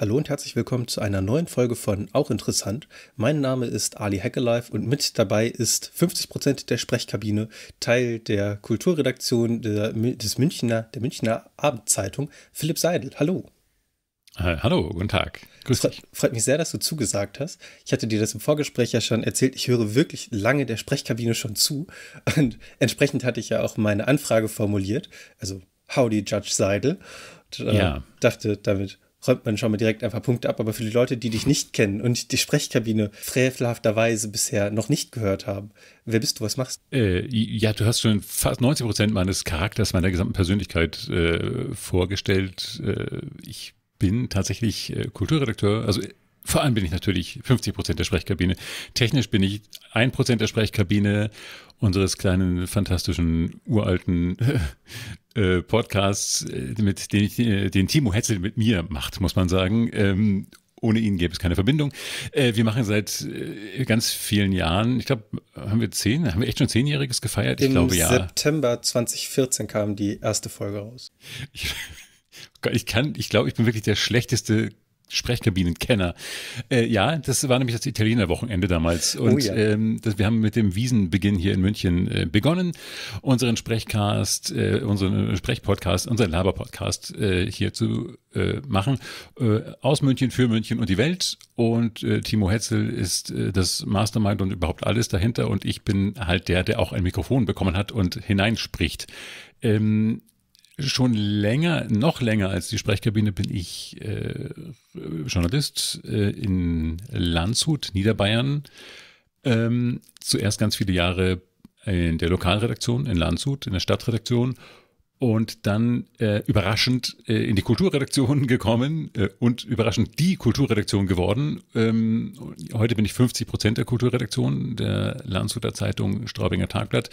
Hallo und herzlich willkommen zu einer neuen Folge von Auch Interessant. Mein Name ist Ali Hackelife und mit dabei ist 50% der Sprechkabine, Teil der Kulturredaktion der, des Münchner, der Münchner Abendzeitung, Philipp Seidel. Hallo. Äh, hallo, guten Tag. Grüß dich. Freut mich sehr, dass du zugesagt hast. Ich hatte dir das im Vorgespräch ja schon erzählt. Ich höre wirklich lange der Sprechkabine schon zu. Und entsprechend hatte ich ja auch meine Anfrage formuliert. Also, howdy, Judge Seidel. Und, äh, ja. Dachte damit, räumt man schon mal direkt ein paar Punkte ab. Aber für die Leute, die dich nicht kennen und die Sprechkabine frevelhafterweise bisher noch nicht gehört haben, wer bist du, was machst du? Äh, ja, du hast schon fast 90 Prozent meines Charakters, meiner gesamten Persönlichkeit äh, vorgestellt. Äh, ich bin tatsächlich äh, Kulturredakteur, also vor allem bin ich natürlich 50 Prozent der Sprechkabine. Technisch bin ich 1 Prozent der Sprechkabine unseres kleinen, fantastischen, uralten äh, Podcasts, äh, mit dem ich, äh, den Timo Hetzel mit mir macht, muss man sagen. Ähm, ohne ihn gäbe es keine Verbindung. Äh, wir machen seit äh, ganz vielen Jahren, ich glaube, haben wir zehn, haben wir echt schon zehnjähriges gefeiert? Im ich glaube ja. September 2014 kam die erste Folge raus. Ich, oh ich kann, ich glaube, ich bin wirklich der schlechteste Sprechkabinenkenner. Äh, ja, das war nämlich das Italienerwochenende damals. Oh und oh ja. ähm, das, wir haben mit dem Wiesenbeginn hier in München äh, begonnen, unseren Sprechcast, äh, unseren äh, Sprechpodcast, unseren Laberpodcast äh, hier zu äh, machen. Äh, aus München, für München und die Welt. Und äh, Timo Hetzel ist äh, das Mastermind und überhaupt alles dahinter. Und ich bin halt der, der auch ein Mikrofon bekommen hat und hineinspricht. Ähm, schon länger, noch länger als die Sprechkabine bin ich äh, Journalist äh, in Landshut, Niederbayern. Ähm, zuerst ganz viele Jahre in der Lokalredaktion in Landshut, in der Stadtredaktion und dann äh, überraschend äh, in die Kulturredaktion gekommen äh, und überraschend die Kulturredaktion geworden. Ähm, heute bin ich 50 Prozent der Kulturredaktion der Landshuter Zeitung Straubinger Tagblatt.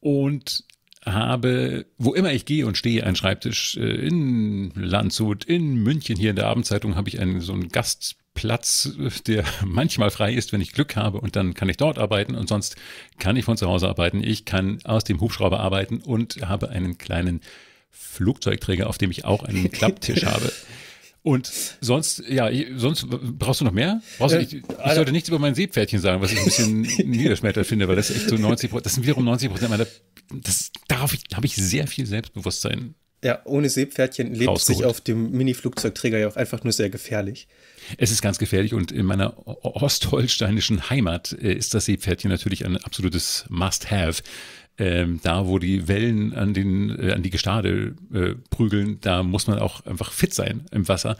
Und habe, wo immer ich gehe und stehe, einen Schreibtisch äh, in Landshut, in München, hier in der Abendzeitung habe ich einen, so einen Gastplatz, äh, der manchmal frei ist, wenn ich Glück habe und dann kann ich dort arbeiten und sonst kann ich von zu Hause arbeiten. Ich kann aus dem Hubschrauber arbeiten und habe einen kleinen Flugzeugträger, auf dem ich auch einen Klapptisch habe. Und sonst, ja, ich, sonst brauchst du noch mehr? Brauchst du, äh, ich, ich also sollte nichts über mein Seepferdchen sagen, was ich ein bisschen niederschmettert finde, weil das echt so 90 Prozent, das sind wiederum 90 Prozent meiner, das, darauf habe ich sehr viel Selbstbewusstsein. Ja, ohne Seepferdchen lebt es sich auf dem Mini-Flugzeugträger ja auch einfach nur sehr gefährlich. Es ist ganz gefährlich und in meiner ostholsteinischen Heimat äh, ist das Seepferdchen natürlich ein absolutes Must-Have ähm, da wo die Wellen an, den, äh, an die Gestade äh, prügeln, da muss man auch einfach fit sein im Wasser.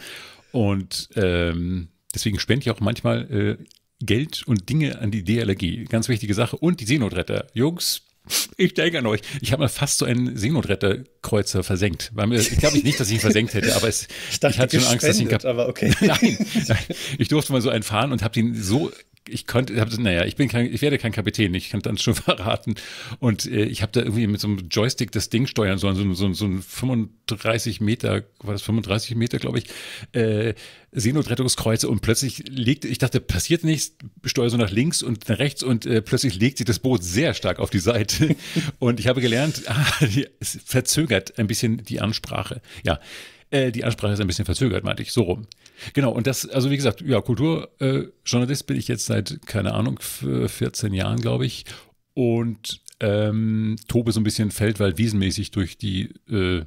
Und ähm, deswegen spende ich auch manchmal äh, Geld und Dinge an die DLRG. Ganz wichtige Sache. Und die Seenotretter. Jungs, ich denke an euch. Ich habe mal fast so einen Seenotretterkreuzer versenkt. Weil mir, ich glaube nicht, dass ich ihn versenkt hätte, aber es, ich, dachte, ich hatte schon Angst, dass ich ihn kaputt. Okay. Nein, nein, ich durfte mal so einen fahren und habe den so ich konnte, hab, naja, ich bin kein, ich werde kein Kapitän, ich kann dann schon verraten. Und äh, ich habe da irgendwie mit so einem Joystick das Ding steuern sollen, so, so, so ein 35 Meter, war das 35 Meter, glaube ich, äh, Seenotrettungskreuze und plötzlich legte, ich dachte, passiert nichts, steuere so nach links und nach rechts und äh, plötzlich legt sich das Boot sehr stark auf die Seite. und ich habe gelernt, ah, es verzögert ein bisschen die Ansprache. Ja, äh, die Ansprache ist ein bisschen verzögert, meinte ich, so rum. Genau, und das, also wie gesagt, ja, Kulturjournalist äh, bin ich jetzt seit, keine Ahnung, 14 Jahren, glaube ich. Und ähm, tobe so ein bisschen feldwald-wiesenmäßig durch die äh,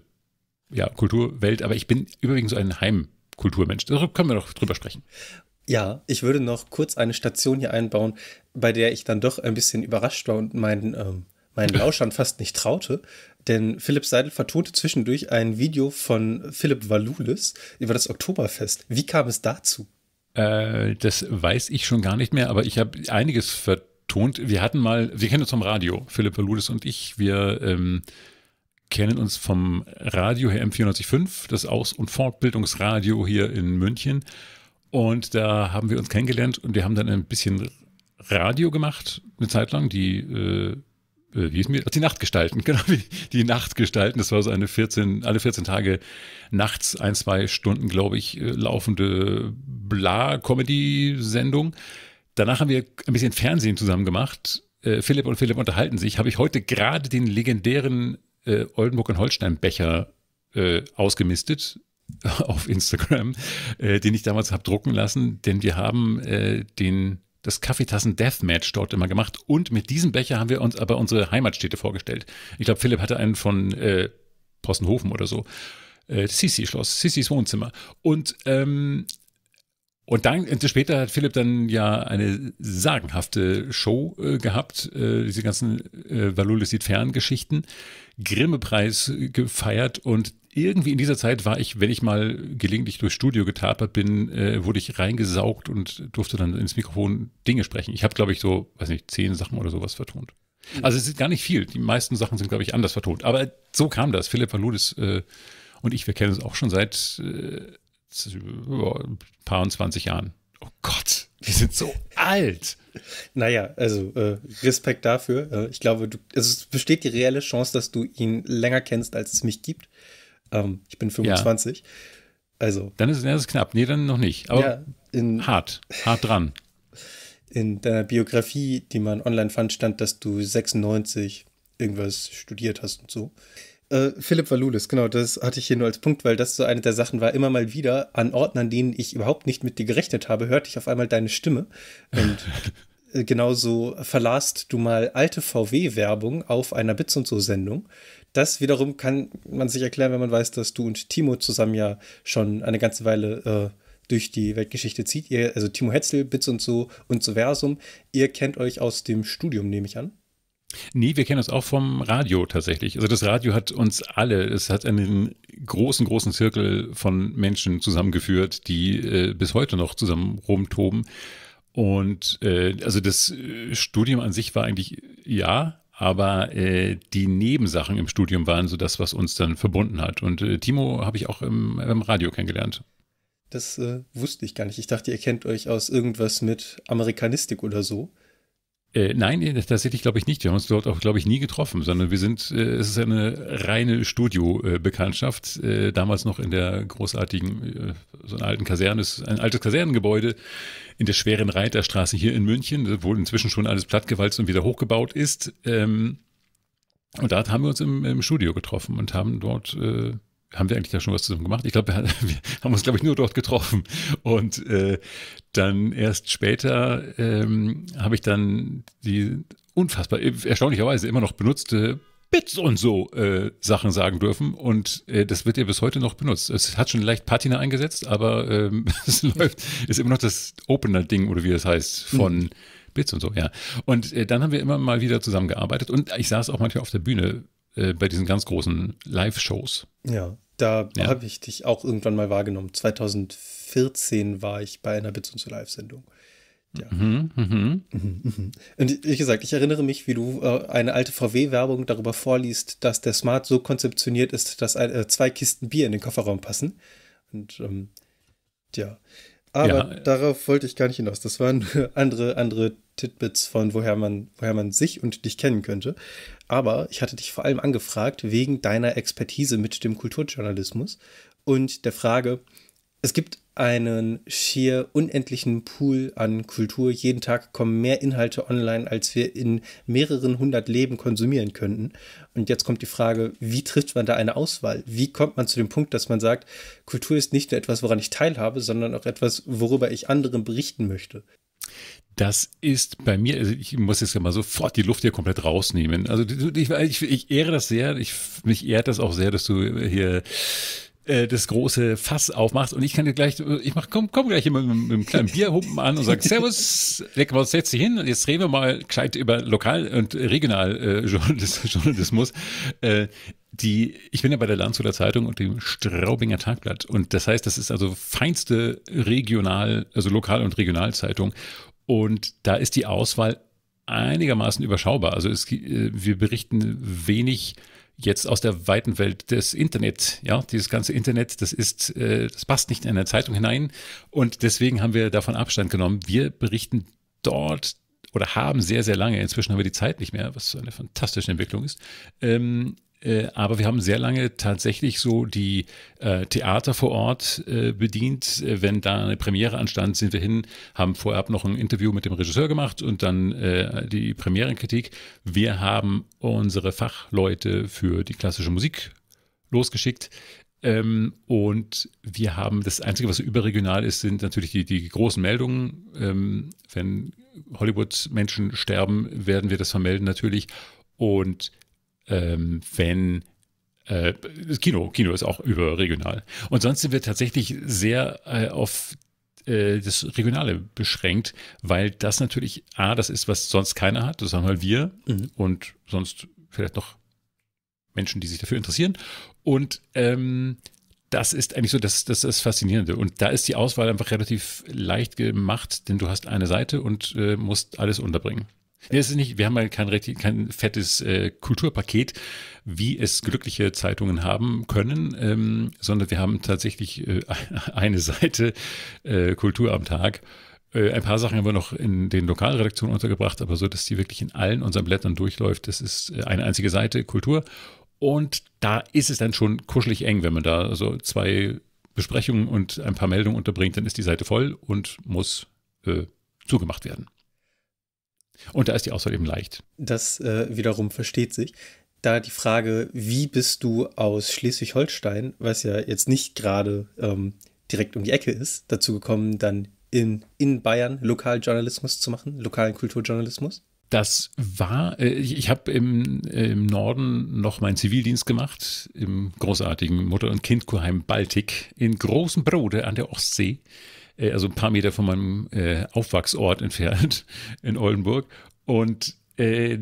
ja, Kulturwelt, aber ich bin überwiegend so ein Heimkulturmensch. Darüber können wir noch drüber sprechen. Ja, ich würde noch kurz eine Station hier einbauen, bei der ich dann doch ein bisschen überrascht war und meinen, ähm, meinen Lauschern fast nicht traute. Denn Philipp Seidel vertonte zwischendurch ein Video von Philipp Walulis über das Oktoberfest. Wie kam es dazu? Äh, das weiß ich schon gar nicht mehr, aber ich habe einiges vertont. Wir hatten mal, wir kennen uns vom Radio, Philipp Walulis und ich. Wir ähm, kennen uns vom Radio her M945, das Aus- und Fortbildungsradio hier in München. Und da haben wir uns kennengelernt und wir haben dann ein bisschen Radio gemacht, eine Zeit lang, die äh, äh, wie hieß mir, die Nacht gestalten, genau, die Nacht gestalten. Das war so eine 14, alle 14 Tage nachts, ein, zwei Stunden, glaube ich, äh, laufende Bla-Comedy-Sendung. Danach haben wir ein bisschen Fernsehen zusammen gemacht. Äh, Philipp und Philipp unterhalten sich. Habe ich heute gerade den legendären äh, Oldenburg und Holstein-Becher äh, ausgemistet auf Instagram, den ich damals habe drucken lassen, denn wir haben den das Kaffeetassen-Deathmatch dort immer gemacht. Und mit diesem Becher haben wir uns aber unsere Heimatstädte vorgestellt. Ich glaube, Philipp hatte einen von äh, Possenhofen oder so. Äh, Sissi-Schloss, Sissis Wohnzimmer. Und ähm, und dann später hat Philipp dann ja eine sagenhafte Show äh, gehabt, äh, diese ganzen äh, Valulis sieht fern Geschichten, Grimme-Preis äh, gefeiert und irgendwie in dieser Zeit war ich, wenn ich mal gelegentlich durchs Studio getapert bin, äh, wurde ich reingesaugt und durfte dann ins Mikrofon Dinge sprechen. Ich habe, glaube ich, so, weiß nicht, zehn Sachen oder sowas vertont. Also es ist gar nicht viel. Die meisten Sachen sind, glaube ich, anders vertont. Aber so kam das. Philipp Paludis äh, und ich, wir kennen uns auch schon seit äh, ein paar und 20 Jahren. Oh Gott, wir sind so alt. Naja, also äh, Respekt dafür. Äh, ich glaube, du, also es besteht die reelle Chance, dass du ihn länger kennst, als es mich gibt. Ähm, ich bin 25. Ja. Also. Dann ist, es knapp. Nee, dann noch nicht. Aber ja, in, hart, hart dran. In deiner Biografie, die man online fand, stand, dass du 96 irgendwas studiert hast und so. Äh, Philipp Valulis, genau, das hatte ich hier nur als Punkt, weil das so eine der Sachen war, immer mal wieder an Orten, an denen ich überhaupt nicht mit dir gerechnet habe, hörte ich auf einmal deine Stimme. Und äh, genauso verlasst du mal alte VW-Werbung auf einer Bits und so Sendung das wiederum kann man sich erklären, wenn man weiß, dass du und Timo zusammen ja schon eine ganze Weile äh, durch die Weltgeschichte zieht. Ihr, also Timo Hetzel, Bits und so und so Versum, ihr kennt euch aus dem Studium, nehme ich an. Nee, wir kennen uns auch vom Radio tatsächlich. Also das Radio hat uns alle, es hat einen großen, großen Zirkel von Menschen zusammengeführt, die äh, bis heute noch zusammen rumtoben. Und äh, also das äh, Studium an sich war eigentlich ja, aber äh, die Nebensachen im Studium waren so das, was uns dann verbunden hat. Und äh, Timo habe ich auch im, im, Radio kennengelernt. Das äh, wusste ich gar nicht. Ich dachte, ihr kennt euch aus irgendwas mit Amerikanistik oder so. Äh, nein, tatsächlich glaube ich nicht. Wir haben uns dort auch, glaube ich, nie getroffen, sondern wir sind, äh, es ist eine reine Studio-Bekanntschaft. Äh, damals noch in der großartigen, äh, so einer alten Kaserne, ein altes Kasernengebäude in der schweren Reiterstraße hier in München, wo inzwischen schon alles plattgewalzt und wieder hochgebaut ist. Ähm, und da haben wir uns im, im Studio getroffen und haben dort äh, haben wir eigentlich da schon was zusammen gemacht? Ich glaube, wir, wir, haben uns, glaube ich, nur dort getroffen. Und äh, dann erst später ähm, habe ich dann die unfassbar, äh, erstaunlicherweise immer noch benutzte Bits und so äh, Sachen sagen dürfen. Und äh, das wird ja bis heute noch benutzt. Es hat schon leicht Patina eingesetzt, aber ähm, es läuft, ist immer noch das Opener-Ding oder wie es das heißt, hm. von. Mhm. Bits und so, ja. Und äh, dann haben wir immer mal wieder zusammengearbeitet und ich saß auch manchmal auf der Bühne äh, bei diesen ganz großen Live-Shows. Ja, da ja. habe ich dich auch irgendwann mal wahrgenommen. 2014 war ich bei einer Bits und zu Live-Sendung. Ja. Mhm, mhm. und wie gesagt, ich erinnere mich, wie du äh, eine alte VW-Werbung darüber vorliest, dass der Smart so konzeptioniert ist, dass ein, äh, zwei Kisten Bier in den Kofferraum passen. Und ähm, ja. Aber ja. darauf wollte ich gar nicht hinaus. Das waren andere, andere Titbits von, woher man, woher man sich und dich kennen könnte. Aber ich hatte dich vor allem angefragt wegen deiner Expertise mit dem Kulturjournalismus und der Frage, es gibt einen schier unendlichen Pool an Kultur. Jeden Tag kommen mehr Inhalte online, als wir in mehreren hundert Leben konsumieren könnten. Und jetzt kommt die Frage, wie trifft man da eine Auswahl? Wie kommt man zu dem Punkt, dass man sagt, Kultur ist nicht nur etwas, woran ich teilhabe, sondern auch etwas, worüber ich anderen berichten möchte? Das ist bei mir, also ich muss jetzt ja mal sofort die Luft hier komplett rausnehmen. Also ich, ich, ich ehre das sehr, ich, mich ehrt das auch sehr, dass du hier äh, das große Fass aufmachst und ich kann dir gleich, ich mach, komm, komm gleich immer mit, mit einem kleinen Bierhumpen an und sag, Servus, leck mal, setz dich hin und jetzt reden wir mal gescheit über Lokal- und Regionaljournalismus. Äh, äh, die, ich bin ja bei der Landshuter Zeitung und dem Straubinger Tagblatt. Und das heißt, das ist also feinste regional, also Lokal- und Regionalzeitung. Und da ist die Auswahl einigermaßen überschaubar. Also es, äh, wir berichten wenig jetzt aus der weiten Welt des Internets. Ja, dieses ganze Internet, das ist, äh, das passt nicht in eine Zeitung hinein. Und deswegen haben wir davon Abstand genommen. Wir berichten dort oder haben sehr, sehr lange, inzwischen haben wir die Zeit nicht mehr, was eine fantastische Entwicklung ist, ähm, äh, aber wir haben sehr lange tatsächlich so die äh, Theater vor Ort äh, bedient. Äh, wenn da eine Premiere anstand, sind wir hin, haben vorab noch ein Interview mit dem Regisseur gemacht und dann äh, die Premierenkritik. Wir haben unsere Fachleute für die klassische Musik losgeschickt. Ähm, und wir haben das Einzige, was überregional ist, sind natürlich die, die großen Meldungen. Ähm, wenn Hollywood-Menschen sterben, werden wir das vermelden natürlich. Und ähm, wenn äh, Kino, Kino ist auch überregional. Und sonst sind wir tatsächlich sehr äh, auf äh, das Regionale beschränkt, weil das natürlich A, das ist, was sonst keiner hat, das haben halt wir mhm. und sonst vielleicht noch Menschen, die sich dafür interessieren. Und ähm, das ist eigentlich so das, das, das Faszinierende. Und da ist die Auswahl einfach relativ leicht gemacht, denn du hast eine Seite und äh, musst alles unterbringen. Nee, es ist nicht, wir haben halt kein, kein fettes äh, Kulturpaket, wie es glückliche Zeitungen haben können, ähm, sondern wir haben tatsächlich äh, eine Seite äh, Kultur am Tag. Äh, ein paar Sachen haben wir noch in den Lokalredaktionen untergebracht, aber so, dass die wirklich in allen unseren Blättern durchläuft. Das ist äh, eine einzige Seite, Kultur. Und da ist es dann schon kuschelig eng, wenn man da so zwei Besprechungen und ein paar Meldungen unterbringt, dann ist die Seite voll und muss äh, zugemacht werden. Und da ist die Auswahl eben leicht. Das äh, wiederum versteht sich. Da die Frage, wie bist du aus Schleswig-Holstein, was ja jetzt nicht gerade ähm, direkt um die Ecke ist, dazu gekommen, dann in, in Bayern Lokaljournalismus zu machen, lokalen Kulturjournalismus? Das war, äh, ich habe im, im, Norden noch meinen Zivildienst gemacht, im großartigen Mutter- und Kindkurheim Baltik in Großenbrode an der Ostsee. Äh, also ein paar Meter von meinem äh, Aufwachsort entfernt in Oldenburg. Und äh,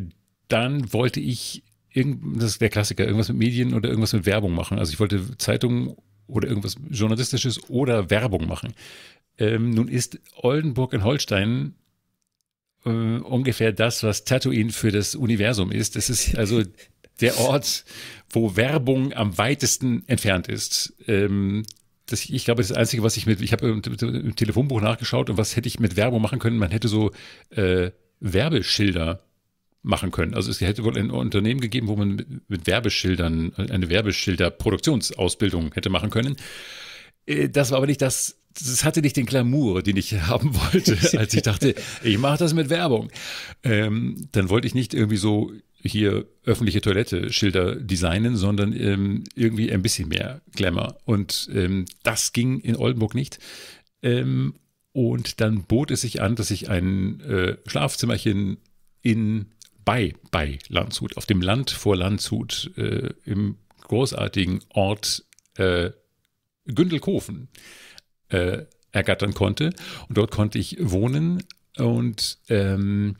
dann wollte ich, irgend, das ist der Klassiker, irgendwas mit Medien oder irgendwas mit Werbung machen. Also ich wollte Zeitungen oder irgendwas Journalistisches oder Werbung machen. Ähm, nun ist Oldenburg in Holstein äh, ungefähr das, was Tatooine für das Universum ist. Es ist also der Ort, wo Werbung am weitesten entfernt ist. Ähm, das, ich glaube, das Einzige, was ich mit, ich habe im, im, Telefonbuch nachgeschaut und was hätte ich mit Werbung machen können, man hätte so äh, Werbeschilder machen können. Also es hätte wohl ein Unternehmen gegeben, wo man mit Werbeschildern, eine Werbeschilder-Produktionsausbildung hätte machen können. Äh, das war aber nicht das, das hatte nicht den Glamour, den ich haben wollte, als ich dachte, ich mache das mit Werbung. Ähm, dann wollte ich nicht irgendwie so hier öffentliche Toilette-Schilder designen, sondern ähm, irgendwie ein bisschen mehr Glamour. Und ähm, das ging in Oldenburg nicht. Ähm, und dann bot es sich an, dass ich ein äh, Schlafzimmerchen in bei, bei Landshut, auf dem Land vor Landshut, äh, im großartigen Ort äh, Gündelkofen äh, ergattern konnte. Und dort konnte ich wohnen. Und ähm,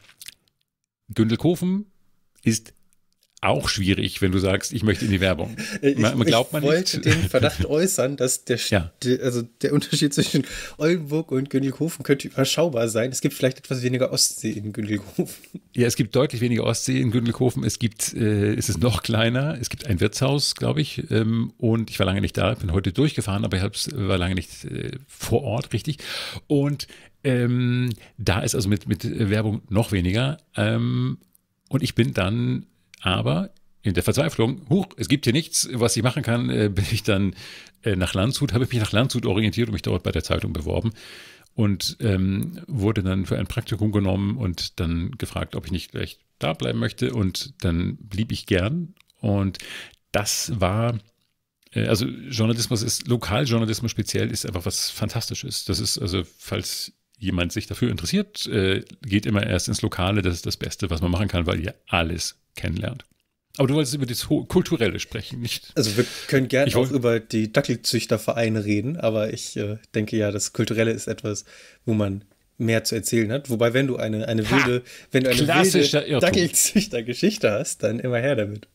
Gündelkofen ist auch schwierig, wenn du sagst, ich möchte in die Werbung. Äh, man, ich, glaubt man ich wollte den Verdacht äußern, dass der, ja. also der Unterschied zwischen Oldenburg und Gündighofen könnte überschaubar sein. Es gibt vielleicht etwas weniger Ostsee in Gündighofen. Ja, es gibt deutlich weniger Ostsee in Gündighofen. Es gibt, äh, es ist noch kleiner. Es gibt ein Wirtshaus, glaube ich. Ähm, und ich war lange nicht da, bin heute durchgefahren, aber ich war lange nicht äh, vor Ort, richtig. Und ähm, da ist also mit, mit Werbung noch weniger. Ähm, und ich bin dann aber in der Verzweiflung, huch, es gibt hier nichts, was ich machen kann, äh, bin ich dann äh, nach Landshut, habe ich mich nach Landshut orientiert und mich dort bei der Zeitung beworben und ähm, wurde dann für ein Praktikum genommen und dann gefragt, ob ich nicht gleich da bleiben möchte und dann blieb ich gern und das war äh, also Journalismus ist, Lokaljournalismus speziell ist einfach was Fantastisches. Das ist also, falls jemand sich dafür interessiert, äh, geht immer erst ins Lokale. Das ist das Beste, was man machen kann, weil ihr alles kennenlernt. Aber du wolltest über das Kulturelle sprechen, nicht? Also wir können gerne auch über die Dackelzüchtervereine reden, aber ich äh, denke ja, das Kulturelle ist etwas, wo man mehr zu erzählen hat. Wobei, wenn du eine, eine wilde, ha, wenn du eine wilde Dackelzüchtergeschichte hast, dann immer her damit.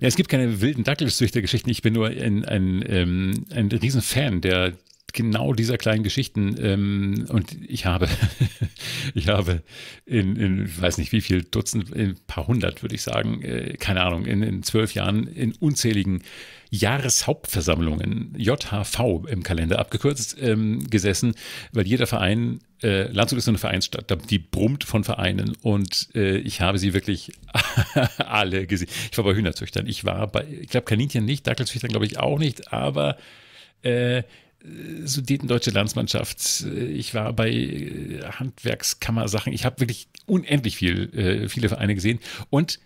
Ja, es gibt keine wilden Dackelzüchtergeschichten. Ich bin nur ein, ein, ähm, ein Riesenfan der genau dieser kleinen Geschichten. Ähm, und ich habe, ich habe in, in, weiß nicht wie viel Dutzend, in ein paar hundert, würde ich sagen, äh, keine Ahnung, in, in zwölf Jahren in unzähligen Jahreshauptversammlungen, JHV im Kalender abgekürzt, ähm, gesessen, weil jeder Verein, äh, Landshut ist so eine Vereinsstadt, die brummt von Vereinen und äh, ich habe sie wirklich alle gesehen. Ich war bei Hühnerzüchtern, ich war bei, ich glaube Kaninchen nicht, Dackelzüchtern glaube ich auch nicht, aber äh, äh, sudetendeutsche Landsmannschaft. Äh, ich war bei äh, Handwerkskammer-Sachen. Ich habe wirklich unendlich viel, viele Vereine gesehen. Und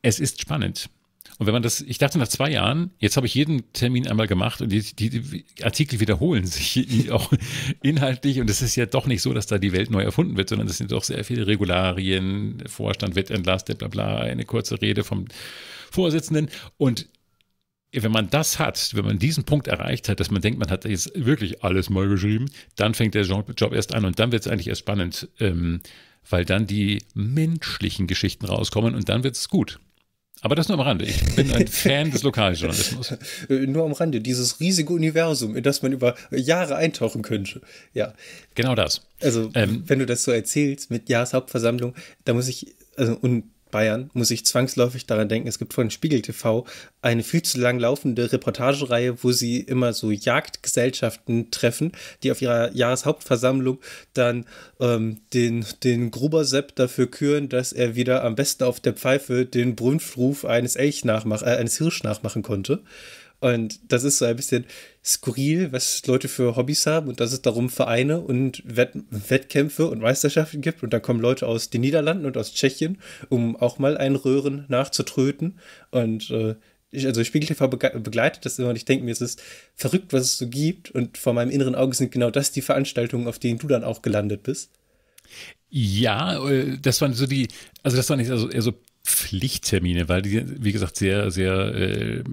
es ist spannend. Und wenn man das, ich dachte nach zwei Jahren, jetzt habe ich jeden Termin einmal gemacht und die, die, Artikel wiederholen sich auch inhaltlich und es ist ja doch nicht so, dass da die Welt neu erfunden wird, sondern es sind doch sehr viele Regularien, Vorstand wird entlastet, bla bla, eine kurze Rede vom Vorsitzenden und wenn man das hat, wenn man diesen Punkt erreicht hat, dass man denkt, man hat jetzt wirklich alles mal geschrieben, dann fängt der Job erst an und dann wird es eigentlich erst spannend, ähm, weil dann die menschlichen Geschichten rauskommen und dann wird es gut. Aber das nur am Rande. Ich bin ein Fan des Lokaljournalismus. Äh, nur am Rande, dieses riesige Universum, in das man über Jahre eintauchen könnte. Ja. Genau das. Also, ähm, wenn du das so erzählst mit Jahreshauptversammlung, da muss ich, also, und Bayern muss ich zwangsläufig daran denken, es gibt von Spiegel TV eine viel zu lang laufende Reportagereihe, wo sie immer so Jagdgesellschaften treffen, die auf ihrer Jahreshauptversammlung dann ähm, den, den Grubersepp dafür küren, dass er wieder am besten auf der Pfeife den Brunftruf eines Elch nachmach, äh, eines Hirsch nachmachen konnte. Und das ist so ein bisschen skurril, was Leute für Hobbys haben und dass es darum Vereine und Wett Wettkämpfe und Meisterschaften gibt. Und dann kommen Leute aus den Niederlanden und aus Tschechien, um auch mal einen Röhren nachzutröten. Und äh, ich, also Spiegeltv begleitet das immer und ich denke mir, es ist verrückt, was es so gibt. Und vor meinem inneren Auge sind genau das die Veranstaltungen, auf denen du dann auch gelandet bist. Ja, äh, das waren so die, also das war nicht also eher so Pflichttermine, weil die, wie gesagt, sehr, sehr äh,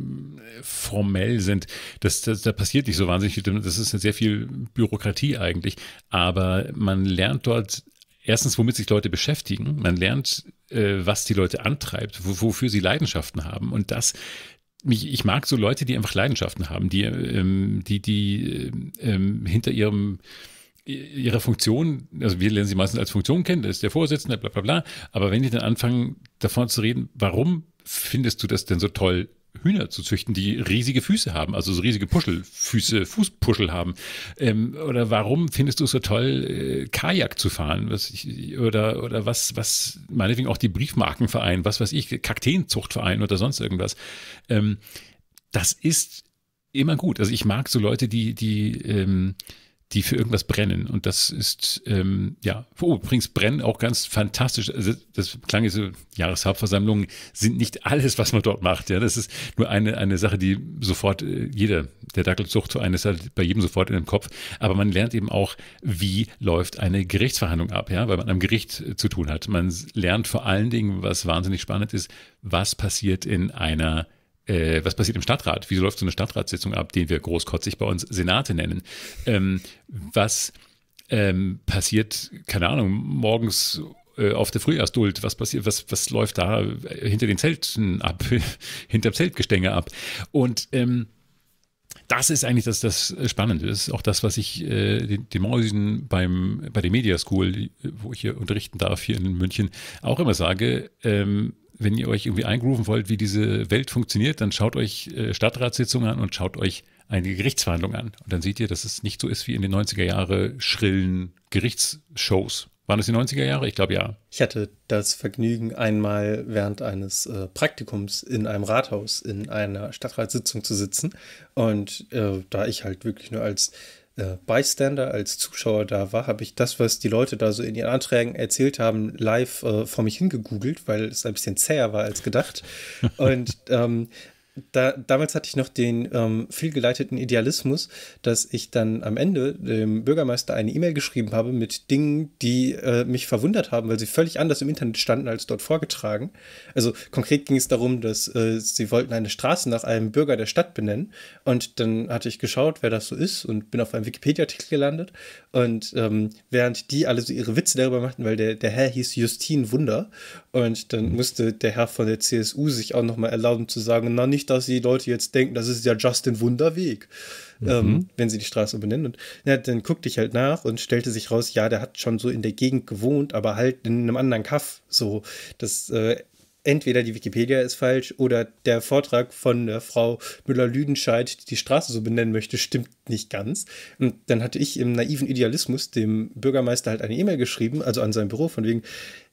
formell sind. Das, das, da passiert nicht so wahnsinnig viel. Das ist sehr viel Bürokratie eigentlich. Aber man lernt dort erstens, womit sich Leute beschäftigen. Man lernt, äh, was die Leute antreibt, wofür sie Leidenschaften haben. Und das, mich, ich mag so Leute, die einfach Leidenschaften haben, die, ähm, die, die ähm, hinter ihrem ihre Funktion, also wir lernen sie meistens als Funktion kennen, das ist der Vorsitzende, bla bla bla. Aber wenn die dann anfangen, davon zu reden, warum findest du das denn so toll, Hühner zu züchten, die riesige Füße haben, also so riesige Puschelfüße, Fußpuschel haben. Ähm, oder warum findest du es so toll, äh, Kajak zu fahren? Was ich, oder, oder was, was, meinetwegen auch die Briefmarkenverein, was weiß ich, Kakteenzuchtverein oder sonst irgendwas. Ähm, das ist immer gut. Also ich mag so Leute, die, die ähm, die für irgendwas brennen. Und das ist, ähm, ja, oh, übrigens brennen auch ganz fantastisch. Also das klang jetzt so, Jahreshauptversammlungen sind nicht alles, was man dort macht. Ja, das ist nur eine, eine Sache, die sofort äh, jeder, der Dackelzucht zu eines halt bei jedem sofort in dem Kopf. Aber man lernt eben auch, wie läuft eine Gerichtsverhandlung ab, ja, weil man am Gericht äh, zu tun hat. Man lernt vor allen Dingen, was wahnsinnig spannend ist, was passiert in einer äh, was passiert im Stadtrat? Wieso läuft so eine Stadtratssitzung ab, den wir großkotzig bei uns Senate nennen? Ähm, was ähm, passiert, keine Ahnung, morgens äh, auf der Frühjahrsduld, was passiert, was, was läuft da äh, hinter den Zelten ab, hinterm Zeltgestänge ab? Und ähm, das ist eigentlich das, das Spannende. Das ist auch das, was ich äh, den, den Mäusen beim, bei der Media School, wo ich hier unterrichten darf, hier in München, auch immer sage. Ähm, wenn ihr euch irgendwie eingrooven wollt, wie diese Welt funktioniert, dann schaut euch äh, Stadtratssitzungen an und schaut euch eine Gerichtsverhandlung an. Und dann seht ihr, dass es nicht so ist wie in den 90er Jahre schrillen Gerichtsshows. Waren das die 90er Jahre? Ich glaube ja. Ich hatte das Vergnügen, einmal während eines äh, Praktikums in einem Rathaus in einer Stadtratssitzung zu sitzen. Und äh, da ich halt wirklich nur als äh, Bystander, als Zuschauer da war, habe ich das, was die Leute da so in ihren Anträgen erzählt haben, live äh, vor mich hingegoogelt, weil es ein bisschen zäher war als gedacht. Und ähm, da, damals hatte ich noch den ähm, vielgeleiteten Idealismus, dass ich dann am Ende dem Bürgermeister eine E-Mail geschrieben habe mit Dingen, die äh, mich verwundert haben, weil sie völlig anders im Internet standen als dort vorgetragen. Also konkret ging es darum, dass äh, sie wollten eine Straße nach einem Bürger der Stadt benennen. Und dann hatte ich geschaut, wer das so ist und bin auf einem Wikipedia-Artikel gelandet. Und ähm, während die alle so ihre Witze darüber machten, weil der, der Herr hieß Justin Wunder und dann musste der Herr von der CSU sich auch nochmal erlauben zu sagen, na nicht, dass die Leute jetzt denken, das ist ja Justin Wunderweg, mhm. ähm, wenn sie die Straße benennen. Und ja, dann guckte ich halt nach und stellte sich raus, ja, der hat schon so in der Gegend gewohnt, aber halt in einem anderen Kaff. So, das äh, entweder die Wikipedia ist falsch oder der Vortrag von der Frau Müller-Lüdenscheid, die die Straße so benennen möchte, stimmt nicht ganz. Und dann hatte ich im naiven Idealismus dem Bürgermeister halt eine E-Mail geschrieben, also an sein Büro, von wegen,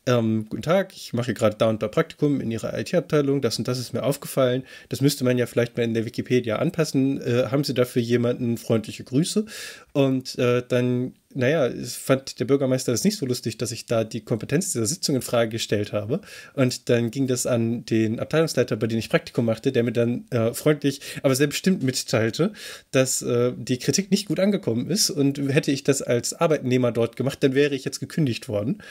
ähm, guten Tag, ich mache gerade da und da Praktikum in Ihrer IT-Abteilung, das und das ist mir aufgefallen. Das müsste man ja vielleicht mal in der Wikipedia anpassen. Äh, haben Sie dafür jemanden freundliche Grüße? Und äh, dann naja, fand der Bürgermeister das nicht so lustig, dass ich da die Kompetenz dieser Sitzung in Frage gestellt habe. Und dann ging das an den Abteilungsleiter, bei dem ich Praktikum machte, der mir dann äh, freundlich, aber sehr bestimmt mitteilte, dass äh, die Kritik nicht gut angekommen ist. Und hätte ich das als Arbeitnehmer dort gemacht, dann wäre ich jetzt gekündigt worden.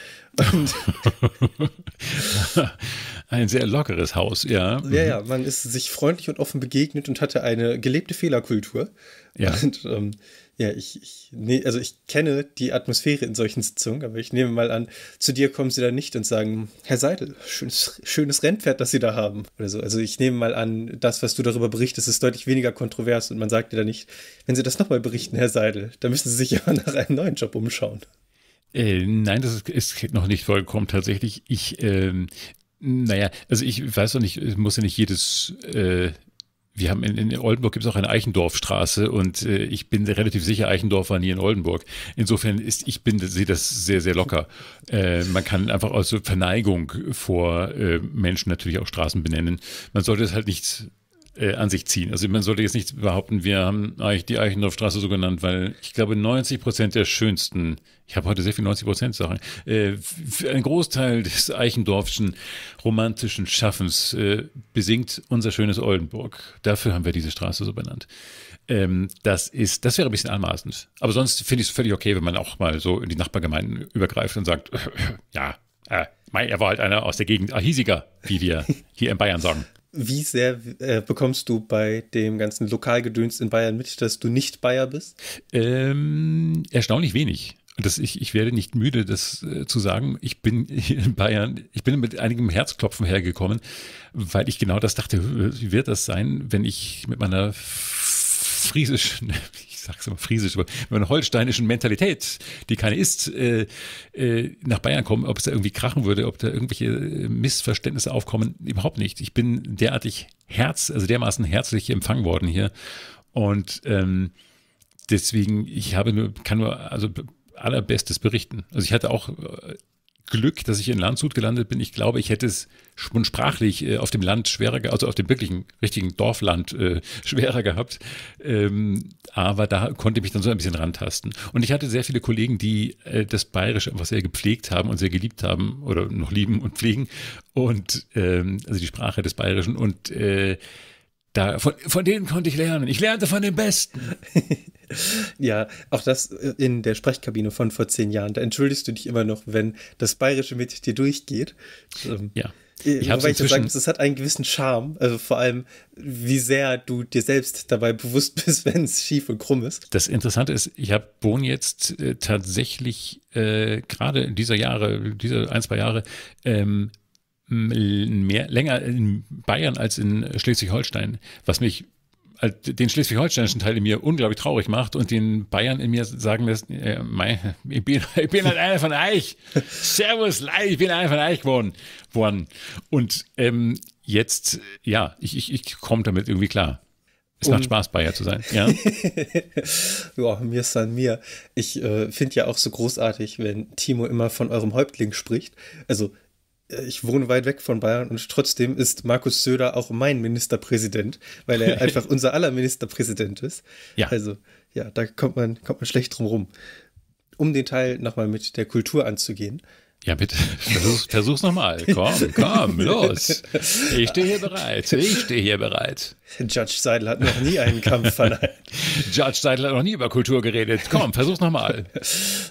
Ein sehr lockeres Haus, ja. Ja, ja, man ist sich freundlich und offen begegnet und hatte eine gelebte Fehlerkultur. Ja. Und ähm, ja, ich, ich nee, also ich kenne die Atmosphäre in solchen Sitzungen, aber ich nehme mal an, zu dir kommen sie da nicht und sagen, Herr Seidel, schönes, schönes Rennpferd, das Sie da haben. Oder so. Also ich nehme mal an, das, was du darüber berichtest, ist deutlich weniger kontrovers und man sagt dir da nicht, wenn Sie das nochmal berichten, Herr Seidel, dann müssen Sie sich ja nach einem neuen Job umschauen. Äh, nein, das ist, ist, noch nicht vollkommen tatsächlich. Ich, ähm, naja, also ich weiß noch nicht, es muss ja nicht jedes äh, wir haben in, in Oldenburg gibt es auch eine Eichendorfstraße und äh, ich bin relativ sicher, Eichendorf war nie in Oldenburg. Insofern ist, ich bin, sehe das sehr, sehr locker. Äh, man kann einfach aus Verneigung vor äh, Menschen natürlich auch Straßen benennen. Man sollte es halt nicht äh, an sich ziehen. Also man sollte jetzt nicht behaupten, wir haben die Eichendorfstraße so genannt, weil ich glaube 90 Prozent der schönsten, ich habe heute sehr viel 90 Prozent Sachen, äh, ein Großteil des Eichendorfschen romantischen Schaffens äh, besingt unser schönes Oldenburg. Dafür haben wir diese Straße so benannt. Ähm, das ist, das wäre ein bisschen anmaßend. Aber sonst finde ich es völlig okay, wenn man auch mal so in die Nachbargemeinden übergreift und sagt, ja, äh, mein, er war halt einer aus der Gegend Ahisiger, wie wir hier in Bayern sagen. Wie sehr äh, bekommst du bei dem ganzen Lokalgedöns in Bayern mit, dass du nicht Bayer bist? Ähm, erstaunlich wenig. Das, ich, ich werde nicht müde, das äh, zu sagen. Ich bin hier in Bayern, ich bin mit einigem Herzklopfen hergekommen, weil ich genau das dachte, wie wird das sein, wenn ich mit meiner friesischen, sag's immer friesisch, aber mit einer holsteinischen Mentalität, die keine ist, äh, äh, nach Bayern kommen, ob es da irgendwie krachen würde, ob da irgendwelche äh, Missverständnisse aufkommen, überhaupt nicht. Ich bin derartig herz, also dermaßen herzlich empfangen worden hier und ähm, deswegen, ich habe nur, kann nur, also allerbestes berichten. Also ich hatte auch äh, Glück, dass ich in Landshut gelandet bin. Ich glaube, ich hätte es schon sprachlich äh, auf dem Land schwerer, also auf dem wirklichen, richtigen Dorfland äh, schwerer gehabt. Ähm, aber da konnte ich mich dann so ein bisschen rantasten. Und ich hatte sehr viele Kollegen, die äh, das Bayerische einfach sehr gepflegt haben und sehr geliebt haben oder noch lieben und pflegen. Und ähm, also die Sprache des Bayerischen und äh, da, von, von denen konnte ich lernen. Ich lernte von den Besten. ja, auch das äh, in der Sprechkabine von vor zehn Jahren. Da entschuldigst du dich immer noch, wenn das bayerische mit dir durchgeht. Ähm, ja. Äh, ich habe ich sagen es hat einen gewissen Charme, also vor allem, wie sehr du dir selbst dabei bewusst bist, wenn es schief und krumm ist. Das Interessante ist, ich habe Bohn jetzt äh, tatsächlich äh, gerade in dieser Jahre, diese ein, zwei Jahre, ähm, mehr, länger in Bayern als in Schleswig-Holstein, was mich den schleswig-holsteinischen Teil in mir unglaublich traurig macht und den Bayern in mir sagen lässt, äh, mein, ich, bin, ich bin halt einer von euch. Servus, ich bin einer von euch geworden. worden. Und ähm, jetzt, ja, ich, ich, ich komme damit irgendwie klar. Es um, macht Spaß, Bayer zu sein. Ja, Boah, mir ist an mir. Ich äh, finde ja auch so großartig, wenn Timo immer von eurem Häuptling spricht. Also äh, ich wohne weit weg von Bayern und trotzdem ist Markus Söder auch mein Ministerpräsident, weil er einfach unser aller Ministerpräsident ist. Ja. Also, ja, da kommt man, kommt man schlecht drum rum. Um den Teil nochmal mit der Kultur anzugehen. Ja, bitte, versuch, versuch's nochmal. Komm, komm, los. Ich stehe hier bereit. Ich stehe hier bereit. Judge Seidel hat noch nie einen Kampf verleiht. Judge Seidel hat noch nie über Kultur geredet. Komm, versuch's nochmal.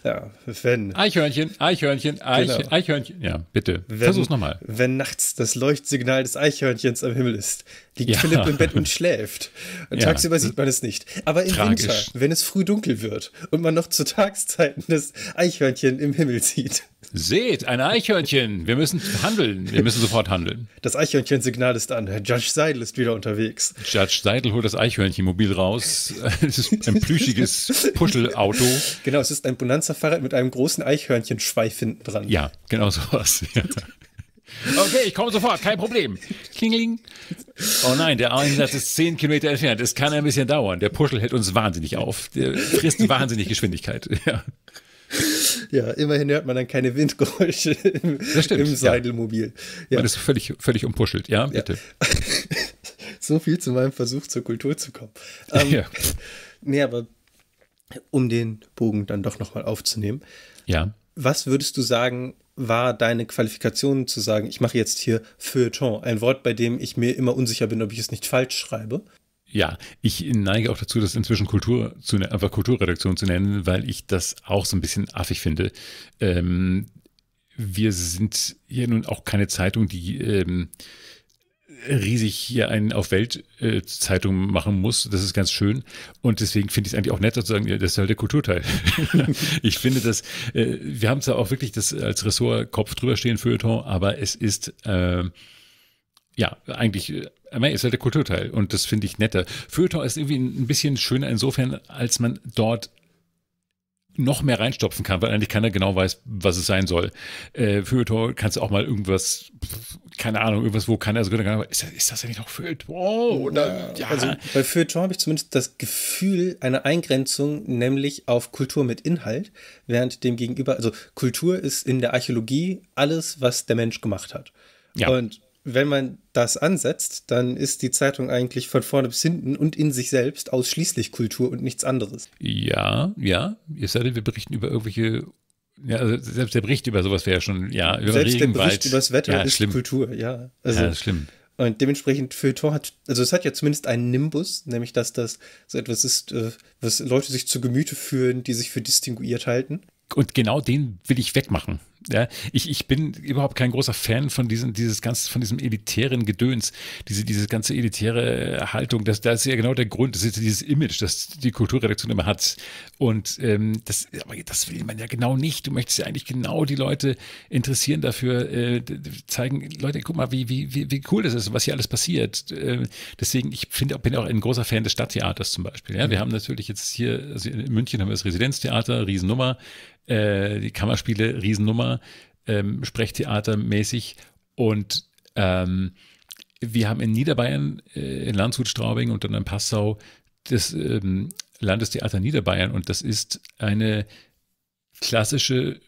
Ja, wenn. Eichhörnchen, Eichhörnchen, Eich, genau. Eichhörnchen. Ja, bitte. Wenn, versuch's nochmal. Wenn nachts das Leuchtsignal des Eichhörnchens am Himmel ist, liegt ja. Philipp im Bett und schläft. Und ja. tagsüber sieht man es nicht. Aber im Tragisch. Winter, wenn es früh dunkel wird und man noch zu Tagszeiten das Eichhörnchen im Himmel sieht. Seht, ein Eichhörnchen. Wir müssen handeln. Wir müssen sofort handeln. Das Eichhörnchen-Signal ist an. Herr Judge Seidel ist wieder unterwegs. Judge Seidel holt das Eichhörnchen-Mobil raus. Es ist ein plüschiges Puschelauto. Genau, es ist ein Bonanza-Fahrrad mit einem großen Eichhörnchenschweif hinten dran. Ja, genau sowas. Ja. Okay, ich komme sofort, kein Problem. Klingling. Oh nein, der Einsatz ist zehn Kilometer entfernt. Es kann ein bisschen dauern. Der Puschel hält uns wahnsinnig auf. Der frisst wahnsinnig Geschwindigkeit. Ja. Ja, immerhin hört man dann keine Windgeräusche im, stimmt, im Seidelmobil. Ja. Man ist völlig, völlig umpuschelt, ja, bitte. Ja. so viel zu meinem Versuch, zur Kultur zu kommen. Ähm, ja. Nee, aber um den Bogen dann doch nochmal aufzunehmen. Ja. Was würdest du sagen, war deine Qualifikation zu sagen, ich mache jetzt hier Feuilleton, ein Wort, bei dem ich mir immer unsicher bin, ob ich es nicht falsch schreibe? Ja, ich neige auch dazu, das inzwischen Kultur zu, ne-, einfach Kulturredaktion zu nennen, weil ich das auch so ein bisschen affig finde. Ähm, wir sind hier nun auch keine Zeitung, die ähm, riesig hier einen auf Weltzeitung äh, machen muss. Das ist ganz schön. Und deswegen finde ich es eigentlich auch nett, sozusagen, das ist halt der Kulturteil. ich finde das, äh, wir haben zwar auch wirklich das als Ressort Kopf drüber stehen, Feuilleton, aber es ist, äh, ja, eigentlich, äh, ist halt der Kulturteil. Und das finde ich netter. Feuilleton ist irgendwie ein bisschen schöner insofern, als man dort noch mehr reinstopfen kann, weil eigentlich keiner genau weiß, was es sein soll. Äh, Feuilleton kannst du auch mal irgendwas, keine Ahnung, irgendwas, wo keiner so also genau, genau ist, ist das eigentlich noch Feuilleton? Oder, ja. Also bei Feuilleton habe ich zumindest das Gefühl einer Eingrenzung, nämlich auf Kultur mit Inhalt, während dem Gegenüber, also Kultur ist in der Archäologie alles, was der Mensch gemacht hat. Ja. Und wenn man das ansetzt, dann ist die Zeitung eigentlich von vorne bis hinten und in sich selbst ausschließlich Kultur und nichts anderes. Ja, ja. Ihr seid, wir berichten über irgendwelche ja, also selbst der Bericht über sowas wäre ja schon, ja, über Selbst Regenwald. der Bericht über das Wetter ja, ist schlimm. Kultur, ja. Also, ja, schlimm. Und dementsprechend Feuilleton hat, also es hat ja zumindest einen Nimbus, nämlich dass das so etwas ist, äh, was Leute sich zu Gemüte führen, die sich für distinguiert halten. Und genau den will ich wegmachen. Ja, ich, ich bin überhaupt kein großer Fan von diesem, dieses ganz, von diesem elitären Gedöns, diese, diese ganze elitäre Haltung. Das, das ist ja genau der Grund, das ist dieses Image, das die Kulturredaktion immer hat. Und ähm, das, aber das will man ja genau nicht. Du möchtest ja eigentlich genau die Leute interessieren dafür, äh, zeigen, Leute, guck mal, wie, wie, wie, wie cool das ist und was hier alles passiert. Äh, deswegen, ich finde, bin auch ein großer Fan des Stadttheaters zum Beispiel. Ja, wir haben natürlich jetzt hier, also in München haben wir das Residenztheater, Riesennummer. Äh, die Kammerspiele, Riesennummer, ähm, Sprechtheatermäßig. Und ähm, wir haben in Niederbayern, äh, in Landshut, Straubing und dann in Passau das ähm, Landestheater Niederbayern. Und das ist eine klassische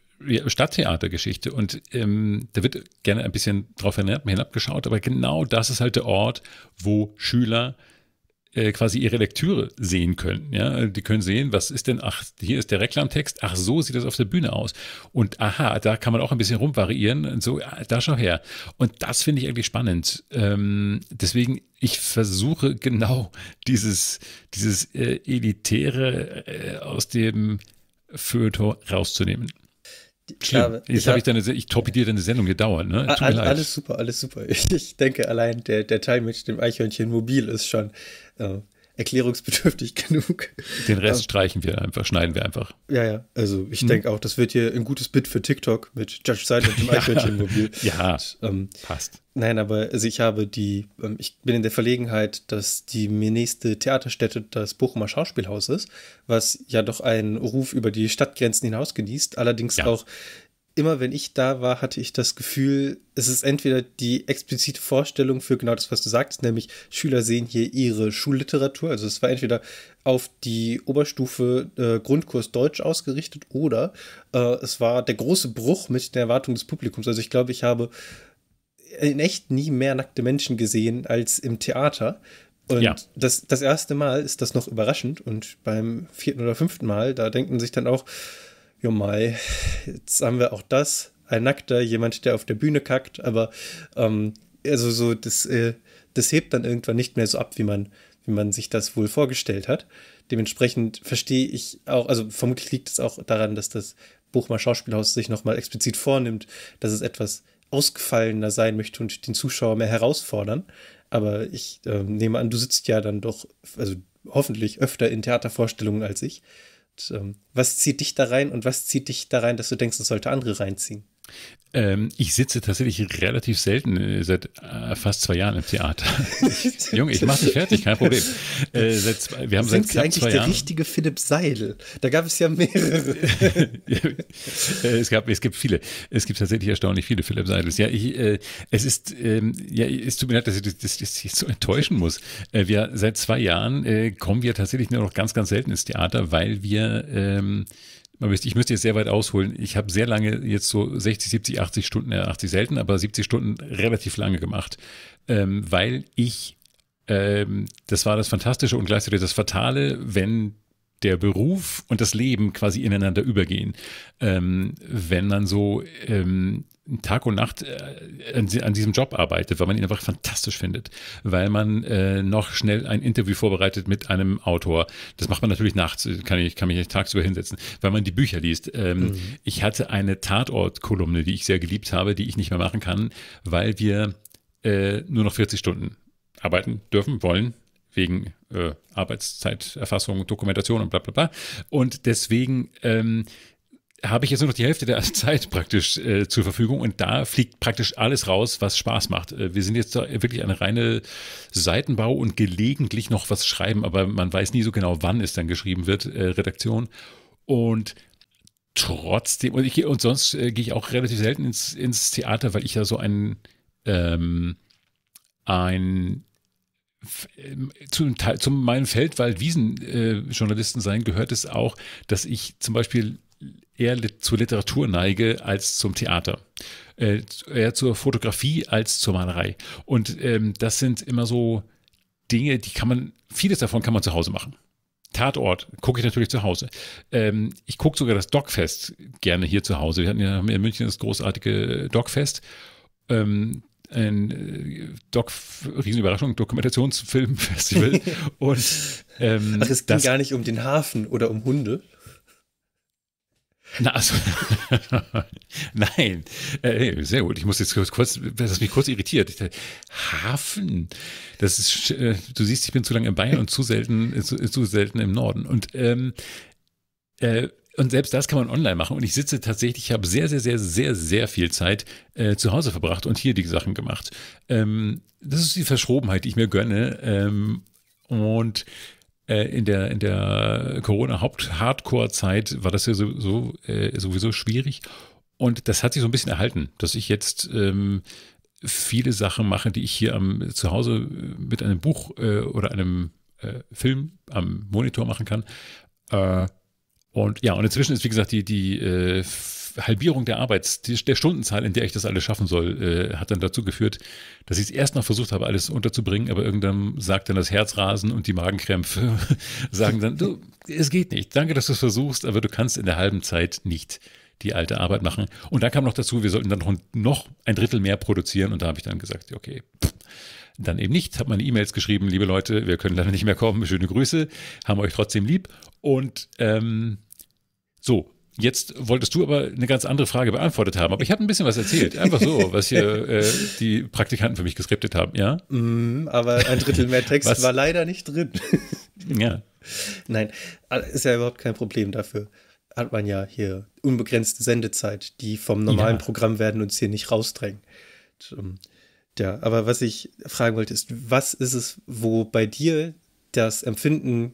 Stadttheatergeschichte. Und ähm, da wird gerne ein bisschen drauf hinabgeschaut, aber genau das ist halt der Ort, wo Schüler äh, quasi ihre Lektüre sehen können. Ja, die können sehen, was ist denn, ach, hier ist der Reklamtext, ach, so sieht das auf der Bühne aus. Und aha, da kann man auch ein bisschen rumvariieren, Und so, ah, da schau her. Und das finde ich eigentlich spannend. Ähm, deswegen, ich versuche genau dieses, dieses äh, Elitäre äh, aus dem Föto rauszunehmen. Schlimm. Habe, Jetzt habe ich deine, ich torpediere deine Sendung hier dauernd, ne? Tut mir leid. Alles super, alles super. Ich, denke, allein der, der Teil mit dem Eichhörnchen mobil ist schon äh, erklärungsbedürftig genug. Den Rest ähm, streichen wir einfach, schneiden wir einfach. Ja, ja. Also ich hm. denke auch, das wird hier ein gutes Bit für TikTok mit Judge Silent im Eichhörnchen-Mobil. ja, Und, ähm, passt. Nein, aber also ich habe die, ähm, ich bin in der Verlegenheit, dass die mir nächste Theaterstätte das Bochumer Schauspielhaus ist, was ja doch einen Ruf über die Stadtgrenzen hinaus genießt, allerdings ja. auch immer wenn ich da war, hatte ich das Gefühl, es ist entweder die explizite Vorstellung für genau das, was du sagst, nämlich Schüler sehen hier ihre Schulliteratur. Also es war entweder auf die Oberstufe äh, Grundkurs Deutsch ausgerichtet oder äh, es war der große Bruch mit der Erwartung des Publikums. Also ich glaube, ich habe in echt nie mehr nackte Menschen gesehen als im Theater. Und ja. das, das erste Mal ist das noch überraschend und beim vierten oder fünften Mal, da denken sich dann auch, Jo mai, jetzt haben wir auch das. Ein Nackter, jemand, der auf der Bühne kackt, aber ähm, also so, das, äh, das hebt dann irgendwann nicht mehr so ab, wie man, wie man sich das wohl vorgestellt hat. Dementsprechend verstehe ich auch, also vermutlich liegt es auch daran, dass das Buchmer Schauspielhaus sich nochmal explizit vornimmt, dass es etwas ausgefallener sein möchte und den Zuschauer mehr herausfordern. Aber ich äh, nehme an, du sitzt ja dann doch, also hoffentlich öfter in Theatervorstellungen als ich. Ähm, was zieht dich da rein und was zieht dich da rein, dass du denkst, es sollte andere reinziehen? Ähm, ich sitze tatsächlich relativ selten äh, seit äh, fast zwei Jahren im Theater. Junge, ich mache dich fertig, kein Problem. Äh, seit, wir haben Sind seit Sie eigentlich der Jahren, richtige Philipp Seidel? Da gab es ja mehrere. Äh, es, gab, es gibt viele. Es gibt tatsächlich erstaunlich viele Philipp Seidels. Ja, ich, äh, es ist, ähm, ja, es tut mir leid, dass ich das, jetzt so enttäuschen muss. Äh, wir, seit zwei Jahren kommen wir tatsächlich nur noch ganz, ganz selten ins Theater, weil wir ähm, ich müsste jetzt sehr weit ausholen. Ich habe sehr lange jetzt so 60, 70, 80 Stunden, 80 äh, selten, aber 70 Stunden relativ lange gemacht, ähm, weil ich, ähm, das war das Fantastische und gleichzeitig das Fatale, wenn der Beruf und das Leben quasi ineinander übergehen. Ähm, wenn man so ähm, Tag und Nacht äh, an, an, diesem Job arbeitet, weil man ihn einfach fantastisch findet, weil man äh, noch schnell ein Interview vorbereitet mit einem Autor. Das macht man natürlich nachts, kann ich kann mich nicht tagsüber hinsetzen, weil man die Bücher liest. Ähm, mhm. Ich hatte eine Tatort-Kolumne, die ich sehr geliebt habe, die ich nicht mehr machen kann, weil wir äh, nur noch 40 Stunden arbeiten dürfen, wollen, wegen äh, Arbeitszeiterfassung, Dokumentation und bla bla bla. Und deswegen ähm, habe ich jetzt nur noch die Hälfte der Zeit praktisch äh, zur Verfügung und da fliegt praktisch alles raus, was Spaß macht. Äh, wir sind jetzt wirklich eine reine Seitenbau und gelegentlich noch was schreiben, aber man weiß nie so genau, wann es dann geschrieben wird, äh, Redaktion. Und trotzdem, und, ich, und sonst äh, gehe ich auch relativ selten ins, ins Theater, weil ich da so ein, ähm, ein ähm, zu, zu meinem Feldwald-Wiesen-Journalisten äh, sein gehört es auch, dass ich zum Beispiel eher zur Literatur neige als zum Theater. Äh, eher zur Fotografie als zur Malerei. Und ähm, das sind immer so Dinge, die kann man, vieles davon kann man zu Hause machen. Tatort gucke ich natürlich zu Hause. Ähm, ich gucke sogar das Dogfest gerne hier zu Hause. Wir hatten ja in München das großartige Dogfest. Ähm, ein äh, Doc, Riesenüberraschung, Dokumentationsfilmfestival. und ähm, Ach, es ging das, gar nicht um den Hafen oder um Hunde. Na, also, nein, äh, sehr gut. Ich muss jetzt kurz, das hat mich kurz irritiert. Dachte, Hafen, das ist, äh, du siehst, ich bin zu lange in Bayern und zu selten, äh, zu, äh, zu selten im Norden. Und ähm, äh, und selbst das kann man online machen. Und ich sitze tatsächlich, ich habe sehr, sehr, sehr, sehr, sehr viel Zeit äh, zu Hause verbracht und hier die Sachen gemacht. Ähm, das ist die Verschrobenheit, die ich mir gönne. Ähm, und äh, in der, in der Corona-Haupt-Hardcore-Zeit war das ja so, so äh, sowieso schwierig. Und das hat sich so ein bisschen erhalten, dass ich jetzt ähm, viele Sachen mache, die ich hier am, zu Hause äh, mit einem Buch äh, oder einem äh, Film am Monitor machen kann. Und ja, und inzwischen ist, wie gesagt, die, die äh, Halbierung der Arbeits, der Stundenzahl, in der ich das alles schaffen soll, äh, hat dann dazu geführt, dass ich es erst noch versucht habe, alles unterzubringen, aber irgendwann sagt dann das Herzrasen und die Magenkrämpfe sagen dann, du, es geht nicht. Danke, dass du es versuchst, aber du kannst in der halben Zeit nicht die alte Arbeit machen. Und dann kam noch dazu, wir sollten dann noch ein, noch ein Drittel mehr produzieren und da habe ich dann gesagt, okay, pff, dann eben nicht. Habe meine E-Mails geschrieben, liebe Leute, wir können leider nicht mehr kommen. Schöne Grüße, haben euch trotzdem lieb. Und ähm, so, Jetzt wolltest du aber eine ganz andere Frage beantwortet haben, aber ich habe ein bisschen was erzählt. Einfach so, was hier äh, die Praktikanten für mich geskriptet haben, ja? Mm, aber ein Drittel mehr Text was? war leider nicht drin. ja. Nein, äh, ist ja überhaupt kein Problem dafür. Hat man ja hier unbegrenzte Sendezeit, die vom normalen ja. Programm werden uns hier nicht rausdrängen. Ähm, ja, aber was ich fragen wollte, ist, was ist es, wo bei dir das Empfinden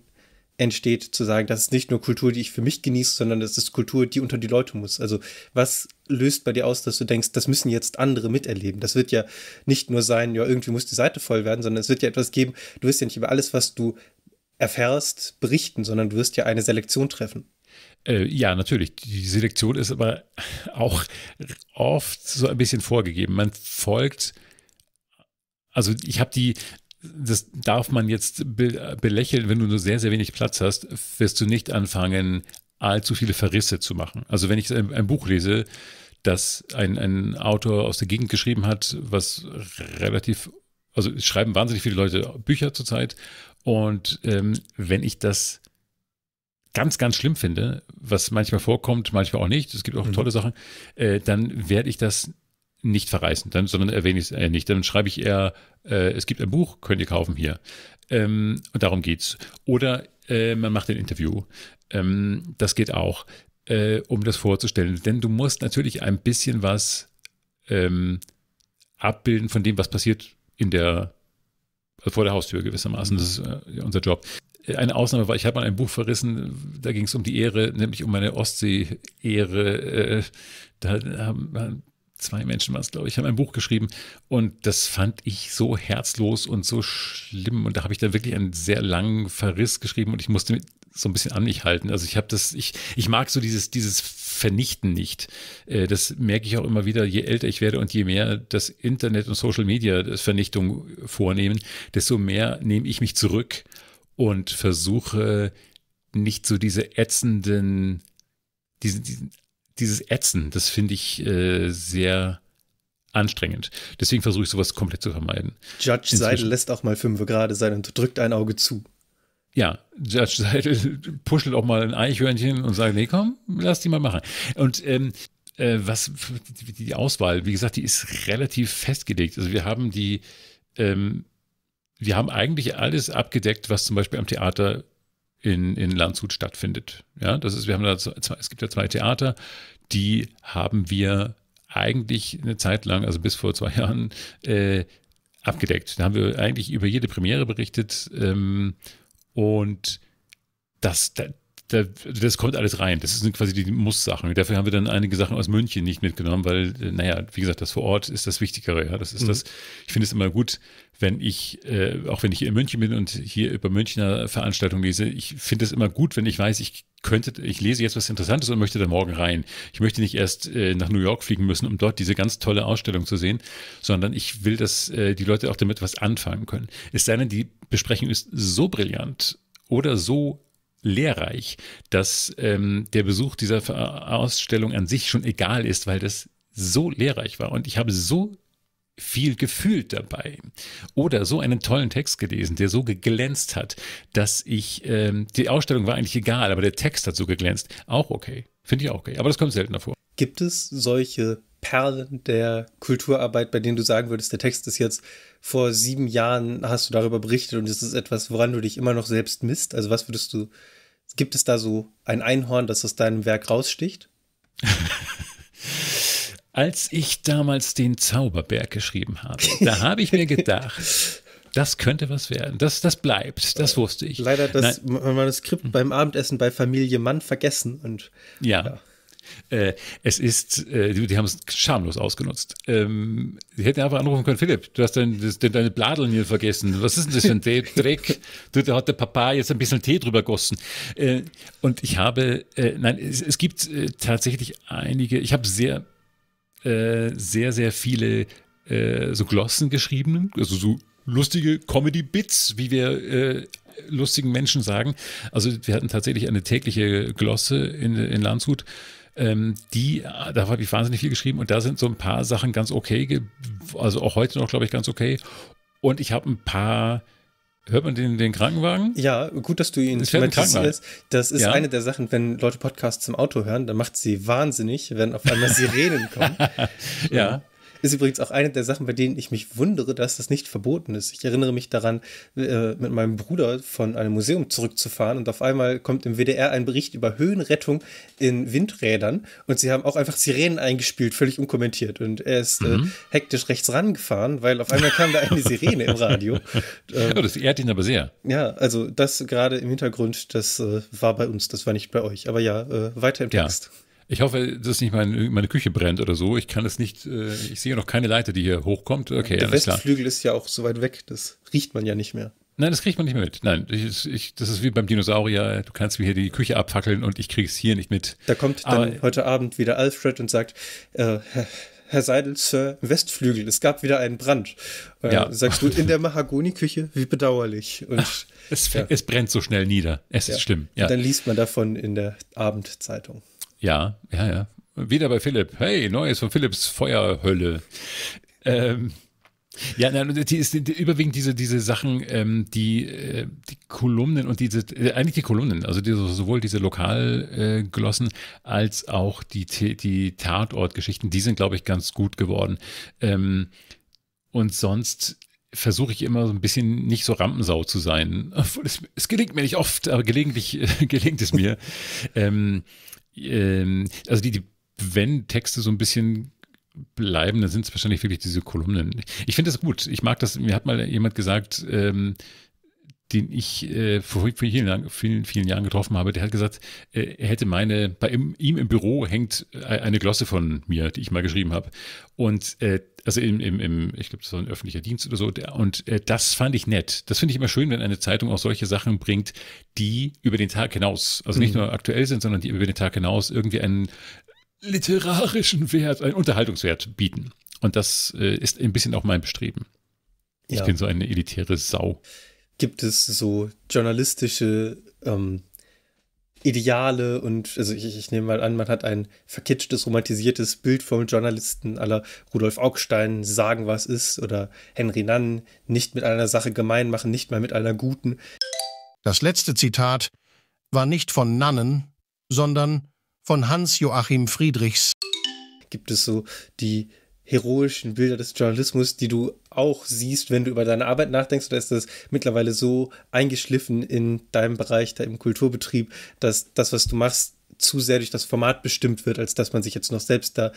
entsteht, zu sagen, das ist nicht nur Kultur, die ich für mich genieße, sondern das ist Kultur, die unter die Leute muss. Also was löst bei dir aus, dass du denkst, das müssen jetzt andere miterleben? Das wird ja nicht nur sein, ja, irgendwie muss die Seite voll werden, sondern es wird ja etwas geben, du wirst ja nicht über alles, was du erfährst, berichten, sondern du wirst ja eine Selektion treffen. Äh, ja, natürlich. Die Selektion ist aber auch oft so ein bisschen vorgegeben. Man folgt also ich habe die das darf man jetzt be belächeln, wenn du nur sehr, sehr wenig Platz hast, wirst du nicht anfangen, allzu viele Verrisse zu machen. Also wenn ich ein, ein Buch lese, das ein, ein, Autor aus der Gegend geschrieben hat, was relativ, also es schreiben wahnsinnig viele Leute Bücher zurzeit. Und ähm, wenn ich das ganz, ganz schlimm finde, was manchmal vorkommt, manchmal auch nicht, es gibt auch mhm. tolle Sachen, äh, dann werde ich das nicht verreißen, dann, sondern erwähne ich es eher äh, nicht. Dann schreibe ich eher, äh, es gibt ein Buch, könnt ihr kaufen hier. Ähm, und darum geht's. Oder äh, man macht ein Interview. Ähm, das geht auch, äh, um das vorzustellen. Denn du musst natürlich ein bisschen was ähm, abbilden von dem, was passiert in der, also vor der Haustür gewissermaßen. Das ist unser Job eine Ausnahme war, ich habe mal ein Buch verrissen, da ging es um die Ehre, nämlich um meine Ostsee-Ehre. Da haben zwei Menschen war es, glaube ich, haben ein Buch geschrieben und das fand ich so herzlos und so schlimm und da habe ich dann wirklich einen sehr langen Verriss geschrieben und ich musste mit so ein bisschen an mich halten. Also ich habe das, ich, ich mag so dieses, dieses Vernichten nicht. Äh, das merke ich auch immer wieder, je älter ich werde und je mehr das Internet und Social Media das äh, Vernichtung vornehmen, desto mehr nehme ich mich zurück und versuche nicht so diese ätzenden diesen, diesen dieses Ätzen, das finde ich äh, sehr anstrengend. Deswegen versuche ich sowas komplett zu vermeiden. Judge Seidel lässt auch mal fünf gerade sein und drückt ein Auge zu. Ja, Judge Seidel puschelt auch mal ein Eichhörnchen und sagt, nee, komm, lass die mal machen. Und ähm, äh, was die Auswahl, wie gesagt, die ist relativ festgelegt. Also wir haben die, ähm, wir haben eigentlich alles abgedeckt, was zum Beispiel am Theater in, in Landshut stattfindet. Ja, das ist, wir haben da zwei, es gibt ja zwei Theater, die haben wir eigentlich eine Zeit lang, also bis vor zwei Jahren, äh, abgedeckt. Da haben wir eigentlich über jede Premiere berichtet ähm, und das, da, das kommt alles rein. Das sind quasi die Muss-Sachen. Dafür haben wir dann einige Sachen aus München nicht mitgenommen, weil, äh, naja, wie gesagt, das vor Ort ist das Wichtigere. Ja, das ist mhm. das. Ich finde es immer gut, wenn ich, äh, auch wenn ich hier in München bin und hier über Münchner Veranstaltungen lese, ich finde es immer gut, wenn ich weiß, ich könnte, ich lese jetzt was Interessantes und möchte dann morgen rein. Ich möchte nicht erst äh, nach New York fliegen müssen, um dort diese ganz tolle Ausstellung zu sehen, sondern ich will, dass äh, die Leute auch damit was anfangen können. Es sei denn, die Besprechung ist so brillant oder so lehrreich, dass ähm, der Besuch dieser Ausstellung an sich schon egal ist, weil das so lehrreich war. Und ich habe so viel gefühlt dabei oder so einen tollen Text gelesen, der so geglänzt hat, dass ich, ähm, die Ausstellung war eigentlich egal, aber der Text hat so geglänzt. Auch okay. Finde ich auch okay. Aber das kommt seltener vor. Gibt es solche Perlen der Kulturarbeit, bei denen du sagen würdest, der Text ist jetzt vor sieben Jahren, hast du darüber berichtet und das ist etwas, woran du dich immer noch selbst misst? Also was würdest du Gibt es da so ein Einhorn, das aus deinem Werk raussticht? Als ich damals den Zauberberg geschrieben habe, da habe ich mir gedacht, das könnte was werden. Das, das bleibt. Das äh, wusste ich. Leider das Nein. Manuskript beim Abendessen bei Familie Mann vergessen und ja. ja. Äh, es ist, äh, die, die haben es schamlos ausgenutzt. Ähm, die hätten einfach anrufen können, Philipp, du hast dein, das, deine Bladeln hier vergessen. Was ist denn das für ein Dreck? Du, da hat der Papa jetzt ein bisschen Tee drüber gossen. Äh, und ich habe, äh, nein, es, es gibt äh, tatsächlich einige, ich habe sehr, äh, sehr, sehr viele so Glossen geschrieben, also so lustige Comedy-Bits, wie wir lustigen Menschen sagen. Also wir hatten tatsächlich eine tägliche Glosse in, in Landshut ähm, die, da habe ich wahnsinnig viel geschrieben und da sind so ein paar Sachen ganz okay, also auch heute noch, glaube ich, ganz okay. Und ich habe ein paar Hört man den, den Krankenwagen? Ja, gut, dass du ihn das thematisierst. Das ist ja. eine der Sachen, wenn Leute Podcasts zum Auto hören, dann macht sie wahnsinnig, wenn auf einmal Sirenen kommen. ja. Ist übrigens auch eine der Sachen, bei denen ich mich wundere, dass das nicht verboten ist. Ich erinnere mich daran, äh, mit meinem Bruder von einem Museum zurückzufahren und auf einmal kommt im WDR ein Bericht über Höhenrettung in Windrädern und sie haben auch einfach Sirenen eingespielt, völlig unkommentiert. Und er ist äh, mhm. äh, hektisch rechts rangefahren, weil auf einmal kam da eine Sirene im Radio. Ähm, das ehrt ihn aber sehr. Ja, also das gerade im Hintergrund, das äh, war bei uns, das war nicht bei euch. Aber ja, äh, weiter im Text. Ja. Ich hoffe, dass nicht mein, meine Küche brennt oder so. Ich kann es nicht, äh, ich sehe noch keine Leiter, die hier hochkommt. Okay, Der Westflügel klar. ist ja auch so weit weg, das riecht man ja nicht mehr. Nein, das kriegt man nicht mehr mit. Nein, ich, ich, das ist wie beim Dinosaurier. Du kannst mir hier die Küche abfackeln und ich kriege es hier nicht mit. Da kommt Aber dann heute Abend wieder Alfred und sagt, äh, Herr Seidel, Sir, Westflügel, es gab wieder einen Brand. Äh, ja. Sagst du, in der Mahagoni-Küche? wie bedauerlich. Und, Ach, es, ja. es, brennt so schnell nieder. Es ja. ist schlimm. Ja. Und dann liest man davon in der Abendzeitung. Ja, ja, ja. Wieder bei Philipp. Hey, Neues von Philipps Feuerhölle. Ähm, ja, nein, die ist überwiegend diese, diese Sachen, ähm, die, äh, die Kolumnen und diese, äh, eigentlich die Kolumnen, also diese, sowohl diese Lokalglossen äh, als auch die, die Tatortgeschichten, die sind, glaube ich, ganz gut geworden. Ähm, und sonst versuche ich immer so ein bisschen nicht so Rampensau zu sein. Es, es gelingt mir nicht oft, aber gelegentlich gelingt es mir. ähm, ähm, also die, die wenn Texte so ein bisschen bleiben, dann sind es wahrscheinlich wirklich diese Kolumnen. Ich finde das gut. Ich mag das. Mir hat mal jemand gesagt, ähm, den ich äh, vor vielen, vielen, vielen, Jahren getroffen habe, der hat gesagt, äh, er hätte meine, bei ihm, ihm, im Büro hängt e-, eine Glosse von mir, die ich mal geschrieben habe. Und äh, also im, im, im ich glaube, das war ein öffentlicher Dienst oder so. Der, und äh, das fand ich nett. Das finde ich immer schön, wenn eine Zeitung auch solche Sachen bringt, die über den Tag hinaus, also nicht mhm. nur aktuell sind, sondern die über den Tag hinaus irgendwie einen literarischen Wert, einen Unterhaltungswert bieten. Und das äh, ist ein bisschen auch mein Bestreben. Ja. Ich bin so eine elitäre Sau gibt es so journalistische ähm, Ideale und also ich, ich, nehme mal an, man hat ein verkitschtes, romantisiertes Bild vom Journalisten aller Rudolf Augstein, sagen was ist oder Henry Nann, nicht mit einer Sache gemein machen, nicht mal mit einer guten. Das letzte Zitat war nicht von Nannen, sondern von Hans-Joachim Friedrichs. Gibt es so die heroischen Bilder des Journalismus, die du auch siehst, wenn du über deine Arbeit nachdenkst, oder ist das mittlerweile so eingeschliffen in deinem Bereich, da im Kulturbetrieb, dass das, was du machst, zu sehr durch das Format bestimmt wird, als dass man sich jetzt noch selbst da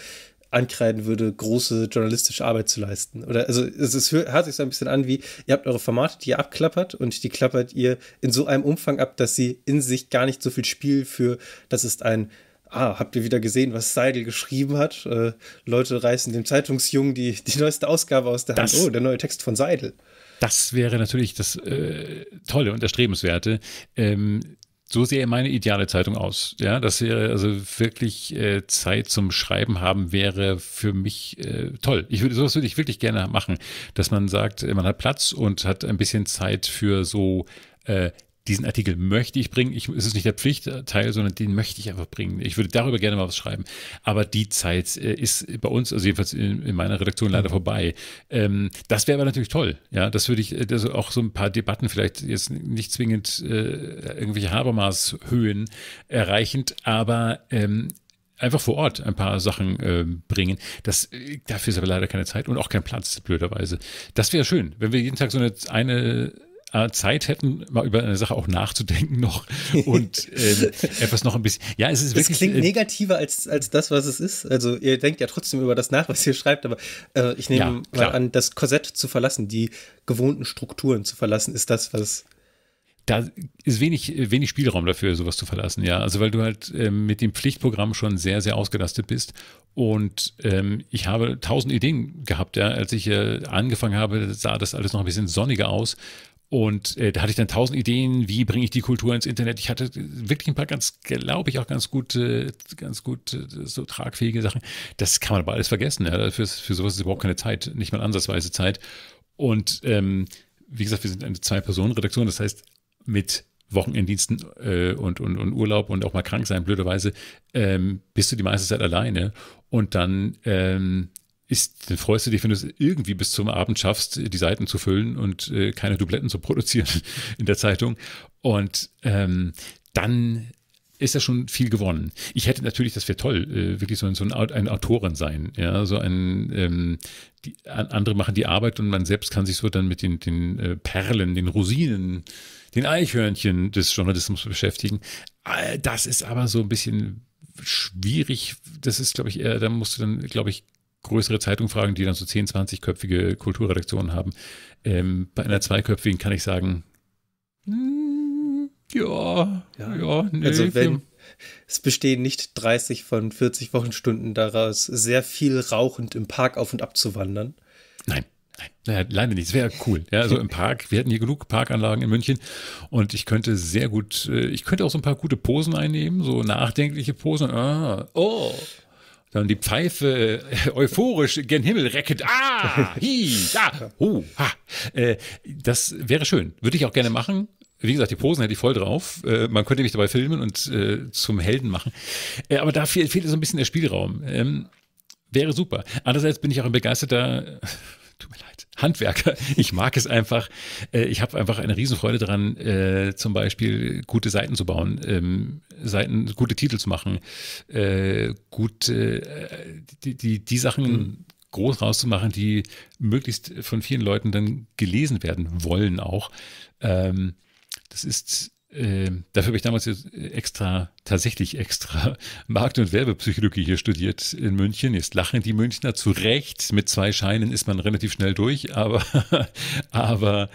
ankreiden würde, große journalistische Arbeit zu leisten. Oder also es ist, hört sich so ein bisschen an wie, ihr habt eure Formate, die ihr abklappert und die klappert ihr in so einem Umfang ab, dass sie in sich gar nicht so viel Spiel für, das ist ein ah, habt ihr wieder gesehen, was Seidel geschrieben hat? Äh, Leute reißen dem Zeitungsjungen die, die neueste Ausgabe aus der das, Hand. Oh, der neue Text von Seidel. Das wäre natürlich das äh, Tolle und Erstrebenswerte. Ähm, so sehe meine ideale Zeitung aus. Ja, dass wäre also wirklich äh, Zeit zum Schreiben haben wäre für mich äh, toll. Ich würde sowas würde ich wirklich gerne machen, dass man sagt, man hat Platz und hat ein bisschen Zeit für so äh, diesen Artikel möchte ich bringen. Ich, es ist nicht der Pflichtteil, sondern den möchte ich einfach bringen. Ich würde darüber gerne mal was schreiben. Aber die Zeit äh, ist bei uns, also jedenfalls in, in meiner Redaktion leider mhm. vorbei. Ähm, das wäre aber natürlich toll. Ja, das würde ich, also auch so ein paar Debatten vielleicht jetzt nicht zwingend äh, irgendwelche Habermaßhöhen erreichend, aber ähm, einfach vor Ort ein paar Sachen äh, bringen. Das, äh, dafür ist aber leider keine Zeit und auch kein Platz, blöderweise. Das wäre schön, wenn wir jeden Tag so eine, eine äh, Zeit hätten, mal über eine Sache auch nachzudenken noch und ähm, etwas noch ein bisschen. Ja, es ist wirklich. Es klingt äh, negativer als, als das, was es ist. Also ihr denkt ja trotzdem über das nach, was ihr schreibt, aber äh, ich nehme ja, mal an, das Korsett zu verlassen, die gewohnten Strukturen zu verlassen, ist das, was da ist wenig, wenig Spielraum dafür, sowas zu verlassen, ja. Also weil du halt äh, mit dem Pflichtprogramm schon sehr, sehr ausgelastet bist. Und ähm, ich habe tausend Ideen gehabt, ja. Als ich äh, angefangen habe, sah das alles noch ein bisschen sonniger aus. Und äh, da hatte ich dann tausend Ideen, wie bringe ich die Kultur ins Internet. Ich hatte wirklich ein paar ganz, glaube ich, auch ganz gute, ganz gut so tragfähige Sachen. Das kann man aber alles vergessen. Ja. Für, für sowas ist überhaupt keine Zeit, nicht mal ansatzweise Zeit. Und ähm, wie gesagt, wir sind eine Zwei-Personen-Redaktion. Das heißt, mit Wochenenddiensten äh, und, und, und Urlaub und auch mal krank sein, blöderweise, ähm, bist du die meiste Zeit alleine. Und dann ähm, ist, dann freust du dich, wenn du es irgendwie bis zum Abend schaffst, die Seiten zu füllen und äh, keine Dubletten zu produzieren in der Zeitung. Und ähm, dann ist ja schon viel gewonnen. Ich hätte natürlich, das wäre toll, äh, wirklich so ein, so ein, ein Autorin sein, ja, so ein, ähm, die, andere machen die Arbeit und man selbst kann sich so dann mit den, den äh, Perlen, den Rosinen, den Eichhörnchen des Journalismus beschäftigen. All Das ist aber so ein bisschen schwierig. Das ist, glaube ich, eher, da musst du dann, glaube ich, größere Zeitung fragen, die dann so 10, 20-köpfige Kulturredaktionen haben. Ähm, bei einer zweiköpfigen kann ich sagen, mm, ja, ja, ja, nee, also wenn, es bestehen nicht 30 von 40 Wochenstunden daraus, sehr viel rauchend im Park auf und ab zu wandern. Nein. Nein, naja, leider nicht. Es wäre cool. Ja, also im Park, wir hatten hier genug Parkanlagen in München und ich könnte sehr gut, äh, ich könnte auch so ein paar gute Posen einnehmen, so nachdenkliche Posen. Ah, oh, dann die Pfeife äh, euphorisch gen Himmel recket. Ah, hi, da, ho, ha. Äh, das wäre schön. Würde ich auch gerne machen. Wie gesagt, die Posen hätte ich voll drauf. Äh, man könnte mich dabei filmen und äh, zum Helden machen. Äh, aber da fehlt, fehlt so ein bisschen der Spielraum. Ähm, wäre super. Andererseits bin ich auch ein begeisterter, tut mir leid, Handwerker. Ich mag es einfach. Äh, ich habe einfach eine Riesenfreude daran, äh, zum Beispiel gute Seiten zu bauen, ähm, Seiten, gute Titel zu machen, äh, gut die, die, die Sachen mhm. groß rauszumachen, die möglichst von vielen Leuten dann gelesen werden wollen auch. Ähm, das ist äh, dafür habe ich damals äh, extra, tatsächlich extra Markt- und Werbepsychologie hier studiert in München. Jetzt lachen die Münchner zu Recht. Mit zwei Scheinen ist man relativ schnell durch, aber, aber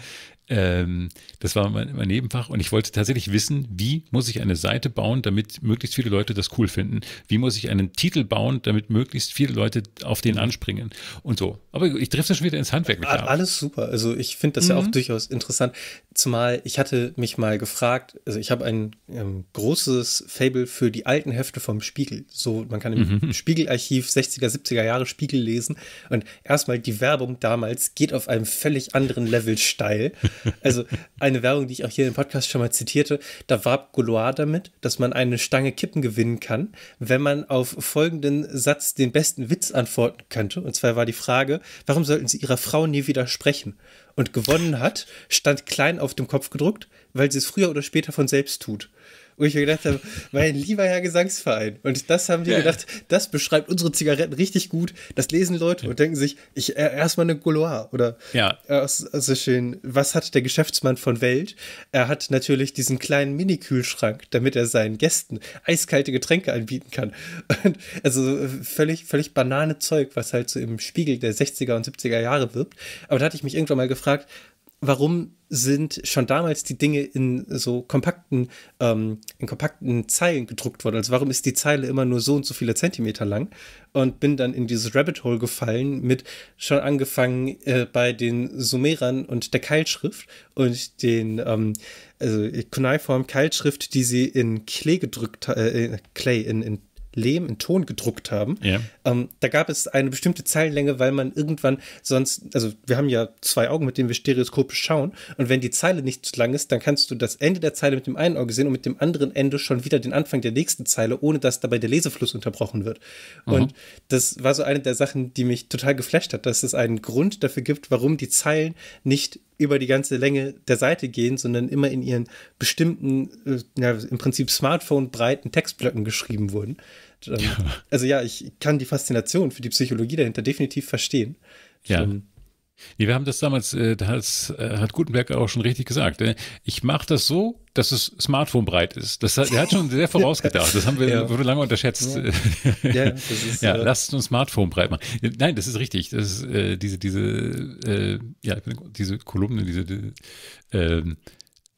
ähm, das war mein, mein, Nebenfach und ich wollte tatsächlich wissen, wie muss ich eine Seite bauen, damit möglichst viele Leute das cool finden? Wie muss ich einen Titel bauen, damit möglichst viele Leute auf den anspringen und so. Aber ich treffe das schon wieder ins Handwerk. Mit Alles super. Also ich finde das mhm. ja auch mhm. durchaus interessant. Zumal ich hatte mich mal gefragt, also ich habe ein ähm, großes Fable für die alten Hefte vom Spiegel. So, man kann im mhm. Spiegelarchiv 60er, 70er Jahre Spiegel lesen und erstmal die Werbung damals geht auf einem völlig anderen Level steil. Also eine Werbung, die ich auch hier im Podcast schon mal zitierte, da warb Gouloir damit, dass man eine Stange Kippen gewinnen kann, wenn man auf folgenden Satz den besten Witz antworten könnte. Und zwar war die Frage, warum sollten sie ihrer Frau nie widersprechen? Und gewonnen hat, stand klein auf dem Kopf gedruckt, weil sie es früher oder später von selbst tut. Wo ich mir gedacht habe, mein lieber Herr Gesangsverein. Und das haben wir ja. gedacht, das beschreibt unsere Zigaretten richtig gut. Das lesen Leute ja. und denken sich, ich äh, erstmal eine Gouloir. Oder ja. Äh, also schön, was hat der Geschäftsmann von Welt? Er hat natürlich diesen kleinen Mini-Kühlschrank, damit er seinen Gästen eiskalte Getränke anbieten kann. Und also völlig, völlig banane Zeug, was halt so im Spiegel der 60er und 70er Jahre wirbt. Aber da hatte ich mich irgendwann mal gefragt, warum sind schon damals die Dinge in so kompakten, ähm, in kompakten Zeilen gedruckt worden? Also warum ist die Zeile immer nur so und so viele Zentimeter lang? Und bin dann in dieses Rabbit Hole gefallen mit schon angefangen äh, bei den Sumerern und der Keilschrift und den ähm, also Kuneiform Keilschrift, die sie in Klee gedrückt, äh, Clay in, in Lehm in Ton gedruckt haben. Ja. Ähm, da gab es eine bestimmte Zeilenlänge, weil man irgendwann sonst, also wir haben ja zwei Augen, mit denen wir stereoskopisch schauen. Und wenn die Zeile nicht zu lang ist, dann kannst du das Ende der Zeile mit dem einen Auge sehen und mit dem anderen Ende schon wieder den Anfang der nächsten Zeile, ohne dass dabei der Lesefluss unterbrochen wird. Mhm. Und das war so eine der Sachen, die mich total geflasht hat, dass es einen Grund dafür gibt, warum die Zeilen nicht über die ganze Länge der Seite gehen, sondern immer in ihren bestimmten, äh, ja, im Prinzip Smartphone-breiten Textblöcken geschrieben wurden. Ähm, ja. Also ja, ich kann die Faszination für die Psychologie dahinter definitiv verstehen. Ja. Schon ähm, Nee, wir haben das damals, äh, da hat's, äh, hat Gutenberg auch schon richtig gesagt. Äh, ich mache das so, dass es Smartphone breit ist. Das hat, er hat schon sehr vorausgedacht. Das haben wir ja. lange unterschätzt. Ja, ja, ist, ja äh, lasst uns Smartphone breit machen. Nein, das ist richtig. Das ist, äh, diese diese äh, ja diese Kolumne, diese die, äh,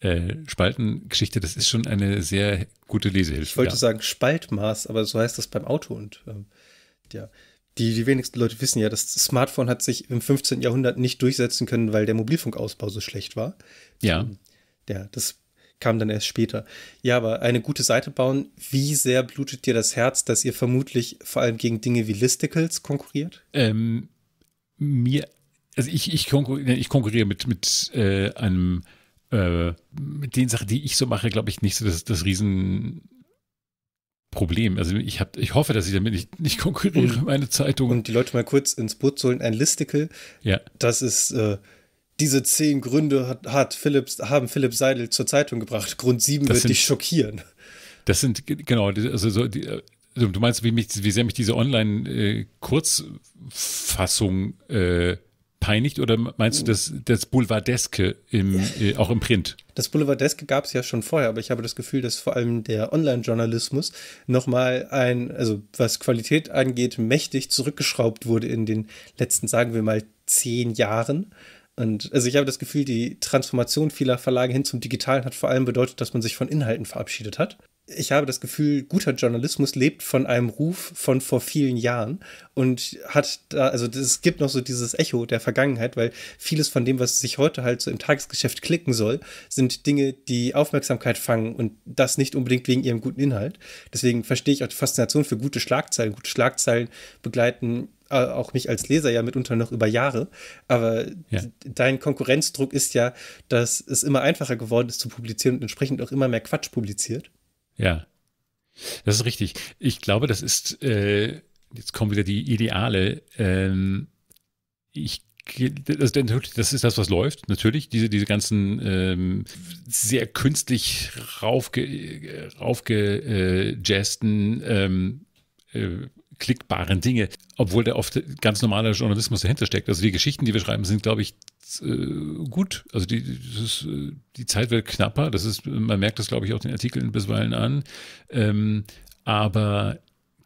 äh, Spaltengeschichte, das ist schon eine sehr gute Lesehilfe. Ich wollte ja. sagen Spaltmaß, aber so heißt das beim Auto und ähm, ja die, die wenigsten Leute wissen ja, das Smartphone hat sich im 15. Jahrhundert nicht durchsetzen können, weil der Mobilfunkausbau so schlecht war. Ja. Ja, ähm, das kam dann erst später. Ja, aber eine gute Seite bauen, wie sehr blutet dir das Herz, dass ihr vermutlich vor allem gegen Dinge wie Listicles konkurriert? Ähm, mir, also ich, ich, konkurriere, ich konkurriere mit, mit äh, einem, äh, mit den Sachen, die ich so mache, glaube ich, nicht so das, das riesen Problem. Also ich, hab, ich hoffe, dass ich damit nicht, nicht konkurriere, mhm. meine Zeitung. Und die Leute mal kurz ins Boot holen, ein Listicle. Ja. Das ist äh, diese zehn Gründe hat, hat Philipps, haben Philipp Seidel zur Zeitung gebracht. Grund sieben wird sind, dich schockieren. Das sind, genau, also so die, also du meinst, wie, mich, wie sehr mich diese Online-Kurzfassung äh, peinigt oder meinst du das, das Boulevardeske im, äh, auch im Print? Das Boulevardeske gab es ja schon vorher, aber ich habe das Gefühl, dass vor allem der Online-Journalismus nochmal ein, also was Qualität angeht, mächtig zurückgeschraubt wurde in den letzten, sagen wir mal, zehn Jahren. Und also ich habe das Gefühl, die Transformation vieler Verlage hin zum Digitalen hat vor allem bedeutet, dass man sich von Inhalten verabschiedet hat ich habe das Gefühl, guter Journalismus lebt von einem Ruf von vor vielen Jahren und hat da, also es gibt noch so dieses Echo der Vergangenheit, weil vieles von dem, was sich heute halt so im Tagesgeschäft klicken soll, sind Dinge, die Aufmerksamkeit fangen und das nicht unbedingt wegen ihrem guten Inhalt. Deswegen verstehe ich auch die Faszination für gute Schlagzeilen. Gute Schlagzeilen begleiten äh, auch mich als Leser ja mitunter noch über Jahre. Aber ja. dein Konkurrenzdruck ist ja, dass es immer einfacher geworden ist zu publizieren und entsprechend auch immer mehr Quatsch publiziert. Ja, das ist richtig. Ich glaube, das ist, äh, jetzt kommen wieder die Ideale. Ähm, ich das, ist das, was läuft, natürlich. Diese, diese ganzen ähm, sehr künstlich raufge, raufgejazzten äh, ähm, äh, klickbaren Dinge, obwohl da oft ganz normaler Journalismus dahinter steckt. Also die Geschichten, die wir schreiben, sind, glaube ich, äh, gut. Also die, ist, äh, die Zeit wird knapper. Das ist, man merkt das, glaube ich, auch den Artikeln bisweilen an. Ähm, aber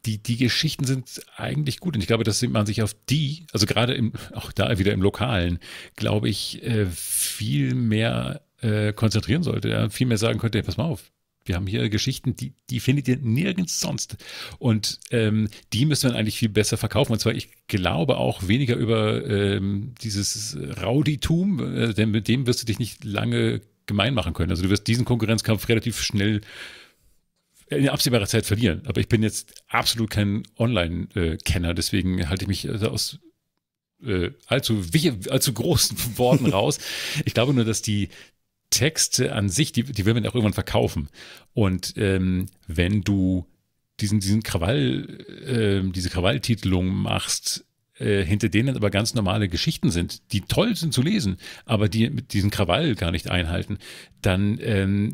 die, die Geschichten sind eigentlich gut. Und ich glaube, dass man sich auf die, also gerade im, auch da wieder im Lokalen, glaube ich, äh, viel mehr äh, konzentrieren sollte. Ja? Viel mehr sagen könnte, pass mal auf, wir haben hier Geschichten, die, die findet ihr nirgends sonst. Und ähm, die müssen wir eigentlich viel besser verkaufen. Und zwar, ich glaube auch weniger über ähm, dieses Rauditum, äh, denn mit dem wirst du dich nicht lange gemein machen können. Also du wirst diesen Konkurrenzkampf relativ schnell in absehbarer Zeit verlieren. Aber ich bin jetzt absolut kein Online-Kenner, deswegen halte ich mich äh, aus äh, allzu, allzu großen Worten raus. Ich glaube nur, dass die, Texte an sich, die, die will man auch irgendwann verkaufen. Und ähm, wenn du diesen, diesen Krawall, äh, diese Krawalltitelung machst, äh, hinter denen aber ganz normale Geschichten sind, die toll sind zu lesen, aber die mit diesem Krawall gar nicht einhalten, dann ähm,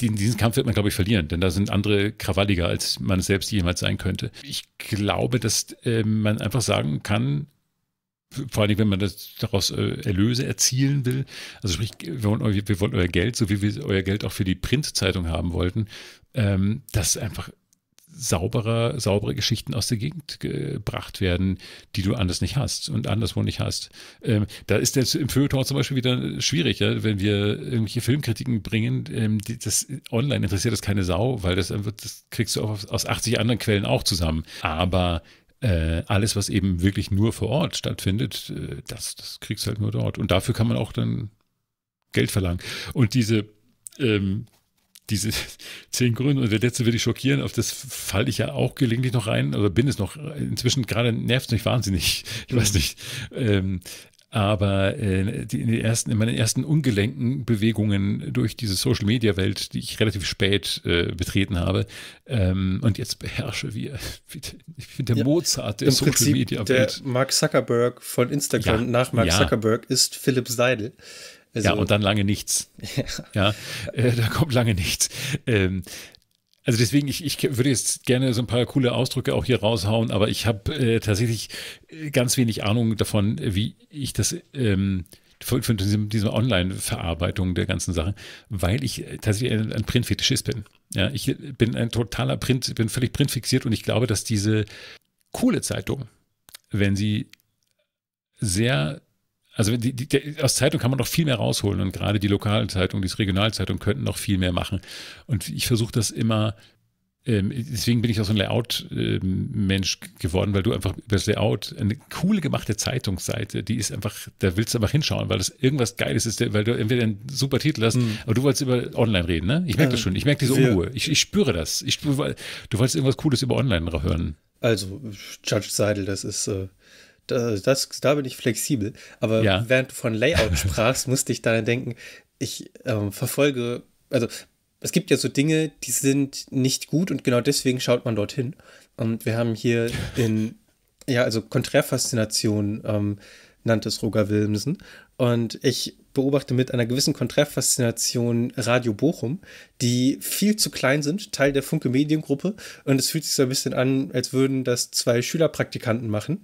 den, diesen Kampf wird man, glaube ich, verlieren, denn da sind andere krawalliger, als man es selbst jemals sein könnte. Ich glaube, dass äh, man einfach sagen kann, vor allem, wenn man das daraus äh, Erlöse erzielen will. Also sprich, wir wollen, euer, wir wollen euer Geld, so wie wir euer Geld auch für die Printzeitung haben wollten, ähm, dass einfach sauberer, saubere Geschichten aus der Gegend gebracht werden, die du anders nicht hast und anderswo nicht hast. Ähm, da ist jetzt im Feuilleton zum Beispiel wieder schwierig, ja? wenn wir irgendwelche Filmkritiken bringen, ähm, die, das online interessiert das keine Sau, weil das, das kriegst du auch aus 80 anderen Quellen auch zusammen. Aber äh, alles, was eben wirklich nur vor Ort stattfindet, äh, das, das kriegst du halt nur dort. Und dafür kann man auch dann Geld verlangen. Und diese, ähm, diese zehn Gründe, und also der letzte würde ich schockieren, auf das falle ich ja auch gelegentlich noch rein, oder bin es noch, inzwischen gerade nervt es mich wahnsinnig, ich weiß mhm. nicht. Ähm, aber äh, die, in, den ersten, in meinen ersten ungelenken Bewegungen durch diese Social-Media-Welt, die ich relativ spät äh, betreten habe, ähm, und jetzt beherrsche wir, ich bin der ja, Mozart der Social-Media-Welt. Der Mark Zuckerberg von Instagram ja, nach Mark ja. Zuckerberg ist Philipp Seidel. Also, ja, und dann lange nichts. ja, äh, da kommt lange nichts. Ähm, also deswegen, ich, ich würde jetzt gerne so ein paar coole Ausdrücke auch hier raushauen, aber ich habe äh, tatsächlich äh, ganz wenig Ahnung davon, wie ich das ähm, von, von diesem, dieser Online-Verarbeitung der ganzen Sache, weil ich äh, tatsächlich ein, ein Printfetischist bin. Ja, ich bin ein totaler Print, bin völlig printfixiert und ich glaube, dass diese coole Zeitung, wenn sie sehr also die, die, aus Zeitung kann man noch viel mehr rausholen und gerade die lokalen Zeitungen, die Regionalzeitung könnten noch viel mehr machen. Und ich versuche das immer, ähm, deswegen bin ich auch so ein Layout-Mensch geworden, weil du einfach über das Layout eine coole gemachte Zeitungsseite, die ist einfach, da willst du einfach hinschauen, weil das irgendwas Geiles ist, weil du entweder einen super Titel hast, mhm. aber du wolltest über Online reden, ne? Ich merke ja, das schon, ich merke diese Unruhe, ich, ich, spüre das. Ich, spüre, weil, du wolltest irgendwas Cooles über Online hören. Also, Judge Seidel, das ist. Äh äh, das, da bin ich flexibel. Aber ja. während du von Layout sprachst, musste ich daran denken, ich ähm, verfolge, also es gibt ja so Dinge, die sind nicht gut und genau deswegen schaut man dorthin. Und wir haben hier in, ja, also Konträrfaszination ähm, nannte es Roger Wilmsen. Und ich beobachte mit einer gewissen Konträrfaszination Radio Bochum, die viel zu klein sind, Teil der Funke Mediengruppe. Und es fühlt sich so ein bisschen an, als würden das zwei Schülerpraktikanten machen.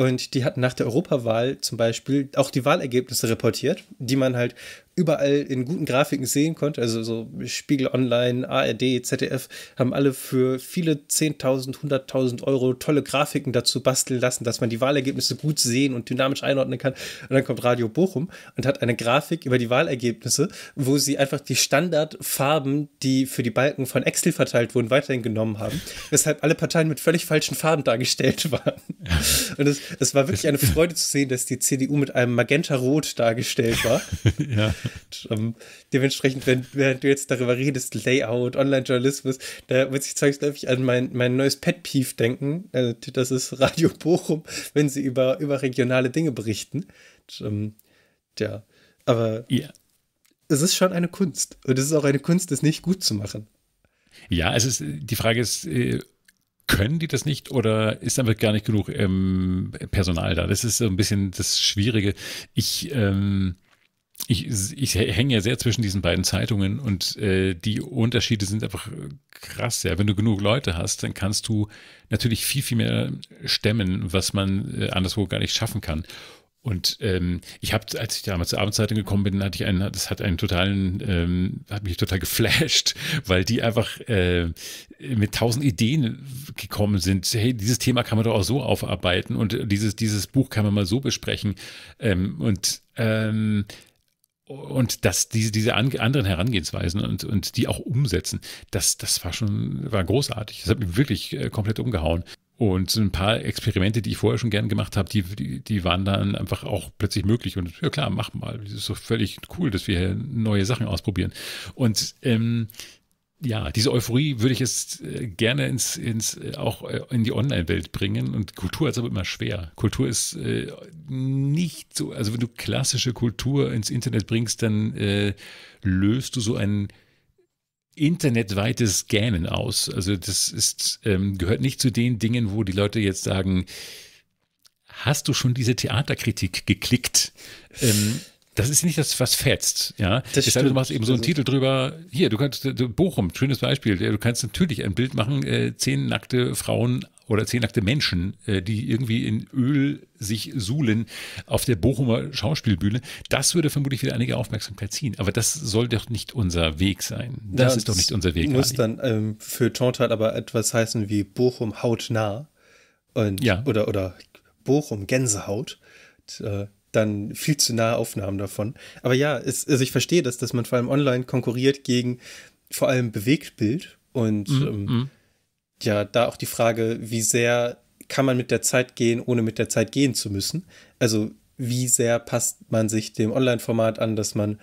Und die hatten nach der Europawahl zum Beispiel auch die Wahlergebnisse reportiert, die man halt überall in guten Grafiken sehen konnte. Also so Spiegel Online, ARD, ZDF haben alle für viele 10.000, 100.000 Euro tolle Grafiken dazu basteln lassen, dass man die Wahlergebnisse gut sehen und dynamisch einordnen kann. Und dann kommt Radio Bochum und hat eine Grafik über die Wahlergebnisse, wo sie einfach die Standardfarben, die für die Balken von Excel verteilt wurden, weiterhin genommen haben, weshalb alle Parteien mit völlig falschen Farben dargestellt waren. Und es, es war wirklich eine Freude zu sehen, dass die CDU mit einem Magenta-Rot dargestellt war. ja um, ähm, dementsprechend, wenn, während du jetzt darüber redest, Layout, Online-Journalismus, da wird sich zwangsläufig an mein, mein neues pet pief denken. Äh, das ist Radio Bochum, wenn sie über, über regionale Dinge berichten. Und, um, ähm, ja, aber yeah. es ist schon eine Kunst. Und es ist auch eine Kunst, es nicht gut zu machen. Ja, es ist, die Frage ist, äh, können die das nicht oder ist einfach gar nicht genug ähm, Personal da? Das ist so ein bisschen das Schwierige. Ich ähm, ich, ich hänge ja sehr zwischen diesen beiden Zeitungen und äh, die Unterschiede sind einfach krass. Ja, wenn du genug Leute hast, dann kannst du natürlich viel, viel mehr stemmen, was man äh, anderswo gar nicht schaffen kann. Und ähm, ich habe, als ich damals zur Abendzeitung gekommen bin, hatte ich einen, das hat einen totalen, ähm, hat mich total geflasht, weil die einfach äh, mit tausend Ideen gekommen sind. Hey, dieses Thema kann man doch auch so aufarbeiten und dieses, dieses Buch kann man mal so besprechen. Ähm, und ähm, und dass diese, diese anderen Herangehensweisen und, und die auch umsetzen, das, das war schon war großartig. Das hat mich wirklich äh, komplett umgehauen. Und so ein paar Experimente, die ich vorher schon gern gemacht habe, die, die, die waren dann einfach auch plötzlich möglich. Und ja klar, mach mal. Das ist so völlig cool, dass wir neue Sachen ausprobieren. Und ähm, ja, diese Euphorie würde ich jetzt äh, gerne ins, ins, äh, auch äh, in die Online-Welt bringen. Und Kultur ist aber immer schwer. Kultur ist äh, nicht so, also wenn du klassische Kultur ins Internet bringst, dann äh, löst du so ein internetweites Gähnen aus. Also das ist, ähm, gehört nicht zu den Dingen, wo die Leute jetzt sagen, hast du schon diese Theaterkritik geklickt? Ähm, das ist nicht das, was fetzt. Ja? Das ist, du machst eben so einen also Titel drüber. Hier, du kannst, Bochum, schönes Beispiel. Du kannst natürlich ein Bild machen, äh, zehn nackte Frauen oder zehn nackte Menschen, äh, die irgendwie in Öl sich suhlen auf der Bochumer Schauspielbühne. Das würde vermutlich wieder einige Aufmerksamkeit ziehen. Aber das soll doch nicht unser Weg sein. Das ja, ist doch nicht unser Weg. Muss Ali. dann ähm, für Tontal aber etwas heißen wie Bochum hautnah. Und, ja. oder, oder Bochum Gänsehaut. Und, äh, dann viel zu nahe Aufnahmen davon. Aber ja, es, also ich verstehe das, dass man vor allem online konkurriert gegen vor allem Bewegtbild und mhm. ähm, mhm. ja, da auch die Frage, wie sehr kann man mit der Zeit gehen, ohne mit der Zeit gehen zu müssen? Also wie sehr passt man sich dem Online-Format an, dass man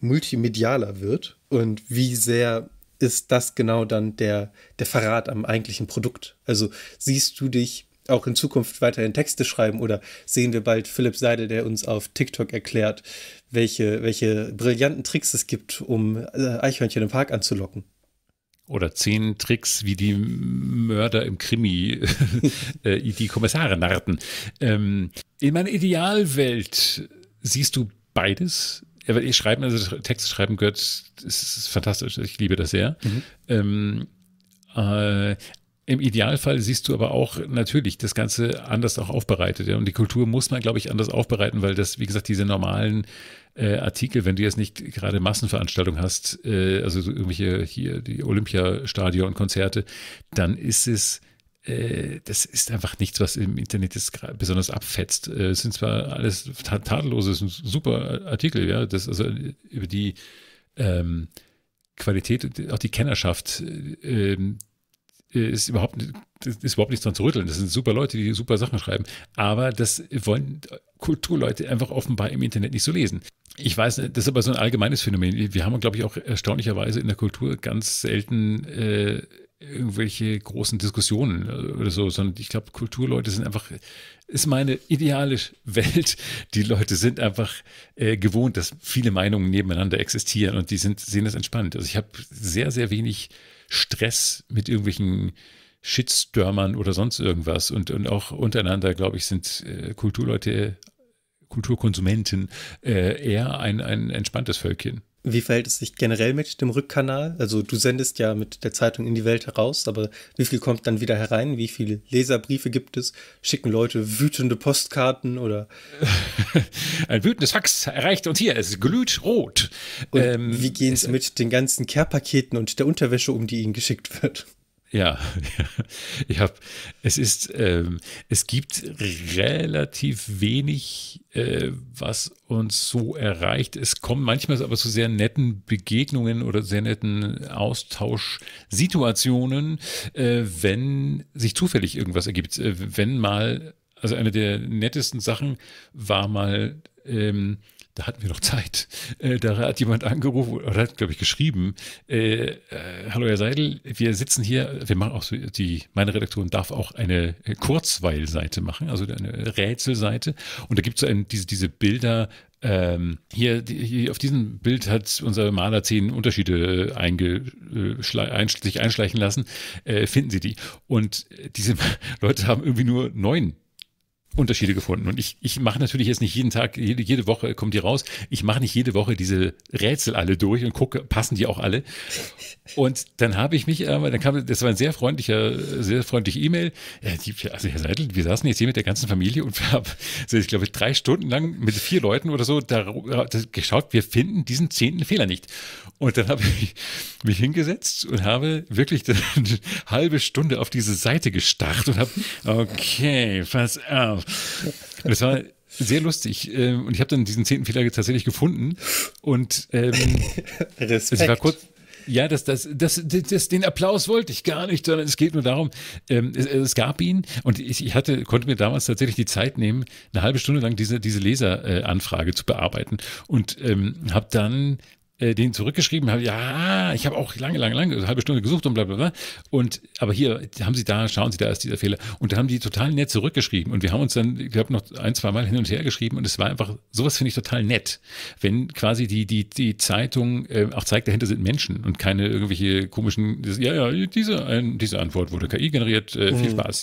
multimedialer wird und wie sehr ist das genau dann der, der Verrat am eigentlichen Produkt? Also siehst du dich auch in Zukunft weiterhin Texte schreiben oder sehen wir bald Philipp Seidel, der uns auf TikTok erklärt, welche, welche brillanten Tricks es gibt, um äh, Eichhörnchen im Park anzulocken. Oder zehn Tricks, wie die Mörder im Krimi äh, die Kommissare narrten. Ähm, in meiner Idealwelt siehst du beides. Aber ich schreiben, also Texte schreiben gehört, ist fantastisch. Ich liebe das sehr. Mhm. Ähm, äh, im Idealfall siehst du aber auch natürlich das Ganze anders auch aufbereitet. Und die Kultur muss man, glaube ich, anders aufbereiten, weil das, wie gesagt, diese normalen äh, Artikel, wenn du jetzt nicht gerade Massenveranstaltungen hast, äh, also so irgendwelche hier die Olympiastadion-Konzerte, dann ist es äh, das ist einfach nichts, was im Internet jetzt besonders abfetzt. Äh, es sind zwar alles tadellose, es sind super äh, Artikel, ja, das also äh, über die ähm, Qualität, und auch die Kennerschaft, ähm, äh, ist überhaupt, ist überhaupt nichts dran zu rütteln. Das sind super Leute, die super Sachen schreiben. Aber das wollen äh, Kulturleute einfach offenbar im Internet nicht so lesen. Ich weiß, das ist aber so ein allgemeines Phänomen. Wir haben, glaube ich, auch erstaunlicherweise in der Kultur ganz selten äh, irgendwelche großen Diskussionen äh, oder so, sondern ich glaube, Kulturleute sind einfach, ist meine ideale Welt. Die Leute sind einfach äh, gewohnt, dass viele Meinungen nebeneinander existieren und die sind, sehen das entspannt. Also ich habe sehr, sehr wenig Stress mit irgendwelchen Shitstürmern oder sonst irgendwas. Und, und auch untereinander, glaube ich, sind äh, Kulturleute, Kulturkonsumenten äh, eher ein, ein entspanntes Völkchen. Wie verhält es sich generell mit dem Rückkanal? Also du sendest ja mit der Zeitung in die Welt heraus, aber wie viel kommt dann wieder herein? Wie viele Leserbriefe gibt es? Schicken Leute wütende Postkarten oder? Ein wütendes Fax erreicht uns hier, es glüht rot. Ähm, wie gehen es mit den ganzen Care-Paketen und der Unterwäsche um, die ihnen geschickt wird? Ja, ich habe, es ist, ähm, es gibt relativ wenig, äh, was uns so erreicht. Es kommen manchmal aber zu sehr netten Begegnungen oder sehr netten Austauschsituationen, äh, wenn sich zufällig irgendwas ergibt. Äh, wenn mal, also eine der nettesten Sachen war mal, ähm, da hatten wir noch Zeit. Äh, da hat jemand angerufen oder hat, glaube ich, geschrieben, äh, äh, hallo Herr Seidel, wir sitzen hier, wir machen auch so, die, meine Redaktion darf auch eine äh, Kurzweilseite machen, also eine Rätselseite. Und da gibt es so ein, diese, diese Bilder, ähm, hier, hier, auf diesem Bild hat unser Maler zehn Unterschiede äh, äh sich einschleichen lassen. Äh, finden Sie die? Und äh, diese Leute haben irgendwie nur neun Unterschiede gefunden. Und ich, ich mache natürlich jetzt nicht jeden Tag, jede, jede Woche kommt die raus. Ich mache nicht jede Woche diese Rätsel alle durch und gucke, passen die auch alle. Und dann habe ich mich, aber äh, dann kam, das war ein sehr freundlicher, sehr freundliche E-Mail. Ja, also Herr Seidel, wir saßen jetzt hier mit der ganzen Familie und wir haben, ich glaube, drei Stunden lang mit vier Leuten oder so äh, da, geschaut, wir finden diesen zehnten Fehler nicht. Und dann habe ich mich hingesetzt und habe wirklich eine halbe Stunde auf diese Seite gestarrt und habe, okay, pass auf. Das war sehr lustig. Ähm, und ich habe dann diesen zehnten Fehler tatsächlich gefunden. Und ähm, Respekt. es war kurz. Ja, das, das, das, das, den Applaus wollte ich gar nicht, sondern es geht nur darum, ähm, es, es gab ihn und ich, ich hatte, konnte mir damals tatsächlich die Zeit nehmen, eine halbe Stunde lang diese, diese Leseranfrage äh, zu bearbeiten und ähm, habe dann äh, den zurückgeschrieben, habe, ja, ich habe auch lange, lange, lange, eine halbe Stunde gesucht und bla bla bla. Und aber hier haben sie da, schauen Sie, da ist dieser Fehler. Und da haben die total nett zurückgeschrieben. Und wir haben uns dann, ich glaube, noch ein, zwei Mal hin und her geschrieben und es war einfach, sowas finde ich total nett. Wenn quasi die, die, die Zeitung äh, auch zeigt, dahinter sind Menschen und keine irgendwelche komischen, ja, ja, diese, ein, diese Antwort wurde KI generiert, äh, viel mhm. Spaß.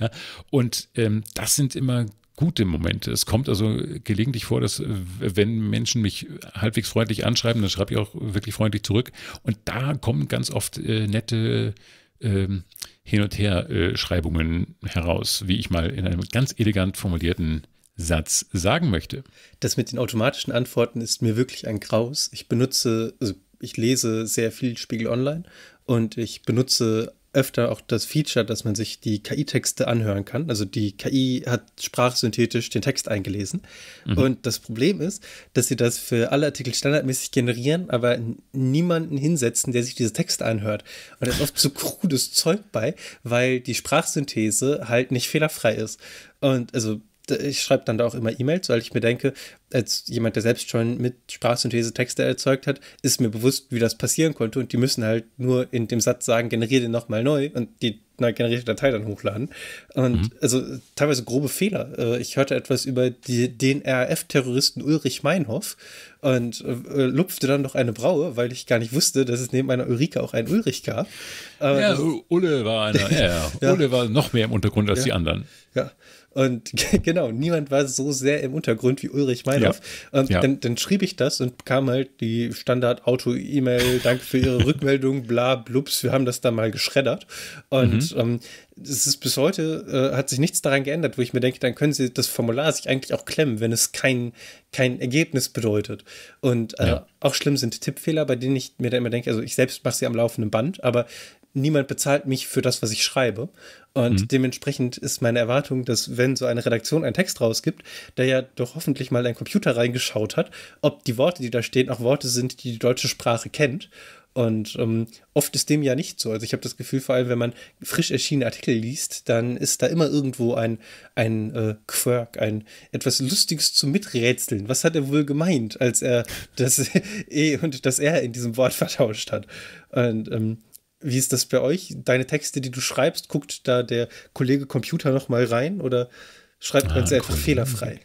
Ja. Und ähm, das sind immer gute Momente. Es kommt also gelegentlich vor, dass äh, wenn Menschen mich halbwegs freundlich anschreiben, dann schreibe ich auch wirklich freundlich zurück. Und da kommen ganz oft äh, nette ähm, Hin- und Her-Schreibungen äh, heraus, wie ich mal in einem ganz elegant formulierten Satz sagen möchte. Das mit den automatischen Antworten ist mir wirklich ein Graus. Ich benutze, also ich lese sehr viel Spiegel Online und ich benutze öfter auch das Feature, dass man sich die KI-Texte anhören kann. Also die KI hat sprachsynthetisch den Text eingelesen. Mhm. Und das Problem ist, dass sie das für alle Artikel standardmäßig generieren, aber niemanden hinsetzen, der sich diese Texte anhört. Und da ist oft so krudes Zeug bei, weil die Sprachsynthese halt nicht fehlerfrei ist. Und also ich schreibe dann da auch immer E-Mails, weil ich mir denke, als jemand, der selbst schon mit Sprachsynthese Texte erzeugt hat, ist mir bewusst, wie das passieren konnte. Und die müssen halt nur in dem Satz sagen, generiere den nochmal neu und die neu generierte Datei dann hochladen. Und mhm. also äh, teilweise grobe Fehler. Äh, ich hörte etwas über die, den RAF-Terroristen Ulrich Meinhoff und äh, äh, lupfte dann noch eine Braue, weil ich gar nicht wusste, dass es neben einer Ulrike auch einen Ulrich gab. ja, Ulle war einer. ja, ja. Ulle war noch mehr im Untergrund als ja. die anderen. Ja. Und genau, niemand war so sehr im Untergrund wie Ulrich Meinhoff. Ja. Und ähm, ja. Dann, dann, schrieb ich das und bekam halt die Standard-Auto-E-Mail, danke für Ihre Rückmeldung, bla, blups, wir haben das da mal geschreddert. Und mhm. ähm, es ist bis heute, äh, hat sich nichts daran geändert, wo ich mir denke, dann können Sie das Formular sich eigentlich auch klemmen, wenn es kein, kein Ergebnis bedeutet. Und äh, ja. auch schlimm sind Tippfehler, bei denen ich mir dann immer denke, also ich selbst mache sie am laufenden Band, aber niemand bezahlt mich für das, was ich schreibe. Und mhm. dementsprechend ist meine Erwartung, dass wenn so eine Redaktion einen Text rausgibt, der ja doch hoffentlich mal ein Computer reingeschaut hat, ob die Worte, die da stehen, auch Worte sind, die die deutsche Sprache kennt. Und ähm, oft ist dem ja nicht so. Also ich habe das Gefühl, vor allem wenn man frisch erschienene Artikel liest, dann ist da immer irgendwo ein, ein äh, Quirk, ein etwas Lustiges zu Miträtseln. Was hat er wohl gemeint, als er das E und das R in diesem Wort vertauscht hat? Und ähm, wie ist das bei euch? Deine Texte, die du schreibst, guckt da der Kollege Computer nochmal rein oder schreibt man ah, sie einfach Kollege. fehlerfrei?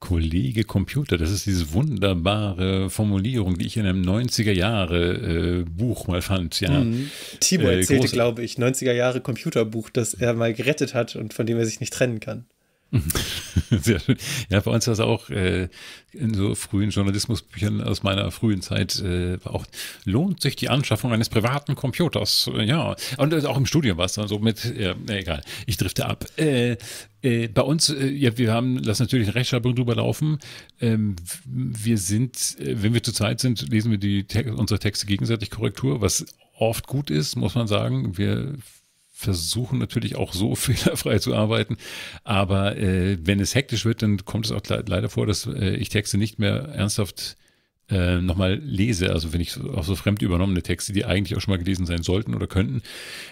Kollege Computer, das ist diese wunderbare Formulierung, die ich in einem 90er-Jahre-Buch äh, mal fand. Ja. Mm. Timo äh, erzählte, glaube ich, 90er-Jahre-Computerbuch, das er mal gerettet hat und von dem er sich nicht trennen kann. Mhm. Sehr schön. Ja, bei uns war es auch äh, in so frühen Journalismusbüchern aus meiner frühen Zeit äh, auch, lohnt sich die Anschaffung eines privaten Computers? Ja, und äh, auch im Studium war es dann so mit, ja, egal, ich drifte ab. Äh, äh, bei uns, äh, ja, wir haben das natürlich Rechtschreibung drüber laufen. Ähm, wir sind, äh, wenn wir zu Zeit sind, lesen wir die Te unsere Texte gegenseitig Korrektur, was oft gut ist, muss man sagen. Wir versuchen natürlich auch so fehlerfrei zu arbeiten. Aber äh, wenn es hektisch wird, dann kommt es auch leider vor, dass äh, ich Texte nicht mehr ernsthaft äh, nochmal lese. Also wenn ich auch so fremd übernommene Texte, die eigentlich auch schon mal gelesen sein sollten oder könnten,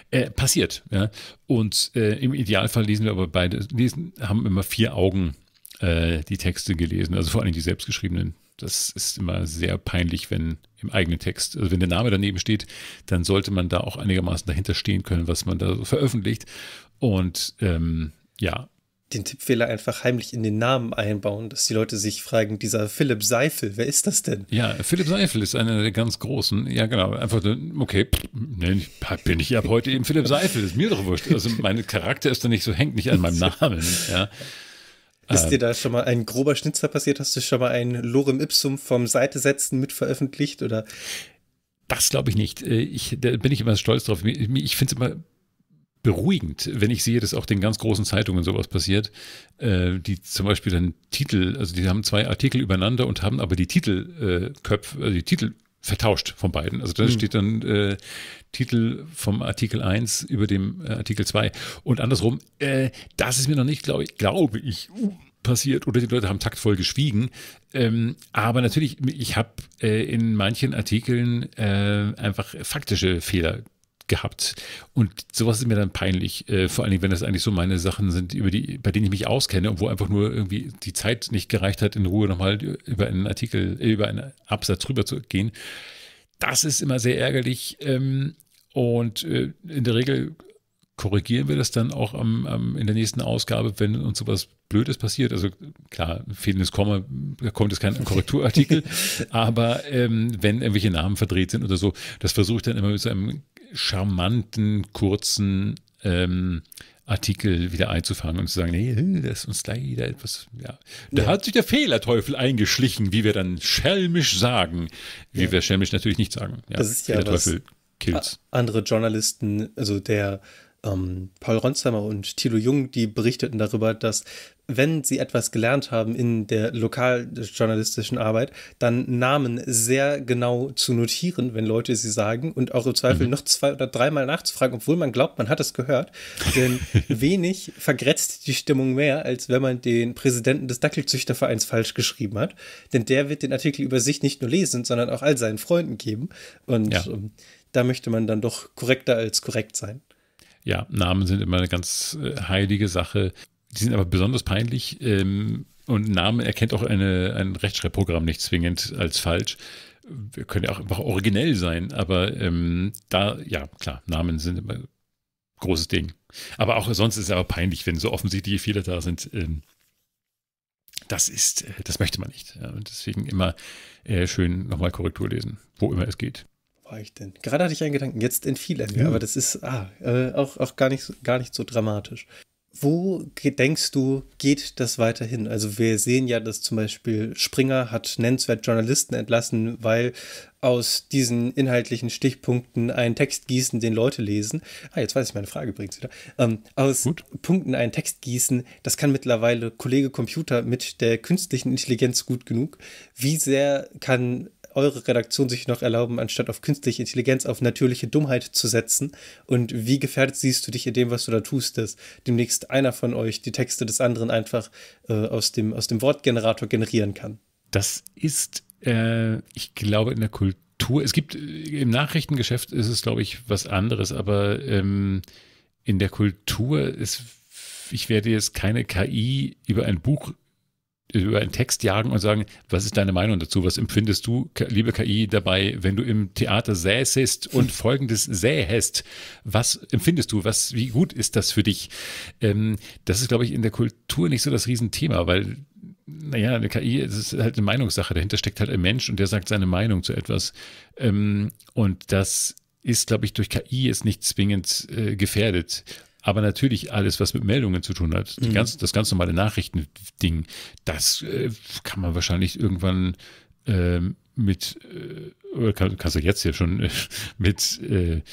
äh, passiert. Ja? Und äh, im Idealfall lesen wir aber beide, lesen, haben immer vier Augen äh, die Texte gelesen, also vor allem die selbstgeschriebenen das ist immer sehr peinlich, wenn im eigenen Text, also wenn der Name daneben steht, dann sollte man da auch einigermaßen dahinter stehen können, was man da so veröffentlicht. Und ähm, ja. Den Tippfehler einfach heimlich in den Namen einbauen, dass die Leute sich fragen, dieser Philipp Seifel, wer ist das denn? Ja, Philipp Seifel ist einer der ganz großen. Ja, genau. Einfach, okay, nee, bin ich ab heute eben Philipp Seifel, ist mir doch wurscht. Also mein Charakter ist da nicht so, hängt nicht an meinem Namen. Ja. Ist dir ähm. da schon mal ein grober Schnitzer passiert? Hast du schon mal ein Lorem Ipsum vom Seite setzen mit veröffentlicht oder? Das glaube ich nicht. Äh, ich, da bin ich immer stolz drauf. Ich finde es immer beruhigend, wenn ich sehe, dass auch den ganz großen Zeitungen sowas passiert, äh, die zum Beispiel dann Titel, also die haben zwei Artikel übereinander und haben aber die Titelköpfe, also die Titel vertauscht von beiden. Also da hm. steht dann äh, Titel vom Artikel 1 über dem äh, Artikel 2 und andersrum, äh, das ist mir noch nicht, glaube ich, glaube ich, uh, passiert oder die Leute haben taktvoll geschwiegen. Ähm, aber natürlich, ich habe äh, in manchen Artikeln äh, einfach faktische Fehler gehabt. Und sowas ist mir dann peinlich, äh, vor allen Dingen, wenn das eigentlich so meine Sachen sind, über die, bei denen ich mich auskenne und wo einfach nur irgendwie die Zeit nicht gereicht hat, in Ruhe nochmal über einen Artikel, äh, über einen Absatz rüber zu gehen. Das ist immer sehr ärgerlich. Ähm, und äh, in der Regel korrigieren wir das dann auch am, am, in der nächsten Ausgabe, wenn uns sowas Blödes passiert. Also klar, fehlendes Komma, da kommt es kein Korrekturartikel, aber ähm, wenn irgendwelche Namen verdreht sind oder so, das versuche ich dann immer mit so einem charmanten, kurzen ähm, Artikel wieder einzufangen und zu sagen, nee, das ist uns wieder etwas, ja. Da ja. hat sich der Fehlerteufel eingeschlichen, wie wir dann schelmisch sagen, wie ja. wir schelmisch natürlich nicht sagen. Ja, das ist ja Fehlerteufel was kills. andere Journalisten, also der ähm, Paul Ronsheimer und Thilo Jung, die berichteten darüber, dass wenn sie etwas gelernt haben in der lokaljournalistischen Arbeit, dann Namen sehr genau zu notieren, wenn Leute sie sagen und auch im Zweifel mhm. noch zwei oder dreimal nachzufragen, obwohl man glaubt, man hat es gehört. Denn wenig vergrätzt die Stimmung mehr, als wenn man den Präsidenten des Dackelzüchtervereins falsch geschrieben hat. Denn der wird den Artikel über sich nicht nur lesen, sondern auch all seinen Freunden geben. Und ja. Ähm, da möchte man dann doch korrekter als korrekt sein ja, Namen sind immer eine ganz äh, heilige Sache. Die sind aber besonders peinlich. Ähm, und Namen erkennt auch eine, ein Rechtschreibprogramm nicht zwingend als falsch. Wir können ja auch einfach originell sein, aber ähm, da, ja, klar, Namen sind immer ein großes Ding. Aber auch sonst ist es aber peinlich, wenn so offensichtliche Fehler da sind. Ähm, das ist, äh, das möchte man nicht. Ja, und deswegen immer äh, schön nochmal Korrektur lesen, wo immer es geht war ich denn? Gerade hatte ich einen Gedanken, jetzt entfiel er mir, ja. aber das ist ah, äh, auch, auch gar, nicht, gar nicht so dramatisch. Wo denkst du, geht das weiterhin? Also wir sehen ja, dass zum Beispiel Springer hat nennenswert Journalisten entlassen, weil aus diesen inhaltlichen Stichpunkten einen Text gießen, den Leute lesen. Ah, jetzt weiß ich meine Frage übrigens wieder. Ähm, aus Gut. Punkten einen Text gießen, das kann mittlerweile Kollege Computer mit der künstlichen Intelligenz gut genug. Wie sehr kann eure Redaktion sich noch erlauben, anstatt auf künstliche Intelligenz auf natürliche Dummheit zu setzen? Und wie gefährdet siehst du dich in dem, was du da tust, dass demnächst einer von euch die Texte des anderen einfach äh, aus, dem, aus dem Wortgenerator generieren kann? Das ist, äh, ich glaube, in der Kultur. Es gibt äh, im Nachrichtengeschäft ist es, glaube ich, was anderes, aber ähm, in der Kultur ist, ich werde jetzt keine KI über ein Buch über einen Text jagen und sagen, was ist deine Meinung dazu? Was empfindest du, liebe KI, dabei, wenn du im Theater säßest und hm. folgendes sähest? Was empfindest du? Was, wie gut ist das für dich? Ähm, das ist, glaube ich, in der Kultur nicht so das Riesenthema, weil naja, eine KI ist halt eine Meinungssache. Dahinter steckt halt ein Mensch und der sagt seine Meinung zu etwas. Ähm, und das ist, glaube ich, durch KI jetzt nicht zwingend äh, gefährdet. Aber natürlich alles, was mit Meldungen zu tun hat, mhm. ganz, das ganz normale Nachrichtending, das äh, kann man wahrscheinlich irgendwann äh, mit, äh, kann, kannst du jetzt ja schon äh, mit äh,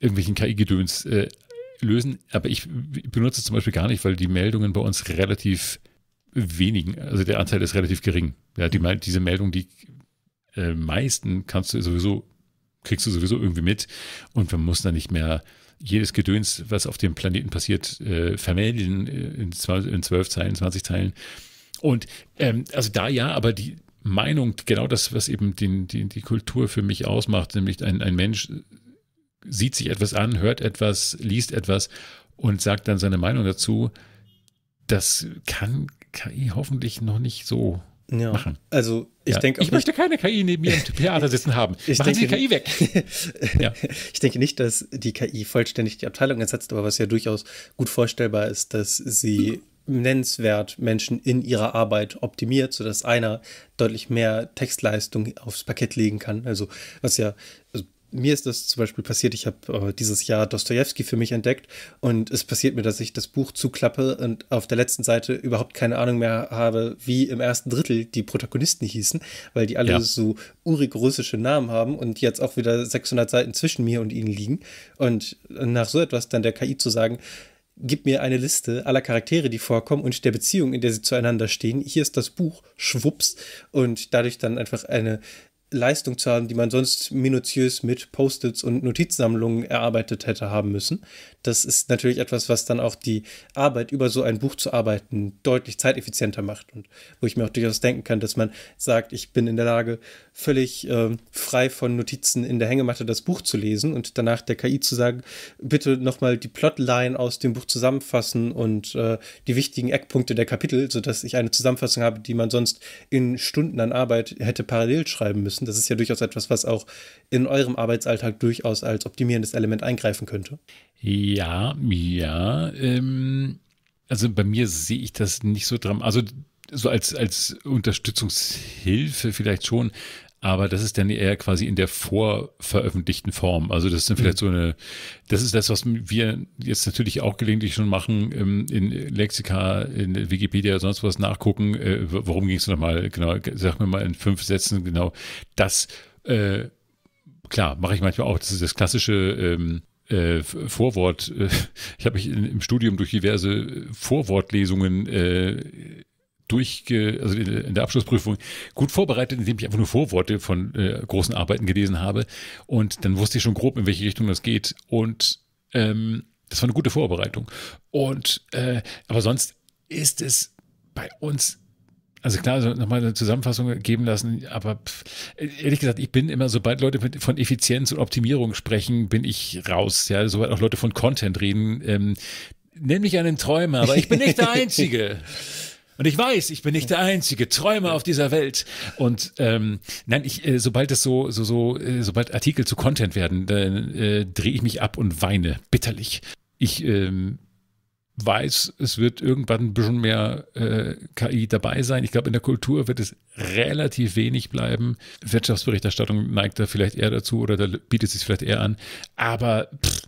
irgendwelchen KI-Gedöns äh, lösen. Aber ich benutze es zum Beispiel gar nicht, weil die Meldungen bei uns relativ wenigen, also der Anteil ist relativ gering. Ja, die, mhm. diese Meldung, die meisten kannst du sowieso, kriegst du sowieso irgendwie mit und man muss da nicht mehr jedes Gedöns, was auf dem Planeten passiert, äh, vermelden äh, in, in zwölf Zeilen, 20 Zeilen. Und ähm, also da ja, aber die Meinung, genau das, was eben den, den, die Kultur für mich ausmacht, nämlich ein, ein Mensch sieht sich etwas an, hört etwas, liest etwas und sagt dann seine Meinung dazu, das kann KI hoffentlich noch nicht so ja. machen. Also ich ja. denke, ich möchte keine KI neben mir im Theater sitzen haben. Ich Machen denke, die KI weg. ja. Ich denke nicht, dass die KI vollständig die Abteilung ersetzt, aber was ja durchaus gut vorstellbar ist, dass sie nennenswert Menschen in ihrer Arbeit optimiert, sodass einer deutlich mehr Textleistung aufs Parkett legen kann. Also was ja also mir ist das zum Beispiel passiert, ich habe äh, dieses Jahr Dostoevsky für mich entdeckt und es passiert mir, dass ich das Buch zuklappe und auf der letzten Seite überhaupt keine Ahnung mehr habe, wie im ersten Drittel die Protagonisten hießen, weil die alle ja. so urig russische Namen haben und jetzt auch wieder 600 Seiten zwischen mir und ihnen liegen. Und nach so etwas dann der KI zu sagen, gib mir eine Liste aller Charaktere, die vorkommen und der Beziehung, in der sie zueinander stehen. Hier ist das Buch, schwupps, und dadurch dann einfach eine Leistung zu haben, die man sonst minutiös mit Post-its und Notizsammlungen erarbeitet hätte haben müssen das ist natürlich etwas, was dann auch die Arbeit über so ein Buch zu arbeiten deutlich zeiteffizienter macht und wo ich mir auch durchaus denken kann, dass man sagt, ich bin in der Lage, völlig äh, frei von Notizen in der Hängematte das Buch zu lesen und danach der KI zu sagen, bitte nochmal die Plotline aus dem Buch zusammenfassen und äh, die wichtigen Eckpunkte der Kapitel, sodass ich eine Zusammenfassung habe, die man sonst in Stunden an Arbeit hätte parallel schreiben müssen. Das ist ja durchaus etwas, was auch in eurem Arbeitsalltag durchaus als optimierendes Element eingreifen könnte. Ja, ja. Ähm, also bei mir sehe ich das nicht so dran. Also so als, als Unterstützungshilfe vielleicht schon, aber das ist dann eher quasi in der vorveröffentlichten Form. Also das ist dann vielleicht mhm. so eine, das ist das, was wir jetzt natürlich auch gelegentlich schon machen, ähm, in Lexika, in Wikipedia, sonst was nachgucken. Äh, Worum ging es nochmal? Genau, sag mir mal in fünf Sätzen genau. Das, äh, klar, mache ich manchmal auch. Das ist das klassische ähm, äh, Vorwort, äh, ich habe mich in, im Studium durch diverse äh, Vorwortlesungen äh, durchge, also in, der Abschlussprüfung gut vorbereitet, indem ich einfach nur Vorworte von äh, großen Arbeiten gelesen habe. Und dann wusste ich schon grob, in welche Richtung das geht. Und ähm, das war eine gute Vorbereitung. Und äh, aber sonst ist es bei uns also klar, also nochmal eine Zusammenfassung geben lassen, aber pff, ehrlich gesagt, ich bin immer, sobald Leute mit, von Effizienz und Optimierung sprechen, bin ich raus. Ja, sobald auch Leute von Content reden, ähm, nenn mich einen Träumer, aber ich bin nicht der Einzige. Und ich weiß, ich bin nicht der einzige Träumer auf dieser Welt. Und ähm, nein, ich, äh, sobald es so, so, so, äh, sobald Artikel zu Content werden, dann äh, drehe ich mich ab und weine bitterlich. Ich ähm, weiß, es wird irgendwann ein bisschen mehr äh, KI dabei sein. Ich glaube, in der Kultur wird es relativ wenig bleiben. Wirtschaftsberichterstattung neigt da vielleicht eher dazu oder da bietet es sich vielleicht eher an. Aber pff,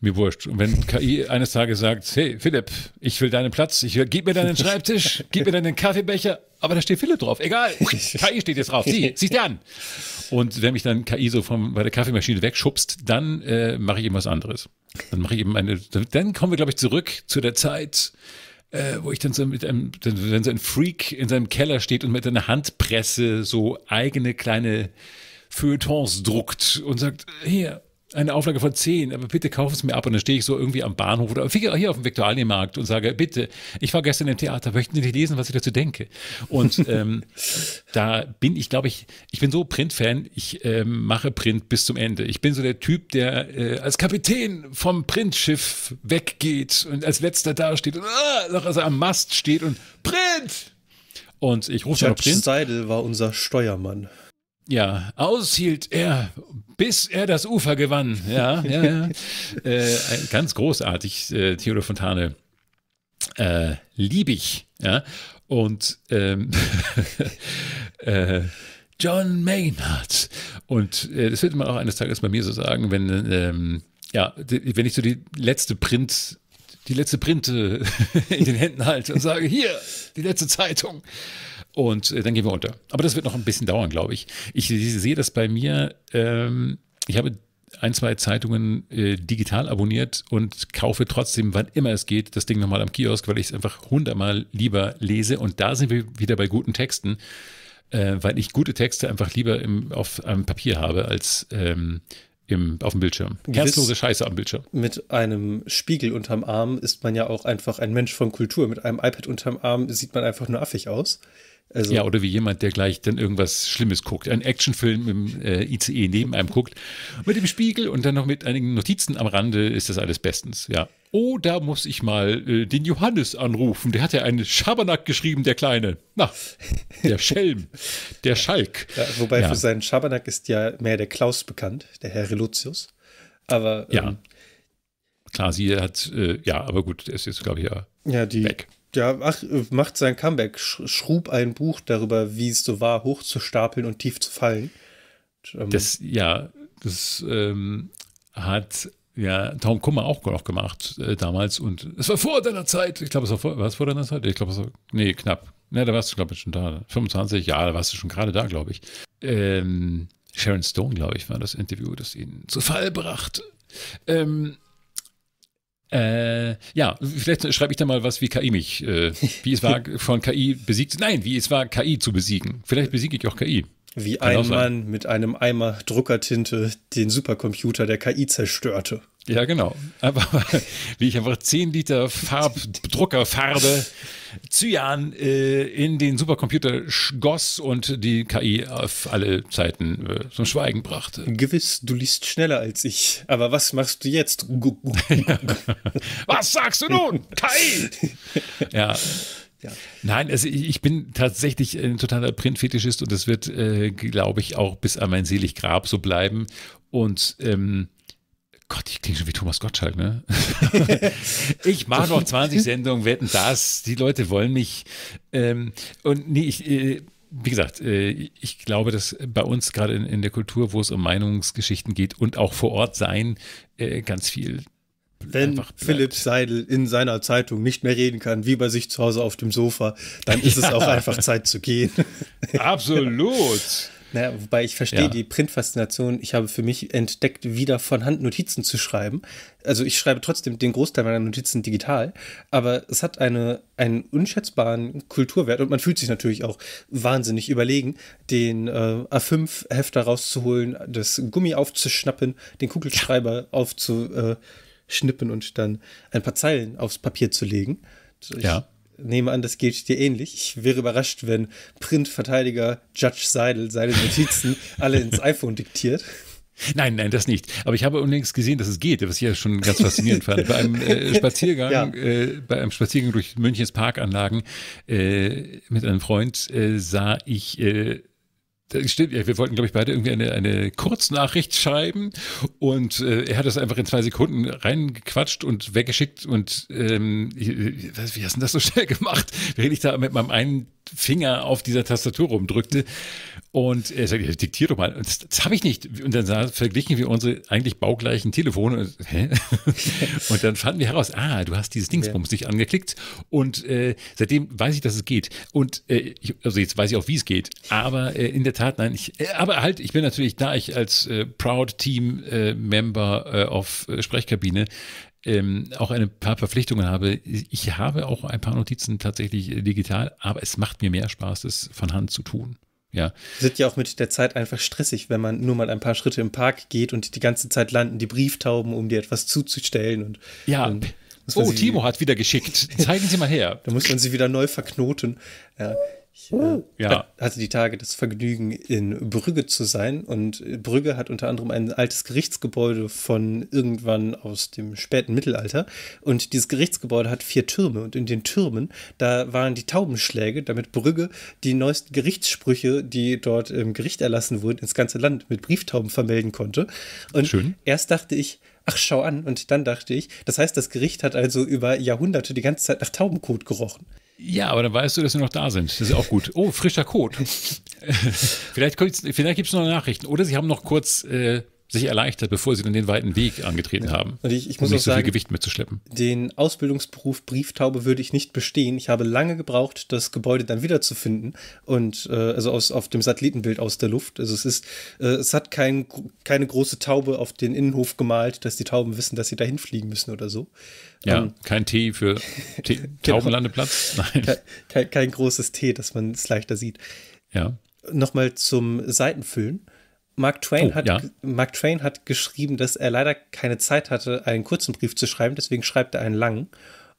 mir wurscht. Und wenn KI eines Tages sagt, hey Philipp, ich will deinen Platz, ich will, gib mir deinen Schreibtisch, gib mir deinen Kaffeebecher, aber da steht Philipp drauf. Egal, KI steht jetzt drauf. Sieh, sieh dir an. Und wenn mich dann KI so vom, bei der Kaffeemaschine wegschubst, dann äh, mache ich irgendwas anderes. Dann mache ich eben eine. Dann kommen wir, glaube ich, zurück zu der Zeit, äh, wo ich dann so mit einem, wenn so ein Freak in seinem Keller steht und mit einer Handpresse so eigene kleine Feuilletons druckt und sagt, hier, eine Auflage von zehn, aber bitte kauf es mir ab. Und dann stehe ich so irgendwie am Bahnhof oder hier auf dem Viktualienmarkt und sage, bitte, ich war gestern im Theater, möchten Sie nicht lesen, was ich dazu denke? Und ähm, da bin ich, glaube ich, ich bin so Print-Fan, ich ähm, mache Print bis zum Ende. Ich bin so der Typ, der äh, als Kapitän vom Printschiff weggeht und als letzter dasteht und äh, noch also am Mast steht und Print! Und ich rufe schon noch Print. Seidel war unser Steuermann. Ja, aushielt er bis er das Ufer gewann. Ja, ja, ja. äh, ganz großartig, äh, Theodor Fontane. Äh, lieb ich. Ja? Und ähm, äh, John Maynard. Und äh, das wird man auch eines Tages bei mir so sagen, wenn, ähm, ja, wenn ich so die letzte Print, die letzte Printe in den Händen halte und sage, hier, die letzte Zeitung. Und äh, dann gehen wir unter. Aber das wird noch ein bisschen dauern, glaube ich. ich. Ich sehe das bei mir. Ähm, ich habe ein, zwei Zeitungen äh, digital abonniert und kaufe trotzdem, wann immer es geht, das Ding nochmal am Kiosk, weil ich es einfach hundertmal lieber lese. Und da sind wir wieder bei guten Texten, äh, weil ich gute Texte einfach lieber im, auf einem Papier habe als ähm, im, auf dem Bildschirm. Herzlose Scheiße am Bildschirm. Mit einem Spiegel unterm Arm ist man ja auch einfach ein Mensch von Kultur. Mit einem iPad unterm Arm sieht man einfach nur affig aus. Also ja, oder wie jemand, der gleich dann irgendwas Schlimmes guckt. Ein Actionfilm im äh, ICE neben einem guckt, mit dem Spiegel und dann noch mit einigen Notizen am Rande ist das alles bestens, ja. Oh, da muss ich mal äh, den Johannes anrufen. Der hat ja einen Schabernack geschrieben, der Kleine. Na, der Schelm, der Schalk. Ja, wobei ja. für seinen Schabernack ist ja mehr der Klaus bekannt, der Herr Relotius. Aber ähm, ja. Klar, sie hat, äh, ja, aber gut, der ist, jetzt, glaube ich, ja, ja die, weg ja, ach, äh, macht sein Comeback, schrub ein Buch darüber, wie es so war, hoch zu stapeln und tief zu fallen. ähm, das, ja, das ähm, hat ja Tom Kummer auch noch gemacht äh, damals und es war vor deiner Zeit. Ich glaube, es war vor, war es vor deiner Zeit? Ich glaube, es war, nee, knapp. Ne, da warst du, glaube ich, schon da. 25, ja, da warst du schon gerade da, glaube ich. Ähm, Sharon Stone, glaube ich, war das Interview, das ihn zu Fall brachte. Ähm, äh, ja, vielleicht schreibe ich da mal was, wie KI mich, äh, wie es war von KI besiegt, nein, wie es war KI zu besiegen. Vielleicht besiege ich auch KI. Wie Kann ein Mann mit einem Eimer Druckertinte den Supercomputer der KI zerstörte. Ja, genau. Aber wie ich einfach 10 Liter Farbdruckerfarbe Cyan äh, in den Supercomputer goss und die KI auf alle Zeiten äh, zum Schweigen brachte. Gewiss, du liest schneller als ich. Aber was machst du jetzt? was sagst du nun? KI! ja. Ja. Nein, also ich bin tatsächlich ein totaler Printfetischist und das wird, äh, glaube ich, auch bis an mein selig Grab so bleiben. Und ähm, Gott, ich klinge schon wie Thomas Gottschalk, ne? ich mache noch 20 Sendungen, werden das, die Leute wollen mich. Ähm, und nee, ich, äh, wie gesagt, äh, ich glaube, dass bei uns gerade in, in, der Kultur, wo es um Meinungsgeschichten geht und auch vor Ort sein, äh, ganz viel. Wenn Philipp Seidel in seiner Zeitung nicht mehr reden kann, wie bei sich zu Hause auf dem Sofa, dann ist ja. es auch einfach Zeit zu gehen. Absolut. Naja, wobei ich verstehe ja. die Printfaszination. Ich habe für mich entdeckt, wieder von Hand Notizen zu schreiben. Also ich schreibe trotzdem den Großteil meiner Notizen digital, aber es hat eine, einen unschätzbaren Kulturwert und man fühlt sich natürlich auch wahnsinnig überlegen, den äh, A5-Hefter rauszuholen, das Gummi aufzuschnappen, den Kugelschreiber aufzuschnippen äh, und dann ein paar Zeilen aufs Papier zu legen. Ich, ja nehme an, das geht dir ähnlich. Ich wäre überrascht, wenn Printverteidiger Judge Seidel seine Notizen alle ins iPhone diktiert. Nein, nein, das nicht. Aber ich habe unlängst gesehen, dass es geht, was ich ja schon ganz faszinierend fand. Bei einem äh, Spaziergang, ja. äh, bei einem Spaziergang durch Münchens Parkanlagen äh, mit einem Freund äh, sah ich äh, Stimmt, ja, wir wollten, glaube ich, beide irgendwie eine, eine Kurznachricht schreiben und äh, er hat das einfach in zwei Sekunden reingequatscht und weggeschickt und ähm, wie hast du das so schnell gemacht, während ich da mit meinem einen Finger auf dieser Tastatur rumdrückte und er sagt, ja, diktiere doch mal. Das, das habe ich nicht. Und dann sah, verglichen wir unsere eigentlich baugleichen Telefone. Hä? Und dann fanden wir heraus, ah, du hast dieses Dingsbums ja. nicht angeklickt. Und äh, seitdem weiß ich, dass es geht. Und äh, ich, also jetzt weiß ich auch, wie es geht. Aber äh, in der Tat, nein, ich, äh, aber halt, ich bin natürlich, da ich als äh, Proud Team äh, Member auf Sprechkabine ähm, auch ein paar Verpflichtungen habe. Ich habe auch ein paar Notizen tatsächlich digital, aber es macht mir mehr Spaß, das von Hand zu tun ja. Wird ja auch mit der Zeit einfach stressig, wenn man nur mal ein paar Schritte im Park geht und die ganze Zeit landen die Brieftauben, um dir etwas zuzustellen und. Ja. Und, oh, Timo hat wieder geschickt. Zeigen Sie mal her. Da muss man sie wieder neu verknoten. Ja. Ich ja. Äh, hatte die Tage das Vergnügen, in Brügge zu sein. Und Brügge hat unter anderem ein altes Gerichtsgebäude von irgendwann aus dem späten Mittelalter. Und dieses Gerichtsgebäude hat vier Türme. Und in den Türmen, da waren die Taubenschläge, damit Brügge die neuesten Gerichtssprüche, die dort im Gericht erlassen wurden, ins ganze Land mit Brieftauben vermelden konnte. Und Schön. erst dachte ich, ach, schau an. Und dann dachte ich, das heißt, das Gericht hat also über Jahrhunderte die ganze Zeit nach Taubenkot gerochen. Ja, aber dann weißt du, dass wir noch da sind. Das ist auch gut. Oh, frischer Code. vielleicht vielleicht gibt es noch Nachrichten. Oder sie haben noch kurz äh, sich erleichtert, bevor sie dann den weiten Weg angetreten ja. haben. Und ich, ich muss um nicht so sagen, viel Gewicht mitzuschleppen. Den Ausbildungsberuf Brieftaube würde ich nicht bestehen. Ich habe lange gebraucht, das Gebäude dann wiederzufinden und äh, also aus, auf dem Satellitenbild aus der Luft. Also es ist, äh, es hat kein, keine große Taube auf den Innenhof gemalt, dass die Tauben wissen, dass sie dahin fliegen müssen oder so. Ja, um, ähm, kein T für T genau. Taubenlandeplatz. Nein. Kein, kein, kein großes T, dass man es leichter sieht. Ja. Nochmal zum Seitenfüllen Mark Twain, oh, hat, ja. Mark Twain hat geschrieben, dass er leider keine Zeit hatte, einen kurzen Brief zu schreiben, deswegen schreibt er einen langen.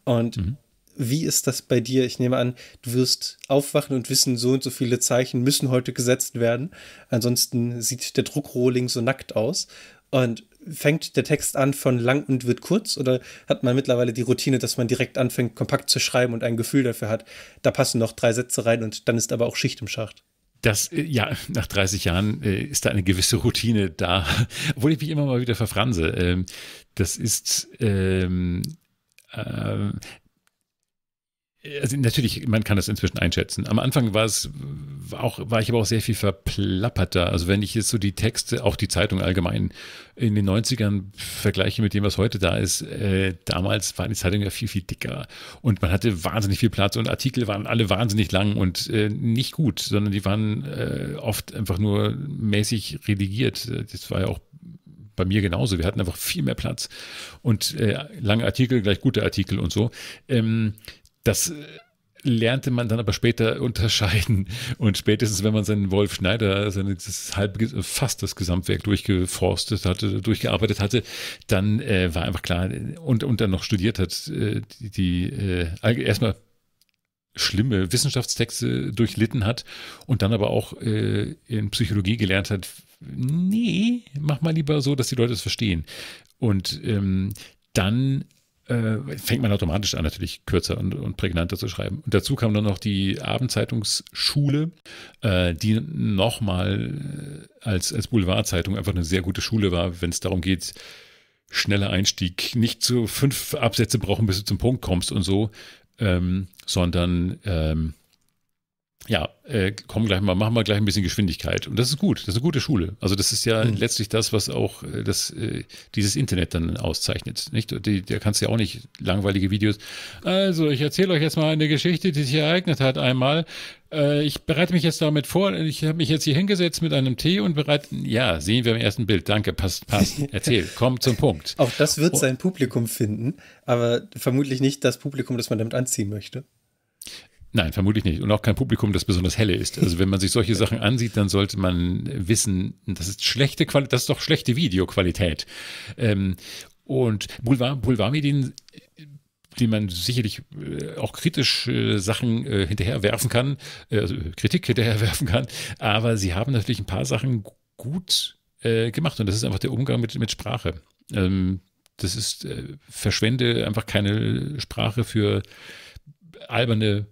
Und mhm. wie ist das bei dir? Ich nehme an, du wirst aufwachen und wissen, so und so viele Zeichen müssen heute gesetzt werden. Ansonsten sieht der Druckrohling so nackt aus. Und fängt der Text an von lang und wird kurz? Oder hat man mittlerweile die Routine, dass man direkt anfängt, kompakt zu schreiben und ein Gefühl dafür hat, da passen noch drei Sätze rein und dann ist aber auch Schicht im Schacht? Das, äh, ja, nach 30 Jahren äh, ist da eine gewisse Routine da, obwohl ich mich immer mal wieder verfranse. Ähm, das ist, ähm, ähm, also natürlich, man kann das inzwischen einschätzen. Am Anfang war es auch, war ich aber auch sehr viel verplapperter. Also wenn ich jetzt so die Texte, auch die Zeitung allgemein, in den 90ern vergleiche mit dem, was heute da ist, äh, damals war die Zeitung ja viel, viel dicker. Und man hatte wahnsinnig viel Platz und Artikel waren alle wahnsinnig lang und äh, nicht gut, sondern die waren äh, oft einfach nur mäßig redigiert. Das war ja auch bei mir genauso. Wir hatten einfach viel mehr Platz und äh, lange Artikel gleich gute Artikel und so. Ähm, das äh, lernte man dann aber später unterscheiden. Und spätestens, wenn man seinen Wolf Schneider, sein halb, fast das Gesamtwerk durchgeforstet hatte, durchgearbeitet hatte, dann äh, war einfach klar, und, und dann noch studiert hat, äh, die, die äh, erstmal schlimme Wissenschaftstexte durchlitten hat und dann aber auch äh, in Psychologie gelernt hat, nee, mach mal lieber so, dass die Leute es verstehen. Und ähm, dann äh, fängt man automatisch an, natürlich kürzer und, und, prägnanter zu schreiben. Und dazu kam dann noch die Abendzeitungsschule, äh, die nochmal äh, als, als Boulevardzeitung einfach eine sehr gute Schule war, wenn es darum geht, schneller Einstieg, nicht zu fünf Absätze brauchen, bis du zum Punkt kommst und so, ähm, sondern ähm, ja, äh, komm gleich mal, machen wir gleich ein bisschen Geschwindigkeit. Und das ist gut, das ist eine gute Schule. Also das ist ja mhm. letztlich das, was auch äh, das, äh, dieses Internet dann auszeichnet. Nicht? Die, da kannst du ja auch nicht langweilige Videos. Also ich erzähle euch jetzt mal eine Geschichte, die sich ereignet hat einmal. Äh, ich bereite mich jetzt damit vor, ich habe mich jetzt hier hingesetzt mit einem Tee und bereite, ja, sehen wir im ersten Bild, danke, passt, passt, erzähl, komm zum Punkt. Auch das wird oh. sein Publikum finden, aber vermutlich nicht das Publikum, das man damit anziehen möchte. Nein, vermutlich nicht. Und auch kein Publikum, das besonders helle ist. Also wenn man sich solche Sachen ansieht, dann sollte man wissen, das ist schlechte Qualität, das ist doch schlechte Videoqualität. Ähm, und Boulevard, Boulevardmedien, die man sicherlich äh, auch kritisch äh, Sachen äh, hinterherwerfen kann, äh, also äh, Kritik hinterherwerfen kann, aber sie haben natürlich ein paar Sachen gut äh, gemacht und das ist einfach der Umgang mit, mit Sprache. Ähm, das ist, verschwende einfach keine Sprache für alberne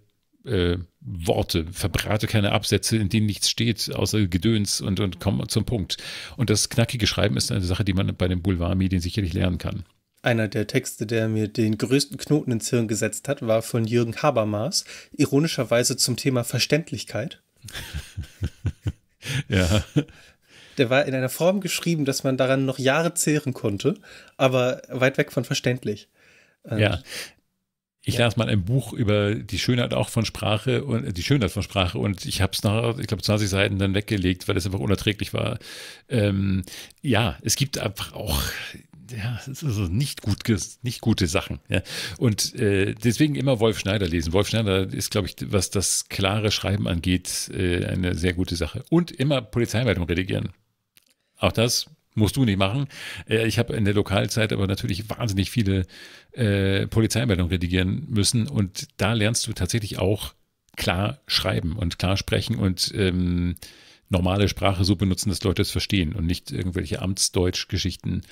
äh, Worte, verbrate keine Absätze, in denen nichts steht, außer Gedöns und, und komm zum Punkt. Und das knackige Schreiben ist eine Sache, die man bei den Boulevardmedien sicherlich lernen kann. Einer der Texte, der mir den größten Knoten ins Hirn gesetzt hat, war von Jürgen Habermas, ironischerweise zum Thema Verständlichkeit. ja. Der war in einer Form geschrieben, dass man daran noch Jahre zehren konnte, aber weit weg von verständlich. Und ja, ich ja. las mal ein Buch über die Schönheit auch von Sprache und äh, die Schönheit von Sprache und ich habe es nach, ich glaube, 20 Seiten dann weggelegt, weil es einfach unerträglich war. Ähm, ja, es gibt einfach auch ja, also nicht, gut, nicht gute Sachen. Ja. Und äh, deswegen immer Wolf Schneider lesen. Wolf Schneider ist, glaube ich, was das klare Schreiben angeht, äh, eine sehr gute Sache. Und immer Polizeimeldung redigieren. Auch das musst du nicht machen. Äh, ich habe in der Lokalzeit aber natürlich wahnsinnig viele äh, Polizeimeldungen redigieren müssen und da lernst du tatsächlich auch klar schreiben und klar sprechen und ähm, normale Sprache so benutzen, dass Leute es verstehen und nicht irgendwelche Amtsdeutsch-Geschichten.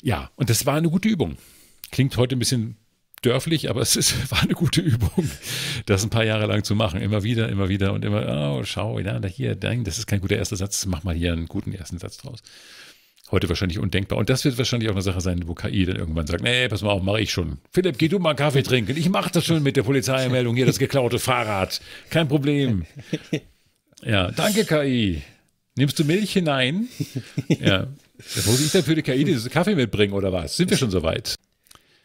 Ja, und das war eine gute Übung. Klingt heute ein bisschen dörflich, aber es ist, war eine gute Übung, das ein paar Jahre lang zu machen. Immer wieder, immer wieder und immer, oh, schau, ja, da hier, nein, das ist kein guter erster Satz, mach mal hier einen guten ersten Satz draus. Heute wahrscheinlich undenkbar. Und das wird wahrscheinlich auch eine Sache sein, wo KI dann irgendwann sagt, nee, pass mal auf, mache ich schon. Philipp, geh du mal einen Kaffee trinken. Ich mache das schon mit der Polizeimeldung hier, das geklaute Fahrrad. Kein Problem. Ja, danke KI. Nimmst du Milch hinein? Ja. Das muss ich dann für die KI diesen Kaffee mitbringen oder was? Sind wir schon soweit?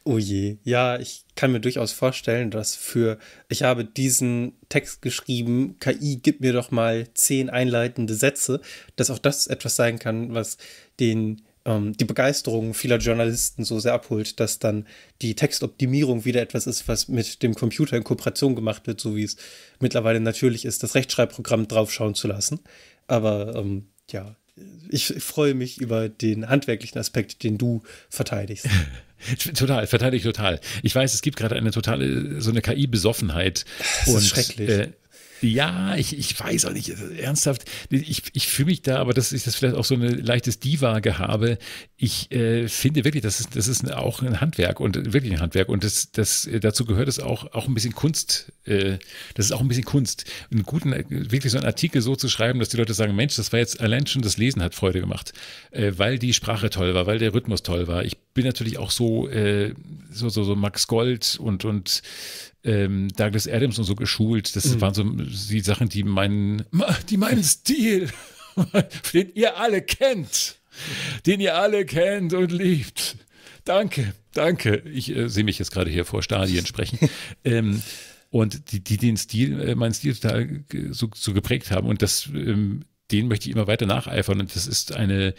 Oh je, ja, ich kann mir durchaus vorstellen, dass für, ich habe diesen Text geschrieben, KI, gib mir doch mal zehn einleitende Sätze, dass auch das etwas sein kann, was den, ähm, die Begeisterung vieler Journalisten so sehr abholt, dass dann die Textoptimierung wieder etwas ist, was mit dem Computer in Kooperation gemacht wird, so wie es mittlerweile natürlich ist, das Rechtschreibprogramm draufschauen zu lassen. Aber ähm, ja, ich freue mich über den handwerklichen Aspekt, den du verteidigst. Total, verteidige ich total. Ich weiß, es gibt gerade eine totale, so eine KI-Besoffenheit. Das und, ist schrecklich. Äh, ja, ich, ich weiß auch nicht, ernsthaft, ich, ich fühle mich da, aber das ist das vielleicht auch so ein leichtes Diva-Gehabe. Ich äh, finde wirklich, das ist, das ist auch ein Handwerk und wirklich ein Handwerk und das, das, äh, dazu gehört es auch, auch ein bisschen Kunst. Äh, das ist auch ein bisschen Kunst. Einen guten, äh, wirklich so einen Artikel so zu schreiben, dass die Leute sagen, Mensch, das war jetzt allein schon das Lesen hat Freude gemacht, äh, weil die Sprache toll war, weil der Rhythmus toll war. Ich bin natürlich auch so, äh, so, so, so Max Gold und, und ähm, Douglas Adams und so geschult. Das mhm. waren so die Sachen, die meinen, die meinen Stil, den ihr alle kennt, den ihr alle kennt und liebt. Danke, danke. Ich äh, sehe mich jetzt gerade hier vor Stadien sprechen. ähm, und die, die den Stil, äh, meinen Stil total so, so, geprägt haben. Und das, ähm, den möchte ich immer weiter nacheifern. Und das ist eine,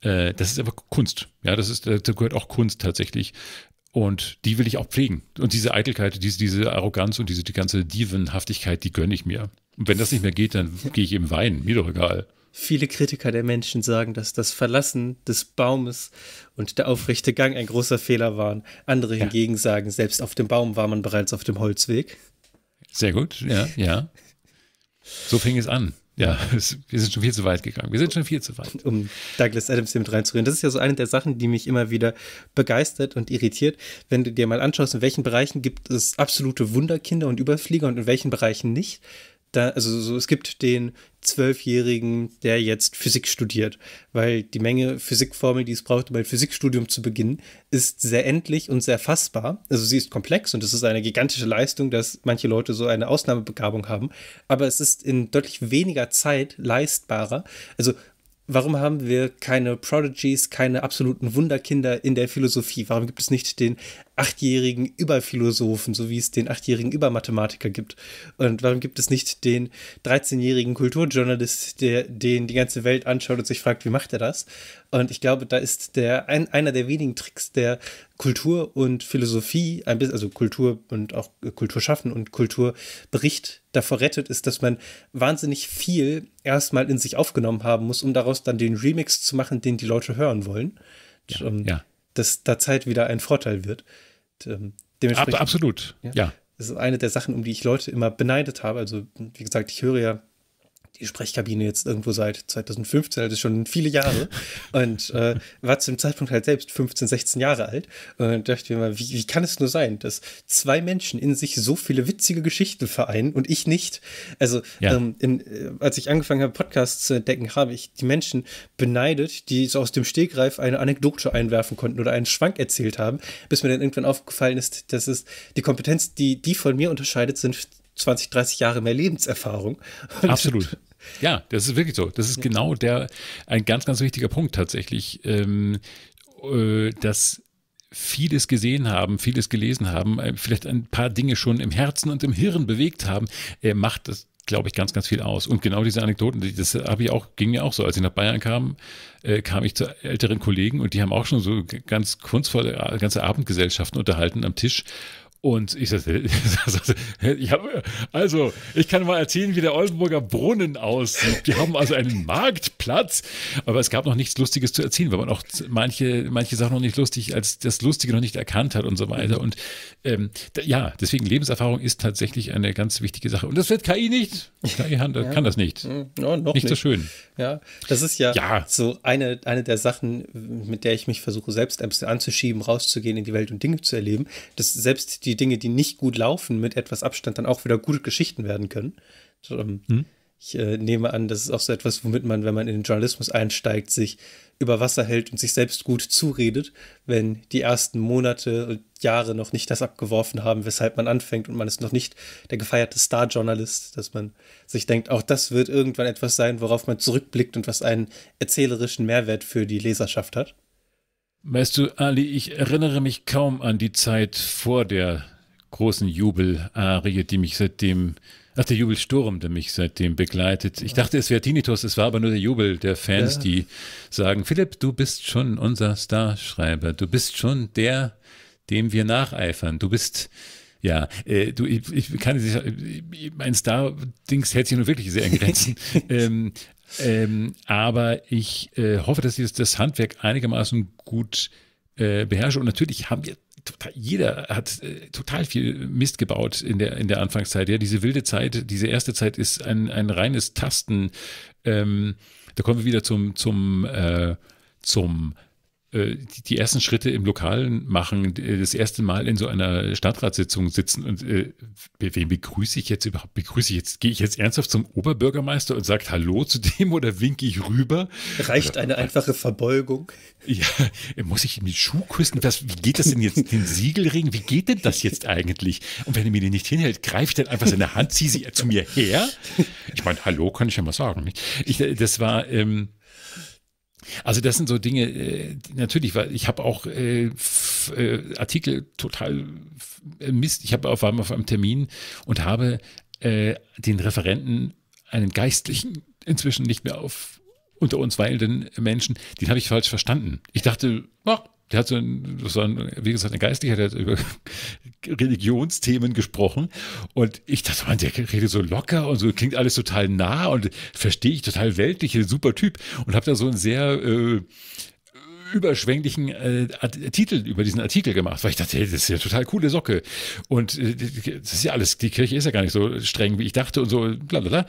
äh, das ist einfach Kunst. Ja, das ist, äh, dazu gehört auch Kunst tatsächlich. Und die will ich auch pflegen. Und diese Eitelkeit, diese, diese Arroganz und diese die ganze Dievenhaftigkeit, die gönne ich mir. Und wenn das nicht mehr geht, dann gehe ich eben weinen. Mir doch egal. Viele Kritiker der Menschen sagen, dass das Verlassen des Baumes und der aufrechte Gang ein großer Fehler waren. Andere ja. hingegen sagen, selbst auf dem Baum war man bereits auf dem Holzweg. Sehr gut, ja, ja. So fing es an. Ja, wir sind schon viel zu weit gegangen. Wir sind schon viel zu weit. Um Douglas Adams hier mit reinzureden. Das ist ja so eine der Sachen, die mich immer wieder begeistert und irritiert, wenn du dir mal anschaust, in welchen Bereichen gibt es absolute Wunderkinder und Überflieger und in welchen Bereichen nicht da, also so, es gibt den Zwölfjährigen, der jetzt Physik studiert, weil die Menge Physikformel, die es braucht, um ein Physikstudium zu beginnen, ist sehr endlich und sehr fassbar. Also sie ist komplex und es ist eine gigantische Leistung, dass manche Leute so eine Ausnahmebegabung haben, aber es ist in deutlich weniger Zeit leistbarer. Also warum haben wir keine Prodigies, keine absoluten Wunderkinder in der Philosophie? Warum gibt es nicht den achtjährigen Überphilosophen, so wie es den achtjährigen Übermathematiker gibt? Und warum gibt es nicht den 13-jährigen Kulturjournalist, der den die ganze Welt anschaut und sich fragt, wie macht er das? Und ich glaube, da ist der ein, einer der wenigen Tricks der Kultur und Philosophie, ein bisschen, also Kultur und auch äh, Kulturschaffen und Kulturbericht davor rettet, ist, dass man wahnsinnig viel erstmal in sich aufgenommen haben muss, um daraus dann den Remix zu machen, den die Leute hören wollen. Ja, und, ähm, ja. Dass da Zeit wieder ein Vorteil wird. Ähm, dementsprechend, Ab, absolut, ja. ja. Das ist eine der Sachen, um die ich Leute immer beneidet habe. Also, wie gesagt, ich höre ja die Sprechkabine jetzt irgendwo seit 2015, also schon viele Jahre. und äh, war zum Zeitpunkt halt selbst 15, 16 Jahre alt. Und dachte mir mal, wie, wie kann es nur sein, dass zwei Menschen in sich so viele witzige Geschichten vereinen und ich nicht? Also, ja. ähm, in, äh, als ich angefangen habe, Podcasts zu entdecken, habe ich die Menschen beneidet, die so aus dem Stegreif eine Anekdote einwerfen konnten oder einen Schwank erzählt haben, bis mir dann irgendwann aufgefallen ist, dass es die Kompetenz, die die von mir unterscheidet, sind 20, 30 Jahre mehr Lebenserfahrung. Absolut. Ja, das ist wirklich so. Das ist genau der, ein ganz, ganz wichtiger Punkt tatsächlich, ähm, äh, dass vieles gesehen haben, vieles gelesen haben, äh, vielleicht ein paar Dinge schon im Herzen und im Hirn bewegt haben, er macht das, glaube ich, ganz, ganz viel aus. Und genau diese Anekdoten, das habe ich auch, ging mir auch so. Als ich nach Bayern kam, äh, kam ich zu älteren Kollegen und die haben auch schon so ganz kunstvolle äh, ganze Abendgesellschaften unterhalten am Tisch. Und ich sagte, also, ich kann mal erzählen, wie der Oldenburger Brunnen aussieht. Die haben also einen Marktplatz, aber es gab noch nichts Lustiges zu erzählen, weil man auch manche, manche Sachen noch nicht lustig, als das Lustige noch nicht erkannt hat und so weiter. Mhm. Und ähm, ja, deswegen Lebenserfahrung ist tatsächlich eine ganz wichtige Sache. Und das wird KI nicht. KI kann, ja. kann das nicht. Mhm. Ja, nicht, nicht so schön. Ja, das ist ja, ja, so eine, eine der Sachen, mit der ich mich versuche, selbst ein bisschen anzuschieben, rauszugehen in die Welt und Dinge zu erleben, dass selbst die die Dinge, die nicht gut laufen, mit etwas Abstand dann auch wieder gute Geschichten werden können. Ähm, mhm. Ich äh, nehme an, das ist auch so etwas, womit man, wenn man in den Journalismus einsteigt, sich über Wasser hält und sich selbst gut zuredet, wenn die ersten Monate und Jahre noch nicht das abgeworfen haben, weshalb man anfängt und man ist noch nicht der gefeierte Star-Journalist, dass man sich denkt, auch das wird irgendwann etwas sein, worauf man zurückblickt und was einen erzählerischen Mehrwert für die Leserschaft hat. Weißt du, Ali, ich erinnere mich kaum an die Zeit vor der großen Jubelarie, die mich seitdem, ach, der Jubelsturm, der mich seitdem begleitet. Ich dachte, es wäre Tinnitus, es war aber nur der Jubel der Fans, ja. die sagen, Philipp, du bist schon unser Starschreiber, du bist schon der, dem wir nacheifern, du bist ja, äh, du, ich, ich kann nicht, mein Star-Dings hält sich nur wirklich sehr in Grenzen. ähm, ähm, aber ich äh, hoffe, dass ich das Handwerk einigermaßen gut äh, beherrsche. Und natürlich haben wir Total, jeder hat äh, total viel Mist gebaut in der, in der Anfangszeit. Ja, diese wilde Zeit, diese erste Zeit ist ein, ein reines Tasten. Ähm, da kommen wir wieder zum, zum, äh, zum äh, die ersten Schritte im Lokalen machen, äh, das erste Mal in so einer Stadtratssitzung sitzen und äh, wen begrüße ich jetzt überhaupt? Begrüße ich jetzt, gehe ich jetzt ernsthaft zum Oberbürgermeister und sage Hallo zu dem oder winke ich rüber? Reicht eine äh, einfache Verbeugung? Ja, muss ich mit Schuh küssen? Was, wie geht das denn jetzt, den Siegelring? Wie geht denn das jetzt eigentlich? Und wenn er mir den nicht hinhält, greife ich dann einfach seine Hand, ziehe sie zu mir her? Ich meine, Hallo kann ich ja mal sagen. Ich, das war... Ähm, also das sind so Dinge, äh, natürlich, weil ich habe auch äh, f, äh, Artikel total f, äh, Mist. Ich habe auf, war auf einem Termin und habe äh, den Referenten, einen Geistlichen, inzwischen nicht mehr auf unter uns weilenden Menschen, den habe ich falsch verstanden. Ich dachte, ach, der hat so ein, so ein, wie gesagt, ein Geistlicher, der hat über Religionsthemen gesprochen. Und ich dachte, man, der redet so locker und so klingt alles total nah und verstehe ich total weltlich, ein super Typ. Und habe da so einen sehr äh, überschwänglichen äh, Titel über diesen Artikel gemacht, weil ich dachte, hey, das ist ja total coole Socke. Und äh, das ist ja alles, die Kirche ist ja gar nicht so streng, wie ich dachte und so, bla bla bla.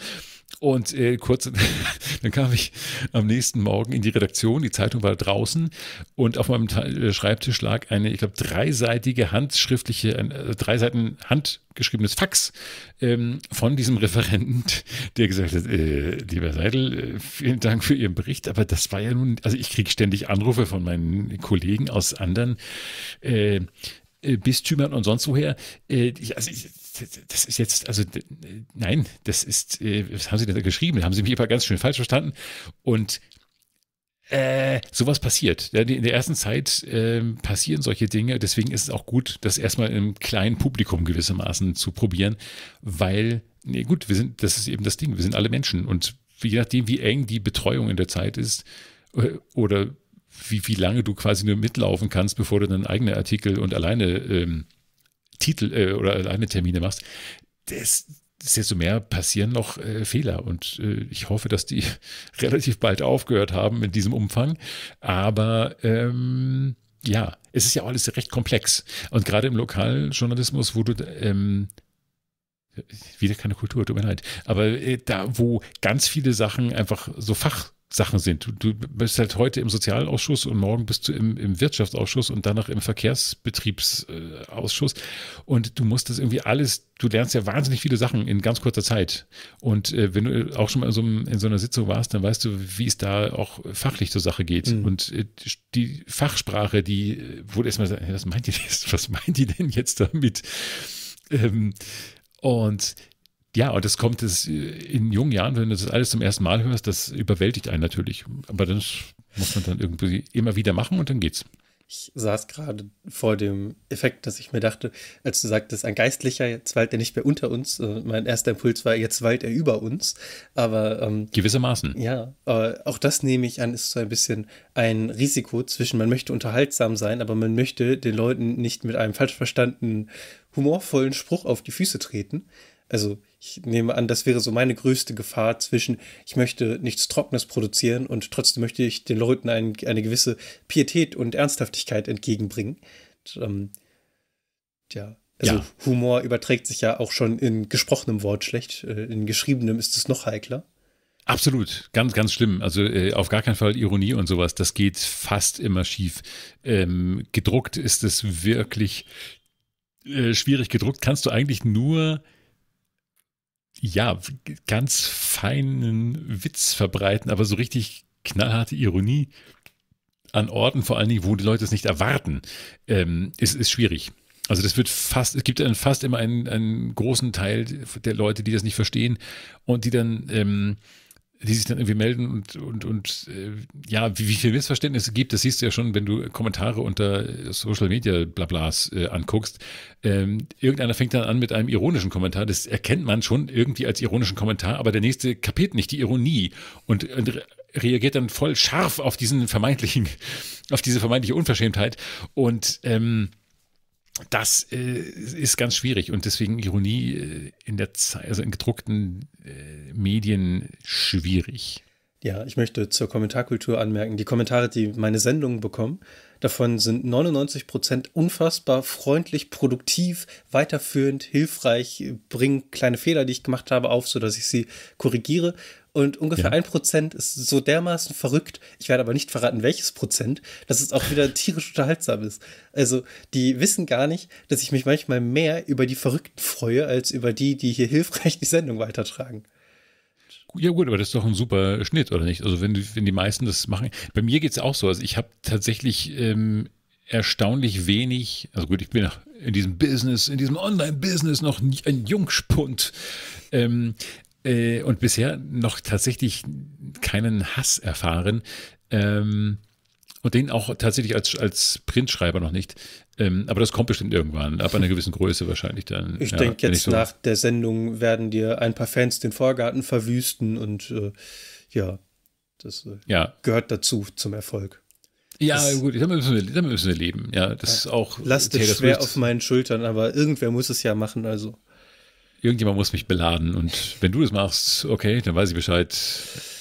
Und äh, kurz, dann kam ich am nächsten Morgen in die Redaktion, die Zeitung war draußen und auf meinem äh, Schreibtisch lag eine, ich glaube, dreiseitige handschriftliche, ein, äh, drei Seiten handgeschriebenes Fax ähm, von diesem Referenten, der gesagt hat, äh, lieber Seidel, äh, vielen Dank für Ihren Bericht, aber das war ja nun, also ich kriege ständig Anrufe von meinen Kollegen aus anderen äh, äh, Bistümern und sonst woher. Äh, ich, Also ich, das ist jetzt, also nein, das ist, äh, was haben sie denn da geschrieben? Haben sie mich immer ganz schön falsch verstanden? Und äh, sowas passiert. In der ersten Zeit äh, passieren solche Dinge. Deswegen ist es auch gut, das erstmal im kleinen Publikum gewissermaßen zu probieren, weil, nee, gut, wir sind, das ist eben das Ding. Wir sind alle Menschen und je nachdem, wie eng die Betreuung in der Zeit ist äh, oder wie, wie lange du quasi nur mitlaufen kannst, bevor du deinen eigenen Artikel und alleine ähm, Titel äh, oder alleine Termine machst, das, desto mehr passieren noch äh, Fehler. Und äh, ich hoffe, dass die relativ bald aufgehört haben in diesem Umfang. Aber ähm, ja, es ist ja auch alles recht komplex. Und gerade im Lokaljournalismus, wo du ähm, wieder keine Kultur, tut mir leid. Aber äh, da, wo ganz viele Sachen einfach so Fach Sachen sind. Du, bist halt heute im Sozialausschuss und morgen bist du im, im Wirtschaftsausschuss und danach im Verkehrsbetriebsausschuss. Und du musst das irgendwie alles, du lernst ja wahnsinnig viele Sachen in ganz kurzer Zeit. Und äh, wenn du äh, auch schon mal in so, einem, in so, einer Sitzung warst, dann weißt du, wie es da auch fachlich zur Sache geht. Mhm. Und äh, die Fachsprache, die, äh, wurde erstmal sagst, was meint die, was meint die denn jetzt damit? Ähm, und ja, und das kommt das äh, in jungen Jahren, wenn du das alles zum ersten Mal hörst, das überwältigt einen natürlich. Aber das muss man dann irgendwie immer wieder machen und dann geht's. Ich saß gerade vor dem Effekt, dass ich mir dachte, als du sagtest, ein Geistlicher, jetzt weilt er nicht mehr unter uns. Äh, mein erster Impuls war, jetzt weilt er über uns. Aber ähm, gewissermaßen. Ja, aber äh, auch das nehme ich an, ist so ein bisschen ein Risiko zwischen, man möchte unterhaltsam sein, aber man möchte den Leuten nicht mit einem falsch verstandenen, humorvollen Spruch auf die Füße treten. Also ich nehme an, das wäre so meine größte Gefahr zwischen, ich möchte nichts Trockenes produzieren und trotzdem möchte ich den Leuten ein, eine gewisse Pietät und Ernsthaftigkeit entgegenbringen. Und, ähm, ja, also ja. Humor überträgt sich ja auch schon in gesprochenem Wort schlecht. Äh, in geschriebenem ist es noch heikler. Absolut, ganz, ganz schlimm. Also äh, auf gar keinen Fall Ironie und sowas. Das geht fast immer schief. Ähm, gedruckt ist es wirklich äh, schwierig. Gedruckt kannst du eigentlich nur ja, ganz feinen Witz verbreiten, aber so richtig knallharte Ironie an Orten, vor allen Dingen, wo die Leute es nicht erwarten, ähm, ist, ist schwierig. Also das wird fast, es gibt dann fast immer einen, einen großen Teil der Leute, die das nicht verstehen und die dann ähm, die sich dann irgendwie melden und, und, und äh, ja, wie, wie viel Missverständnisse gibt, das siehst du ja schon, wenn du Kommentare unter Social Media Blablas äh, anguckst. Ähm, irgendeiner fängt dann an mit einem ironischen Kommentar, das erkennt man schon irgendwie als ironischen Kommentar, aber der nächste kapiert nicht die Ironie und, und reagiert dann voll scharf auf diesen vermeintlichen, auf diese vermeintliche Unverschämtheit und ähm, das äh, ist ganz schwierig und deswegen Ironie äh, in der Zeit, also in gedruckten äh, Medien schwierig. Ja, ich möchte zur Kommentarkultur anmerken, die Kommentare, die meine Sendungen bekommen, davon sind 99 Prozent unfassbar freundlich, produktiv, weiterführend, hilfreich, bringen kleine Fehler, die ich gemacht habe, auf, sodass ich sie korrigiere. Und ungefähr ein ja. Prozent ist so dermaßen verrückt, ich werde aber nicht verraten, welches Prozent, dass es auch wieder tierisch unterhaltsam ist. Also, die wissen gar nicht, dass ich mich manchmal mehr über die Verrückten freue, als über die, die hier hilfreich die Sendung weitertragen. Ja gut, aber das ist doch ein super Schnitt, oder nicht? Also wenn, wenn die meisten das machen. Bei mir geht es auch so. Also ich habe tatsächlich ähm, erstaunlich wenig, also gut, ich bin in diesem Business, in diesem Online-Business noch ein Jungspund. Ähm, äh, und bisher noch tatsächlich keinen Hass erfahren. Ähm, und den auch tatsächlich als, als Printschreiber noch nicht. Ähm, aber das kommt bestimmt irgendwann, ab einer gewissen Größe wahrscheinlich dann. Ich ja, denke, jetzt so nach der Sendung werden dir ein paar Fans den Vorgarten verwüsten und äh, ja, das äh, ja. gehört dazu zum Erfolg. Ja, das, gut, damit müssen, wir, damit müssen wir leben. Ja, das ja, ist auch. Lasst es schwer auf meinen Schultern, aber irgendwer muss es ja machen, also irgendjemand muss mich beladen. Und wenn du das machst, okay, dann weiß ich Bescheid.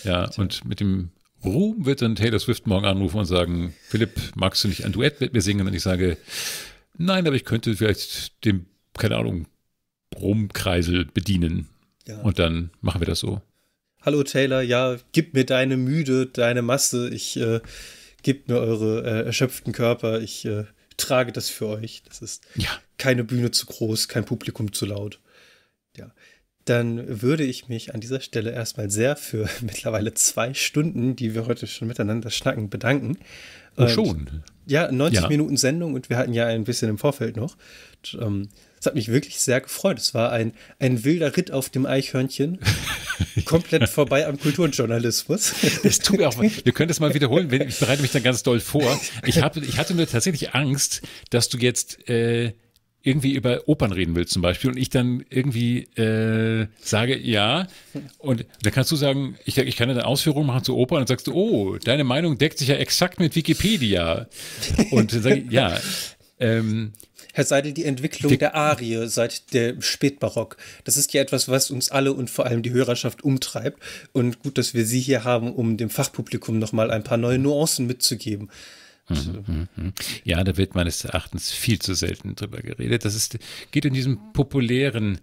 Ja, und mit dem Ruhm wird dann Taylor Swift morgen anrufen und sagen, Philipp, magst du nicht ein Duett mit mir singen? Und ich sage, nein, aber ich könnte vielleicht dem, keine Ahnung, Rumkreisel bedienen. Ja. Und dann machen wir das so. Hallo Taylor, ja, gib mir deine Müde, deine Masse, ich äh, gib mir eure äh, erschöpften Körper, ich äh, trage das für euch. Das ist ja. keine Bühne zu groß, kein Publikum zu laut dann würde ich mich an dieser Stelle erstmal sehr für mittlerweile zwei Stunden, die wir heute schon miteinander schnacken, bedanken. Oh, schon. Ja, 90 ja. Minuten Sendung und wir hatten ja ein bisschen im Vorfeld noch. Und, ähm, es hat mich wirklich sehr gefreut. Es war ein, ein wilder Ritt auf dem Eichhörnchen. Komplett vorbei am Kulturjournalismus. Das tut mir auch mal. Wir können das mal wiederholen. Ich bereite mich dann ganz doll vor. Ich, hab, ich hatte nur tatsächlich Angst, dass du jetzt. Äh irgendwie über Opern reden will zum Beispiel und ich dann irgendwie äh, sage ja und dann kannst du sagen, ich, ich kann eine Ausführung machen zu Opern und sagst du, oh, deine Meinung deckt sich ja exakt mit Wikipedia und dann sage ich, ja. Ähm, Herr Seidel, die Entwicklung der Arie seit dem Spätbarock, das ist ja etwas, was uns alle und vor allem die Hörerschaft umtreibt und gut, dass wir Sie hier haben, um dem Fachpublikum nochmal ein paar neue Nuancen mitzugeben. Mhm, ähm, mhm, mhm. Ja, da wird meines Erachtens viel zu selten drüber geredet. Das ist, geht in diesem populären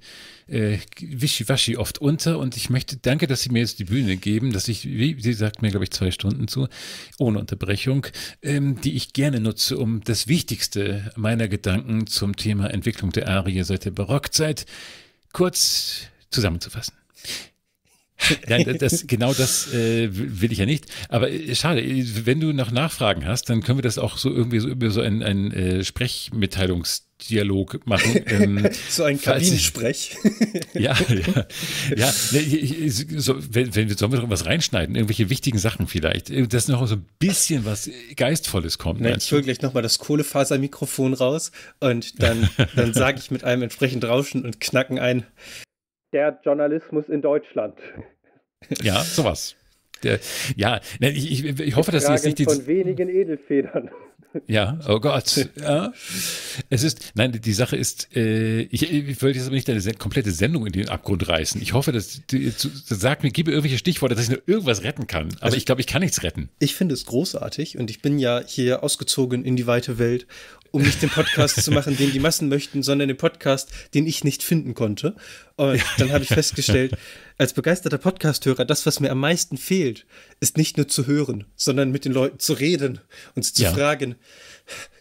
äh, Wischiwaschi oft unter und ich möchte, danke, dass Sie mir jetzt die Bühne geben, dass ich, wie Sie sagt mir, glaube ich, zwei Stunden zu, ohne Unterbrechung, ähm, die ich gerne nutze, um das Wichtigste meiner Gedanken zum Thema Entwicklung der Arie seit der Barockzeit kurz zusammenzufassen. Nein, das, genau das äh, will ich ja nicht. Aber äh, schade, wenn du noch Nachfragen hast, dann können wir das auch so irgendwie so über so einen, einen äh, Sprechmitteilungs- machen. Ähm, so ein Kabinensprech. ja, ja. ja so, wenn, wenn, sollen wir doch was reinschneiden? Irgendwelche wichtigen Sachen vielleicht. Äh, dass noch so ein bisschen was äh, Geistvolles kommt. Nein, ich gleich nochmal das Kohlefasermikrofon raus und dann, dann sage ich mit einem entsprechend Rauschen und Knacken ein. Der Journalismus in Deutschland. Ja, sowas. Der, ja, ich, ich, ich hoffe, dass sie jetzt nicht die. Von wenigen Edelfedern. Ja, oh Gott. Ja. Es ist, nein, die Sache ist, äh, ich, ich wollte jetzt aber nicht deine komplette Sendung in den Abgrund reißen. Ich hoffe, dass du, sag mir, gib mir irgendwelche Stichworte, dass ich nur irgendwas retten kann. Aber also, ich glaube, ich kann nichts retten. Ich finde es großartig und ich bin ja hier ausgezogen in die weite Welt, um nicht den Podcast zu machen, den die Massen möchten, sondern den Podcast, den ich nicht finden konnte. Und dann habe ich festgestellt, als begeisterter Podcasthörer, das, was mir am meisten fehlt, ist nicht nur zu hören, sondern mit den Leuten zu reden und zu ja. fragen,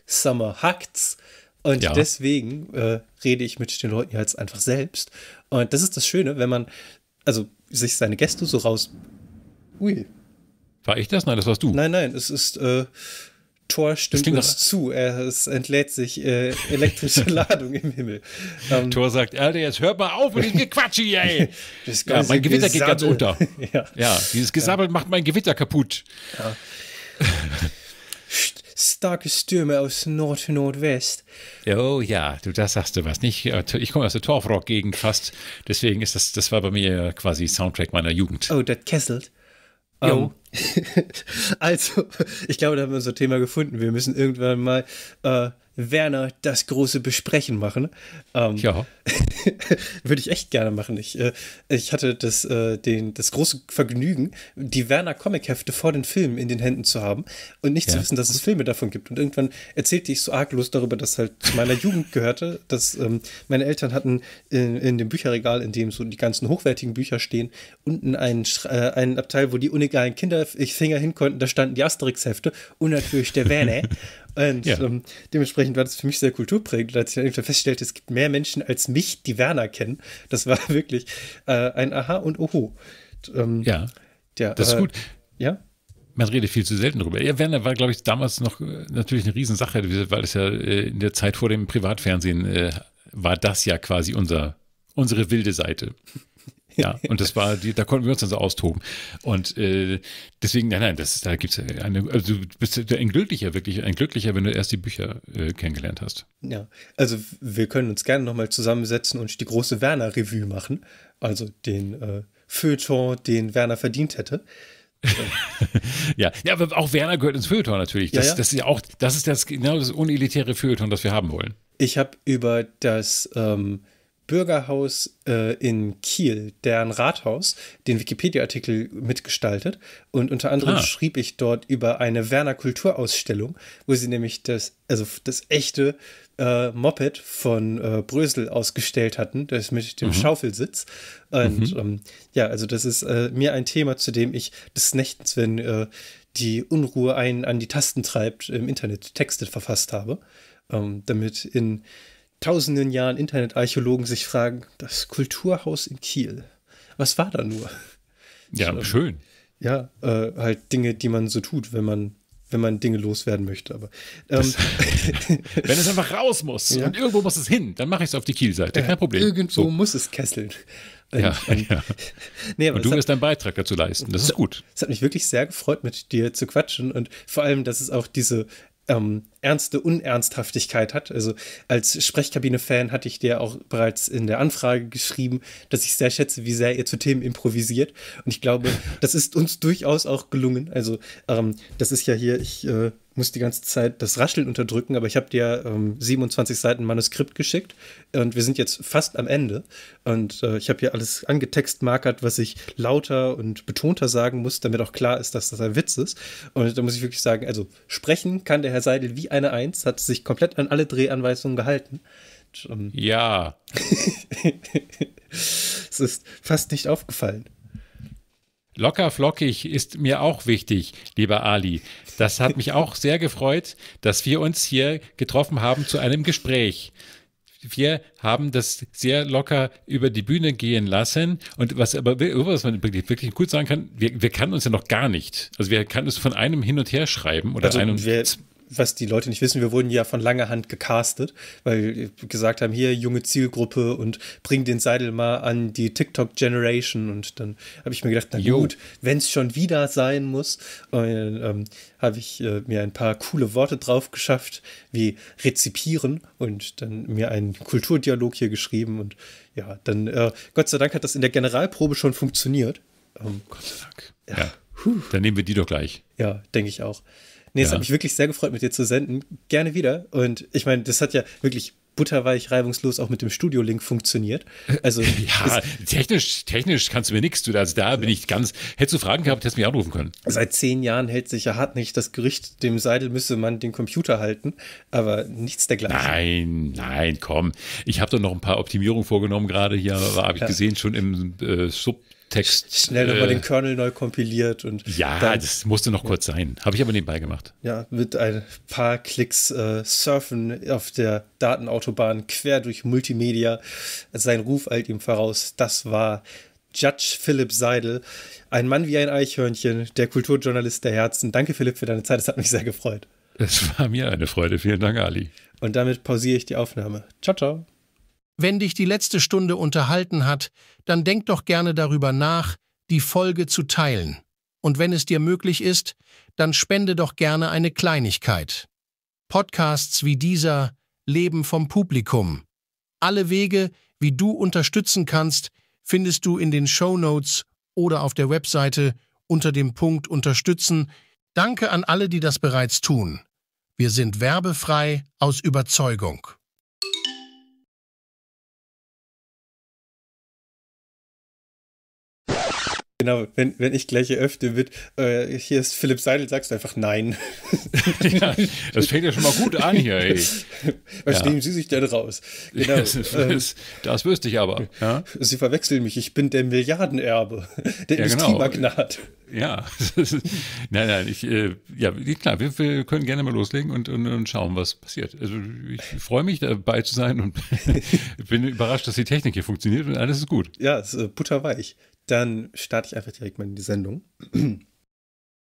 Summer hackt's. Und ja. deswegen äh, rede ich mit den Leuten jetzt halt einfach selbst. Und das ist das Schöne, wenn man also sich seine Gäste so raus. Ui. War ich das? Nein, das warst du. Nein, nein, es ist. Äh, Thor stimmt uns zu. es entlädt sich äh, elektrische Ladung im Himmel. Ähm, Thor sagt, Alter, jetzt hört mal auf mit dem Gequatsche, ey. ja, mein Gewitter Gesabbel. geht ganz unter. ja. ja. dieses Gesabbelt ja. macht mein Gewitter kaputt. Ja. Starke Stürme aus Nord-Nordwest. Oh ja, du, das sagst du was. Nicht, äh, ich komme aus der Torfrock-Gegend fast. Deswegen ist das, das war bei mir quasi Soundtrack meiner Jugend. Oh, das kesselt. Ähm, also, ich glaube, da haben wir unser Thema gefunden. Wir müssen irgendwann mal äh, Werner das große Besprechen machen. Ähm, ja. Würde ich echt gerne machen. Ich, äh, ich hatte das, äh, den, das große Vergnügen, die Werner Comic-Hefte vor den Filmen in den Händen zu haben und nicht ja. zu wissen, dass es Filme davon gibt. Und irgendwann erzählte ich so arglos darüber, dass halt zu meiner Jugend gehörte, dass ähm, meine Eltern hatten in, in, dem Bücherregal, in dem so die ganzen hochwertigen Bücher stehen, unten einen, äh, einen Abteil, wo die unegalen Kinderfinger hin konnten. Da standen die Asterix-Hefte und natürlich der Werner. Und ja. ähm, dementsprechend war das für mich sehr kulturprägend, als ich dann feststellte, es gibt mehr Menschen als mich, die Werner kennen. Das war wirklich äh, ein Aha und Oho. ähm, ja. ja. Das ist äh, gut. Ja. Man redet viel zu selten drüber. Ja, Werner war, glaube ich, damals noch äh, natürlich eine Riesensache, weil es ja äh, in der Zeit vor dem Privatfernsehen äh, war das ja quasi unser, unsere wilde Seite. Ja, und das war, die, da konnten wir uns dann so austoben. Und äh, deswegen, nein, nein, das, da gibt es eine, also du bist ein glücklicher, wirklich ein glücklicher, wenn du erst die Bücher äh, kennengelernt hast. Ja, also wir können uns gerne nochmal zusammensetzen und die große Werner-Revue machen. Also den äh, Feuilleton, den Werner verdient hätte. ja. ja, aber auch Werner gehört ins Feuilleton natürlich. Das, ja, ja. das ist ja auch, das ist das genau das unelitäre Feuilleton, das wir haben wollen. Ich habe über das ähm, Bürgerhaus äh, in Kiel, deren Rathaus, den Wikipedia-Artikel mitgestaltet. Und unter anderem ah. schrieb ich dort über eine Werner Kulturausstellung, wo sie nämlich das, also das echte äh, Moped von äh, Brösel ausgestellt hatten, das mit dem mhm. Schaufelsitz. Und mhm. ähm, ja, also das ist äh, mir ein Thema, zu dem ich des Nächtens, wenn äh, die Unruhe einen an die Tasten treibt, im Internet Texte verfasst habe, ähm, damit in tausenden Jahren Internetarchäologen sich fragen, das Kulturhaus in Kiel, was war da nur? Ja, ich, ähm, schön. Ja, äh, halt Dinge, die man so tut, wenn man wenn man Dinge loswerden möchte. Aber ähm, das, wenn es einfach raus muss ja. und irgendwo muss es hin, dann mache ich es auf die Kielseite, kein Problem. Irgendwo so. muss es kesseln. Ja, ähm, ähm ja. Nee, und du wirst deinen Beitrag dazu leisten. Das ist gut. Es hat mich wirklich sehr gefreut, mit dir zu quatschen und vor allem, dass es auch diese ähm, ernste Unernsthaftigkeit hat. Also als Sprechkabine-Fan hatte ich dir auch bereits in der Anfrage geschrieben, dass ich sehr schätze, wie sehr ihr zu Themen improvisiert. Und ich glaube, das ist uns durchaus auch gelungen. Also ähm, das ist ja hier, ich äh, muss die ganze Zeit das Rascheln unterdrücken, aber ich habe dir ähm, 27 Seiten Manuskript geschickt und wir sind jetzt fast am Ende. Und äh, ich habe hier alles angetextmarkert, was ich lauter und betonter sagen muss, damit auch klar ist, dass das ein Witz ist. Und da muss ich wirklich sagen, also sprechen kann der Herr Seidel wie eine Eins, hat sich komplett an alle Drehanweisungen gehalten. ja. es ist fast nicht aufgefallen. Locker flockig ist mir auch wichtig, lieber Ali. Das hat mich auch sehr gefreut, dass wir uns hier getroffen haben zu einem Gespräch. Wir haben das sehr locker über die Bühne gehen lassen. Und was aber was man wirklich gut sagen kann, wir, wir kannten uns ja noch gar nicht. Also wir können es von einem hin und her schreiben oder also einem. Wir, was die Leute nicht wissen, wir wurden ja von langer Hand gecastet, weil wir gesagt haben, hier junge Zielgruppe und bring den Seidel mal an die TikTok Generation und dann habe ich mir gedacht, na jo. gut, wenn es schon wieder sein muss, äh, ähm, habe ich äh, mir ein paar coole Worte drauf geschafft, wie rezipieren und dann mir einen Kulturdialog hier geschrieben und ja, dann äh, Gott sei Dank hat das in der Generalprobe schon funktioniert. Ähm, Gott sei Dank. Ja. ja. Dann nehmen wir die doch gleich. Ja, denke ich auch. Nee, es ja. hat mich wirklich sehr gefreut, mit dir zu senden. Gerne wieder. Und ich meine, das hat ja wirklich butterweich reibungslos auch mit dem Studio-Link funktioniert. Also ja, technisch, technisch kannst du mir nichts tun. Also da bin ich ganz. Hättest du Fragen gehabt, hättest du mich anrufen können. Seit zehn Jahren hält sich ja hart nicht das Gericht, dem Seidel müsse man den Computer halten, aber nichts dergleichen. Nein, nein, komm. Ich habe doch noch ein paar Optimierungen vorgenommen, gerade hier, habe ich ja. gesehen, schon im äh, Sub Text. Schnell nochmal äh, den Kernel neu kompiliert und. Ja, dann, das musste noch kurz sein. Habe ich aber nebenbei gemacht. Ja, mit ein paar Klicks äh, surfen auf der Datenautobahn quer durch Multimedia. Sein Ruf eilt ihm voraus. Das war Judge Philipp Seidel. Ein Mann wie ein Eichhörnchen, der Kulturjournalist der Herzen. Danke, Philipp, für deine Zeit. Es hat mich sehr gefreut. Es war mir eine Freude. Vielen Dank, Ali. Und damit pausiere ich die Aufnahme. Ciao, ciao. Wenn dich die letzte Stunde unterhalten hat, dann denk doch gerne darüber nach, die Folge zu teilen. Und wenn es dir möglich ist, dann spende doch gerne eine Kleinigkeit. Podcasts wie dieser leben vom Publikum. Alle Wege, wie du unterstützen kannst, findest du in den Show Notes oder auf der Webseite unter dem Punkt Unterstützen. Danke an alle, die das bereits tun. Wir sind werbefrei aus Überzeugung. Genau, wenn, wenn ich gleich eröffne wird, äh, hier ist Philipp Seidel, sagst du einfach nein. ja, das fängt ja schon mal gut an hier, ey. Was ja. nehmen Sie sich denn raus? Genau, das, das, ähm, das wüsste ich aber. Ja? Sie verwechseln mich, ich bin der Milliardenerbe, der ja, genau. Industriemagnat. Genau. Ja, nein, nein, ich, äh, ja, klar, wir, wir, können gerne mal loslegen und, und, und, schauen, was passiert. Also ich freue mich dabei zu sein und bin überrascht, dass die Technik hier funktioniert und alles ist gut. Ja, es ist äh, butterweich. Dann starte ich einfach direkt mal in die Sendung.